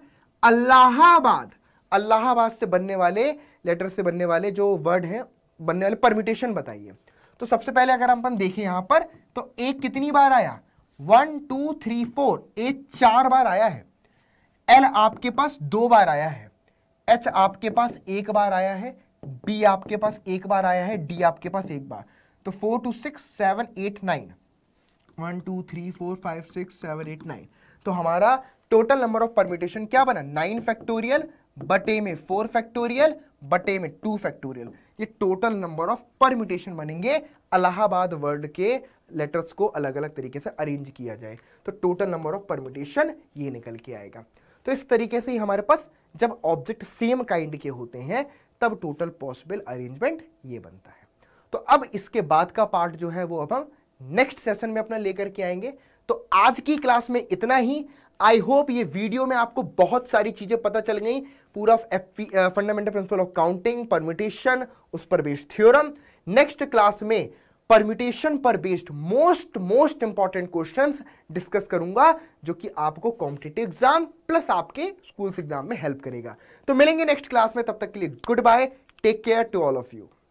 Allahabad Allahabad से बनने वाले लेटर से बनने वाले जो वर्ड है बनने वाले परम्यूटेशन बताइए तो सबसे पहले अगर हम देखें यहां पर तो एक कितनी बार आया one two three four A चार बार आया है एल आपके पास दो बार आया है एच आपके पास एक बार आया है बी आपके पास एक बार आया है डी आपके पास एक बार तो four two six seven eight nine one two three four five six seven eight nine तो हमारा टोटल नंबर ऑफ परमिटेशन क्या बना नाइन फैक्टोरियल बटे में फोर फैक्टोरियल बटे में टू फैक्टोरियल ये टोटल नंबर ऑफ परमिटेशन बनेंगे अलाहाबाद वर्ड के लेटर्स को अलग अलग तरीके से अरेंज किया जाए तो टोटल नंबर ऑफ परमिटेशन ये निकल के आएगा तो इस तरीके से ही हमारे पास जब ऑब्जेक्ट सेम काइंड के होते हैं तब टोटल पॉसिबल अरेंजमेंट ये बनता है तो अब इसके बाद का पार्ट जो है वो अब हम नेक्स्ट सेशन में अपना लेकर के आएंगे तो आज की क्लास में इतना ही आई होप ये वीडियो में आपको बहुत सारी चीज़ें पता चल गई पूरा fundamental principle of counting permutation उस पर बेस्ड थ्योरम नेक्स्ट क्लास में परमिटेशन पर based most most important question discuss करूंगा जो कि आपको कॉम्पिटेटिव एग्जाम प्लस आपके स्कूल एग्जाम में हेल्प करेगा तो मिलेंगे नेक्स्ट क्लास में तब तक के लिए good bye take care to all of you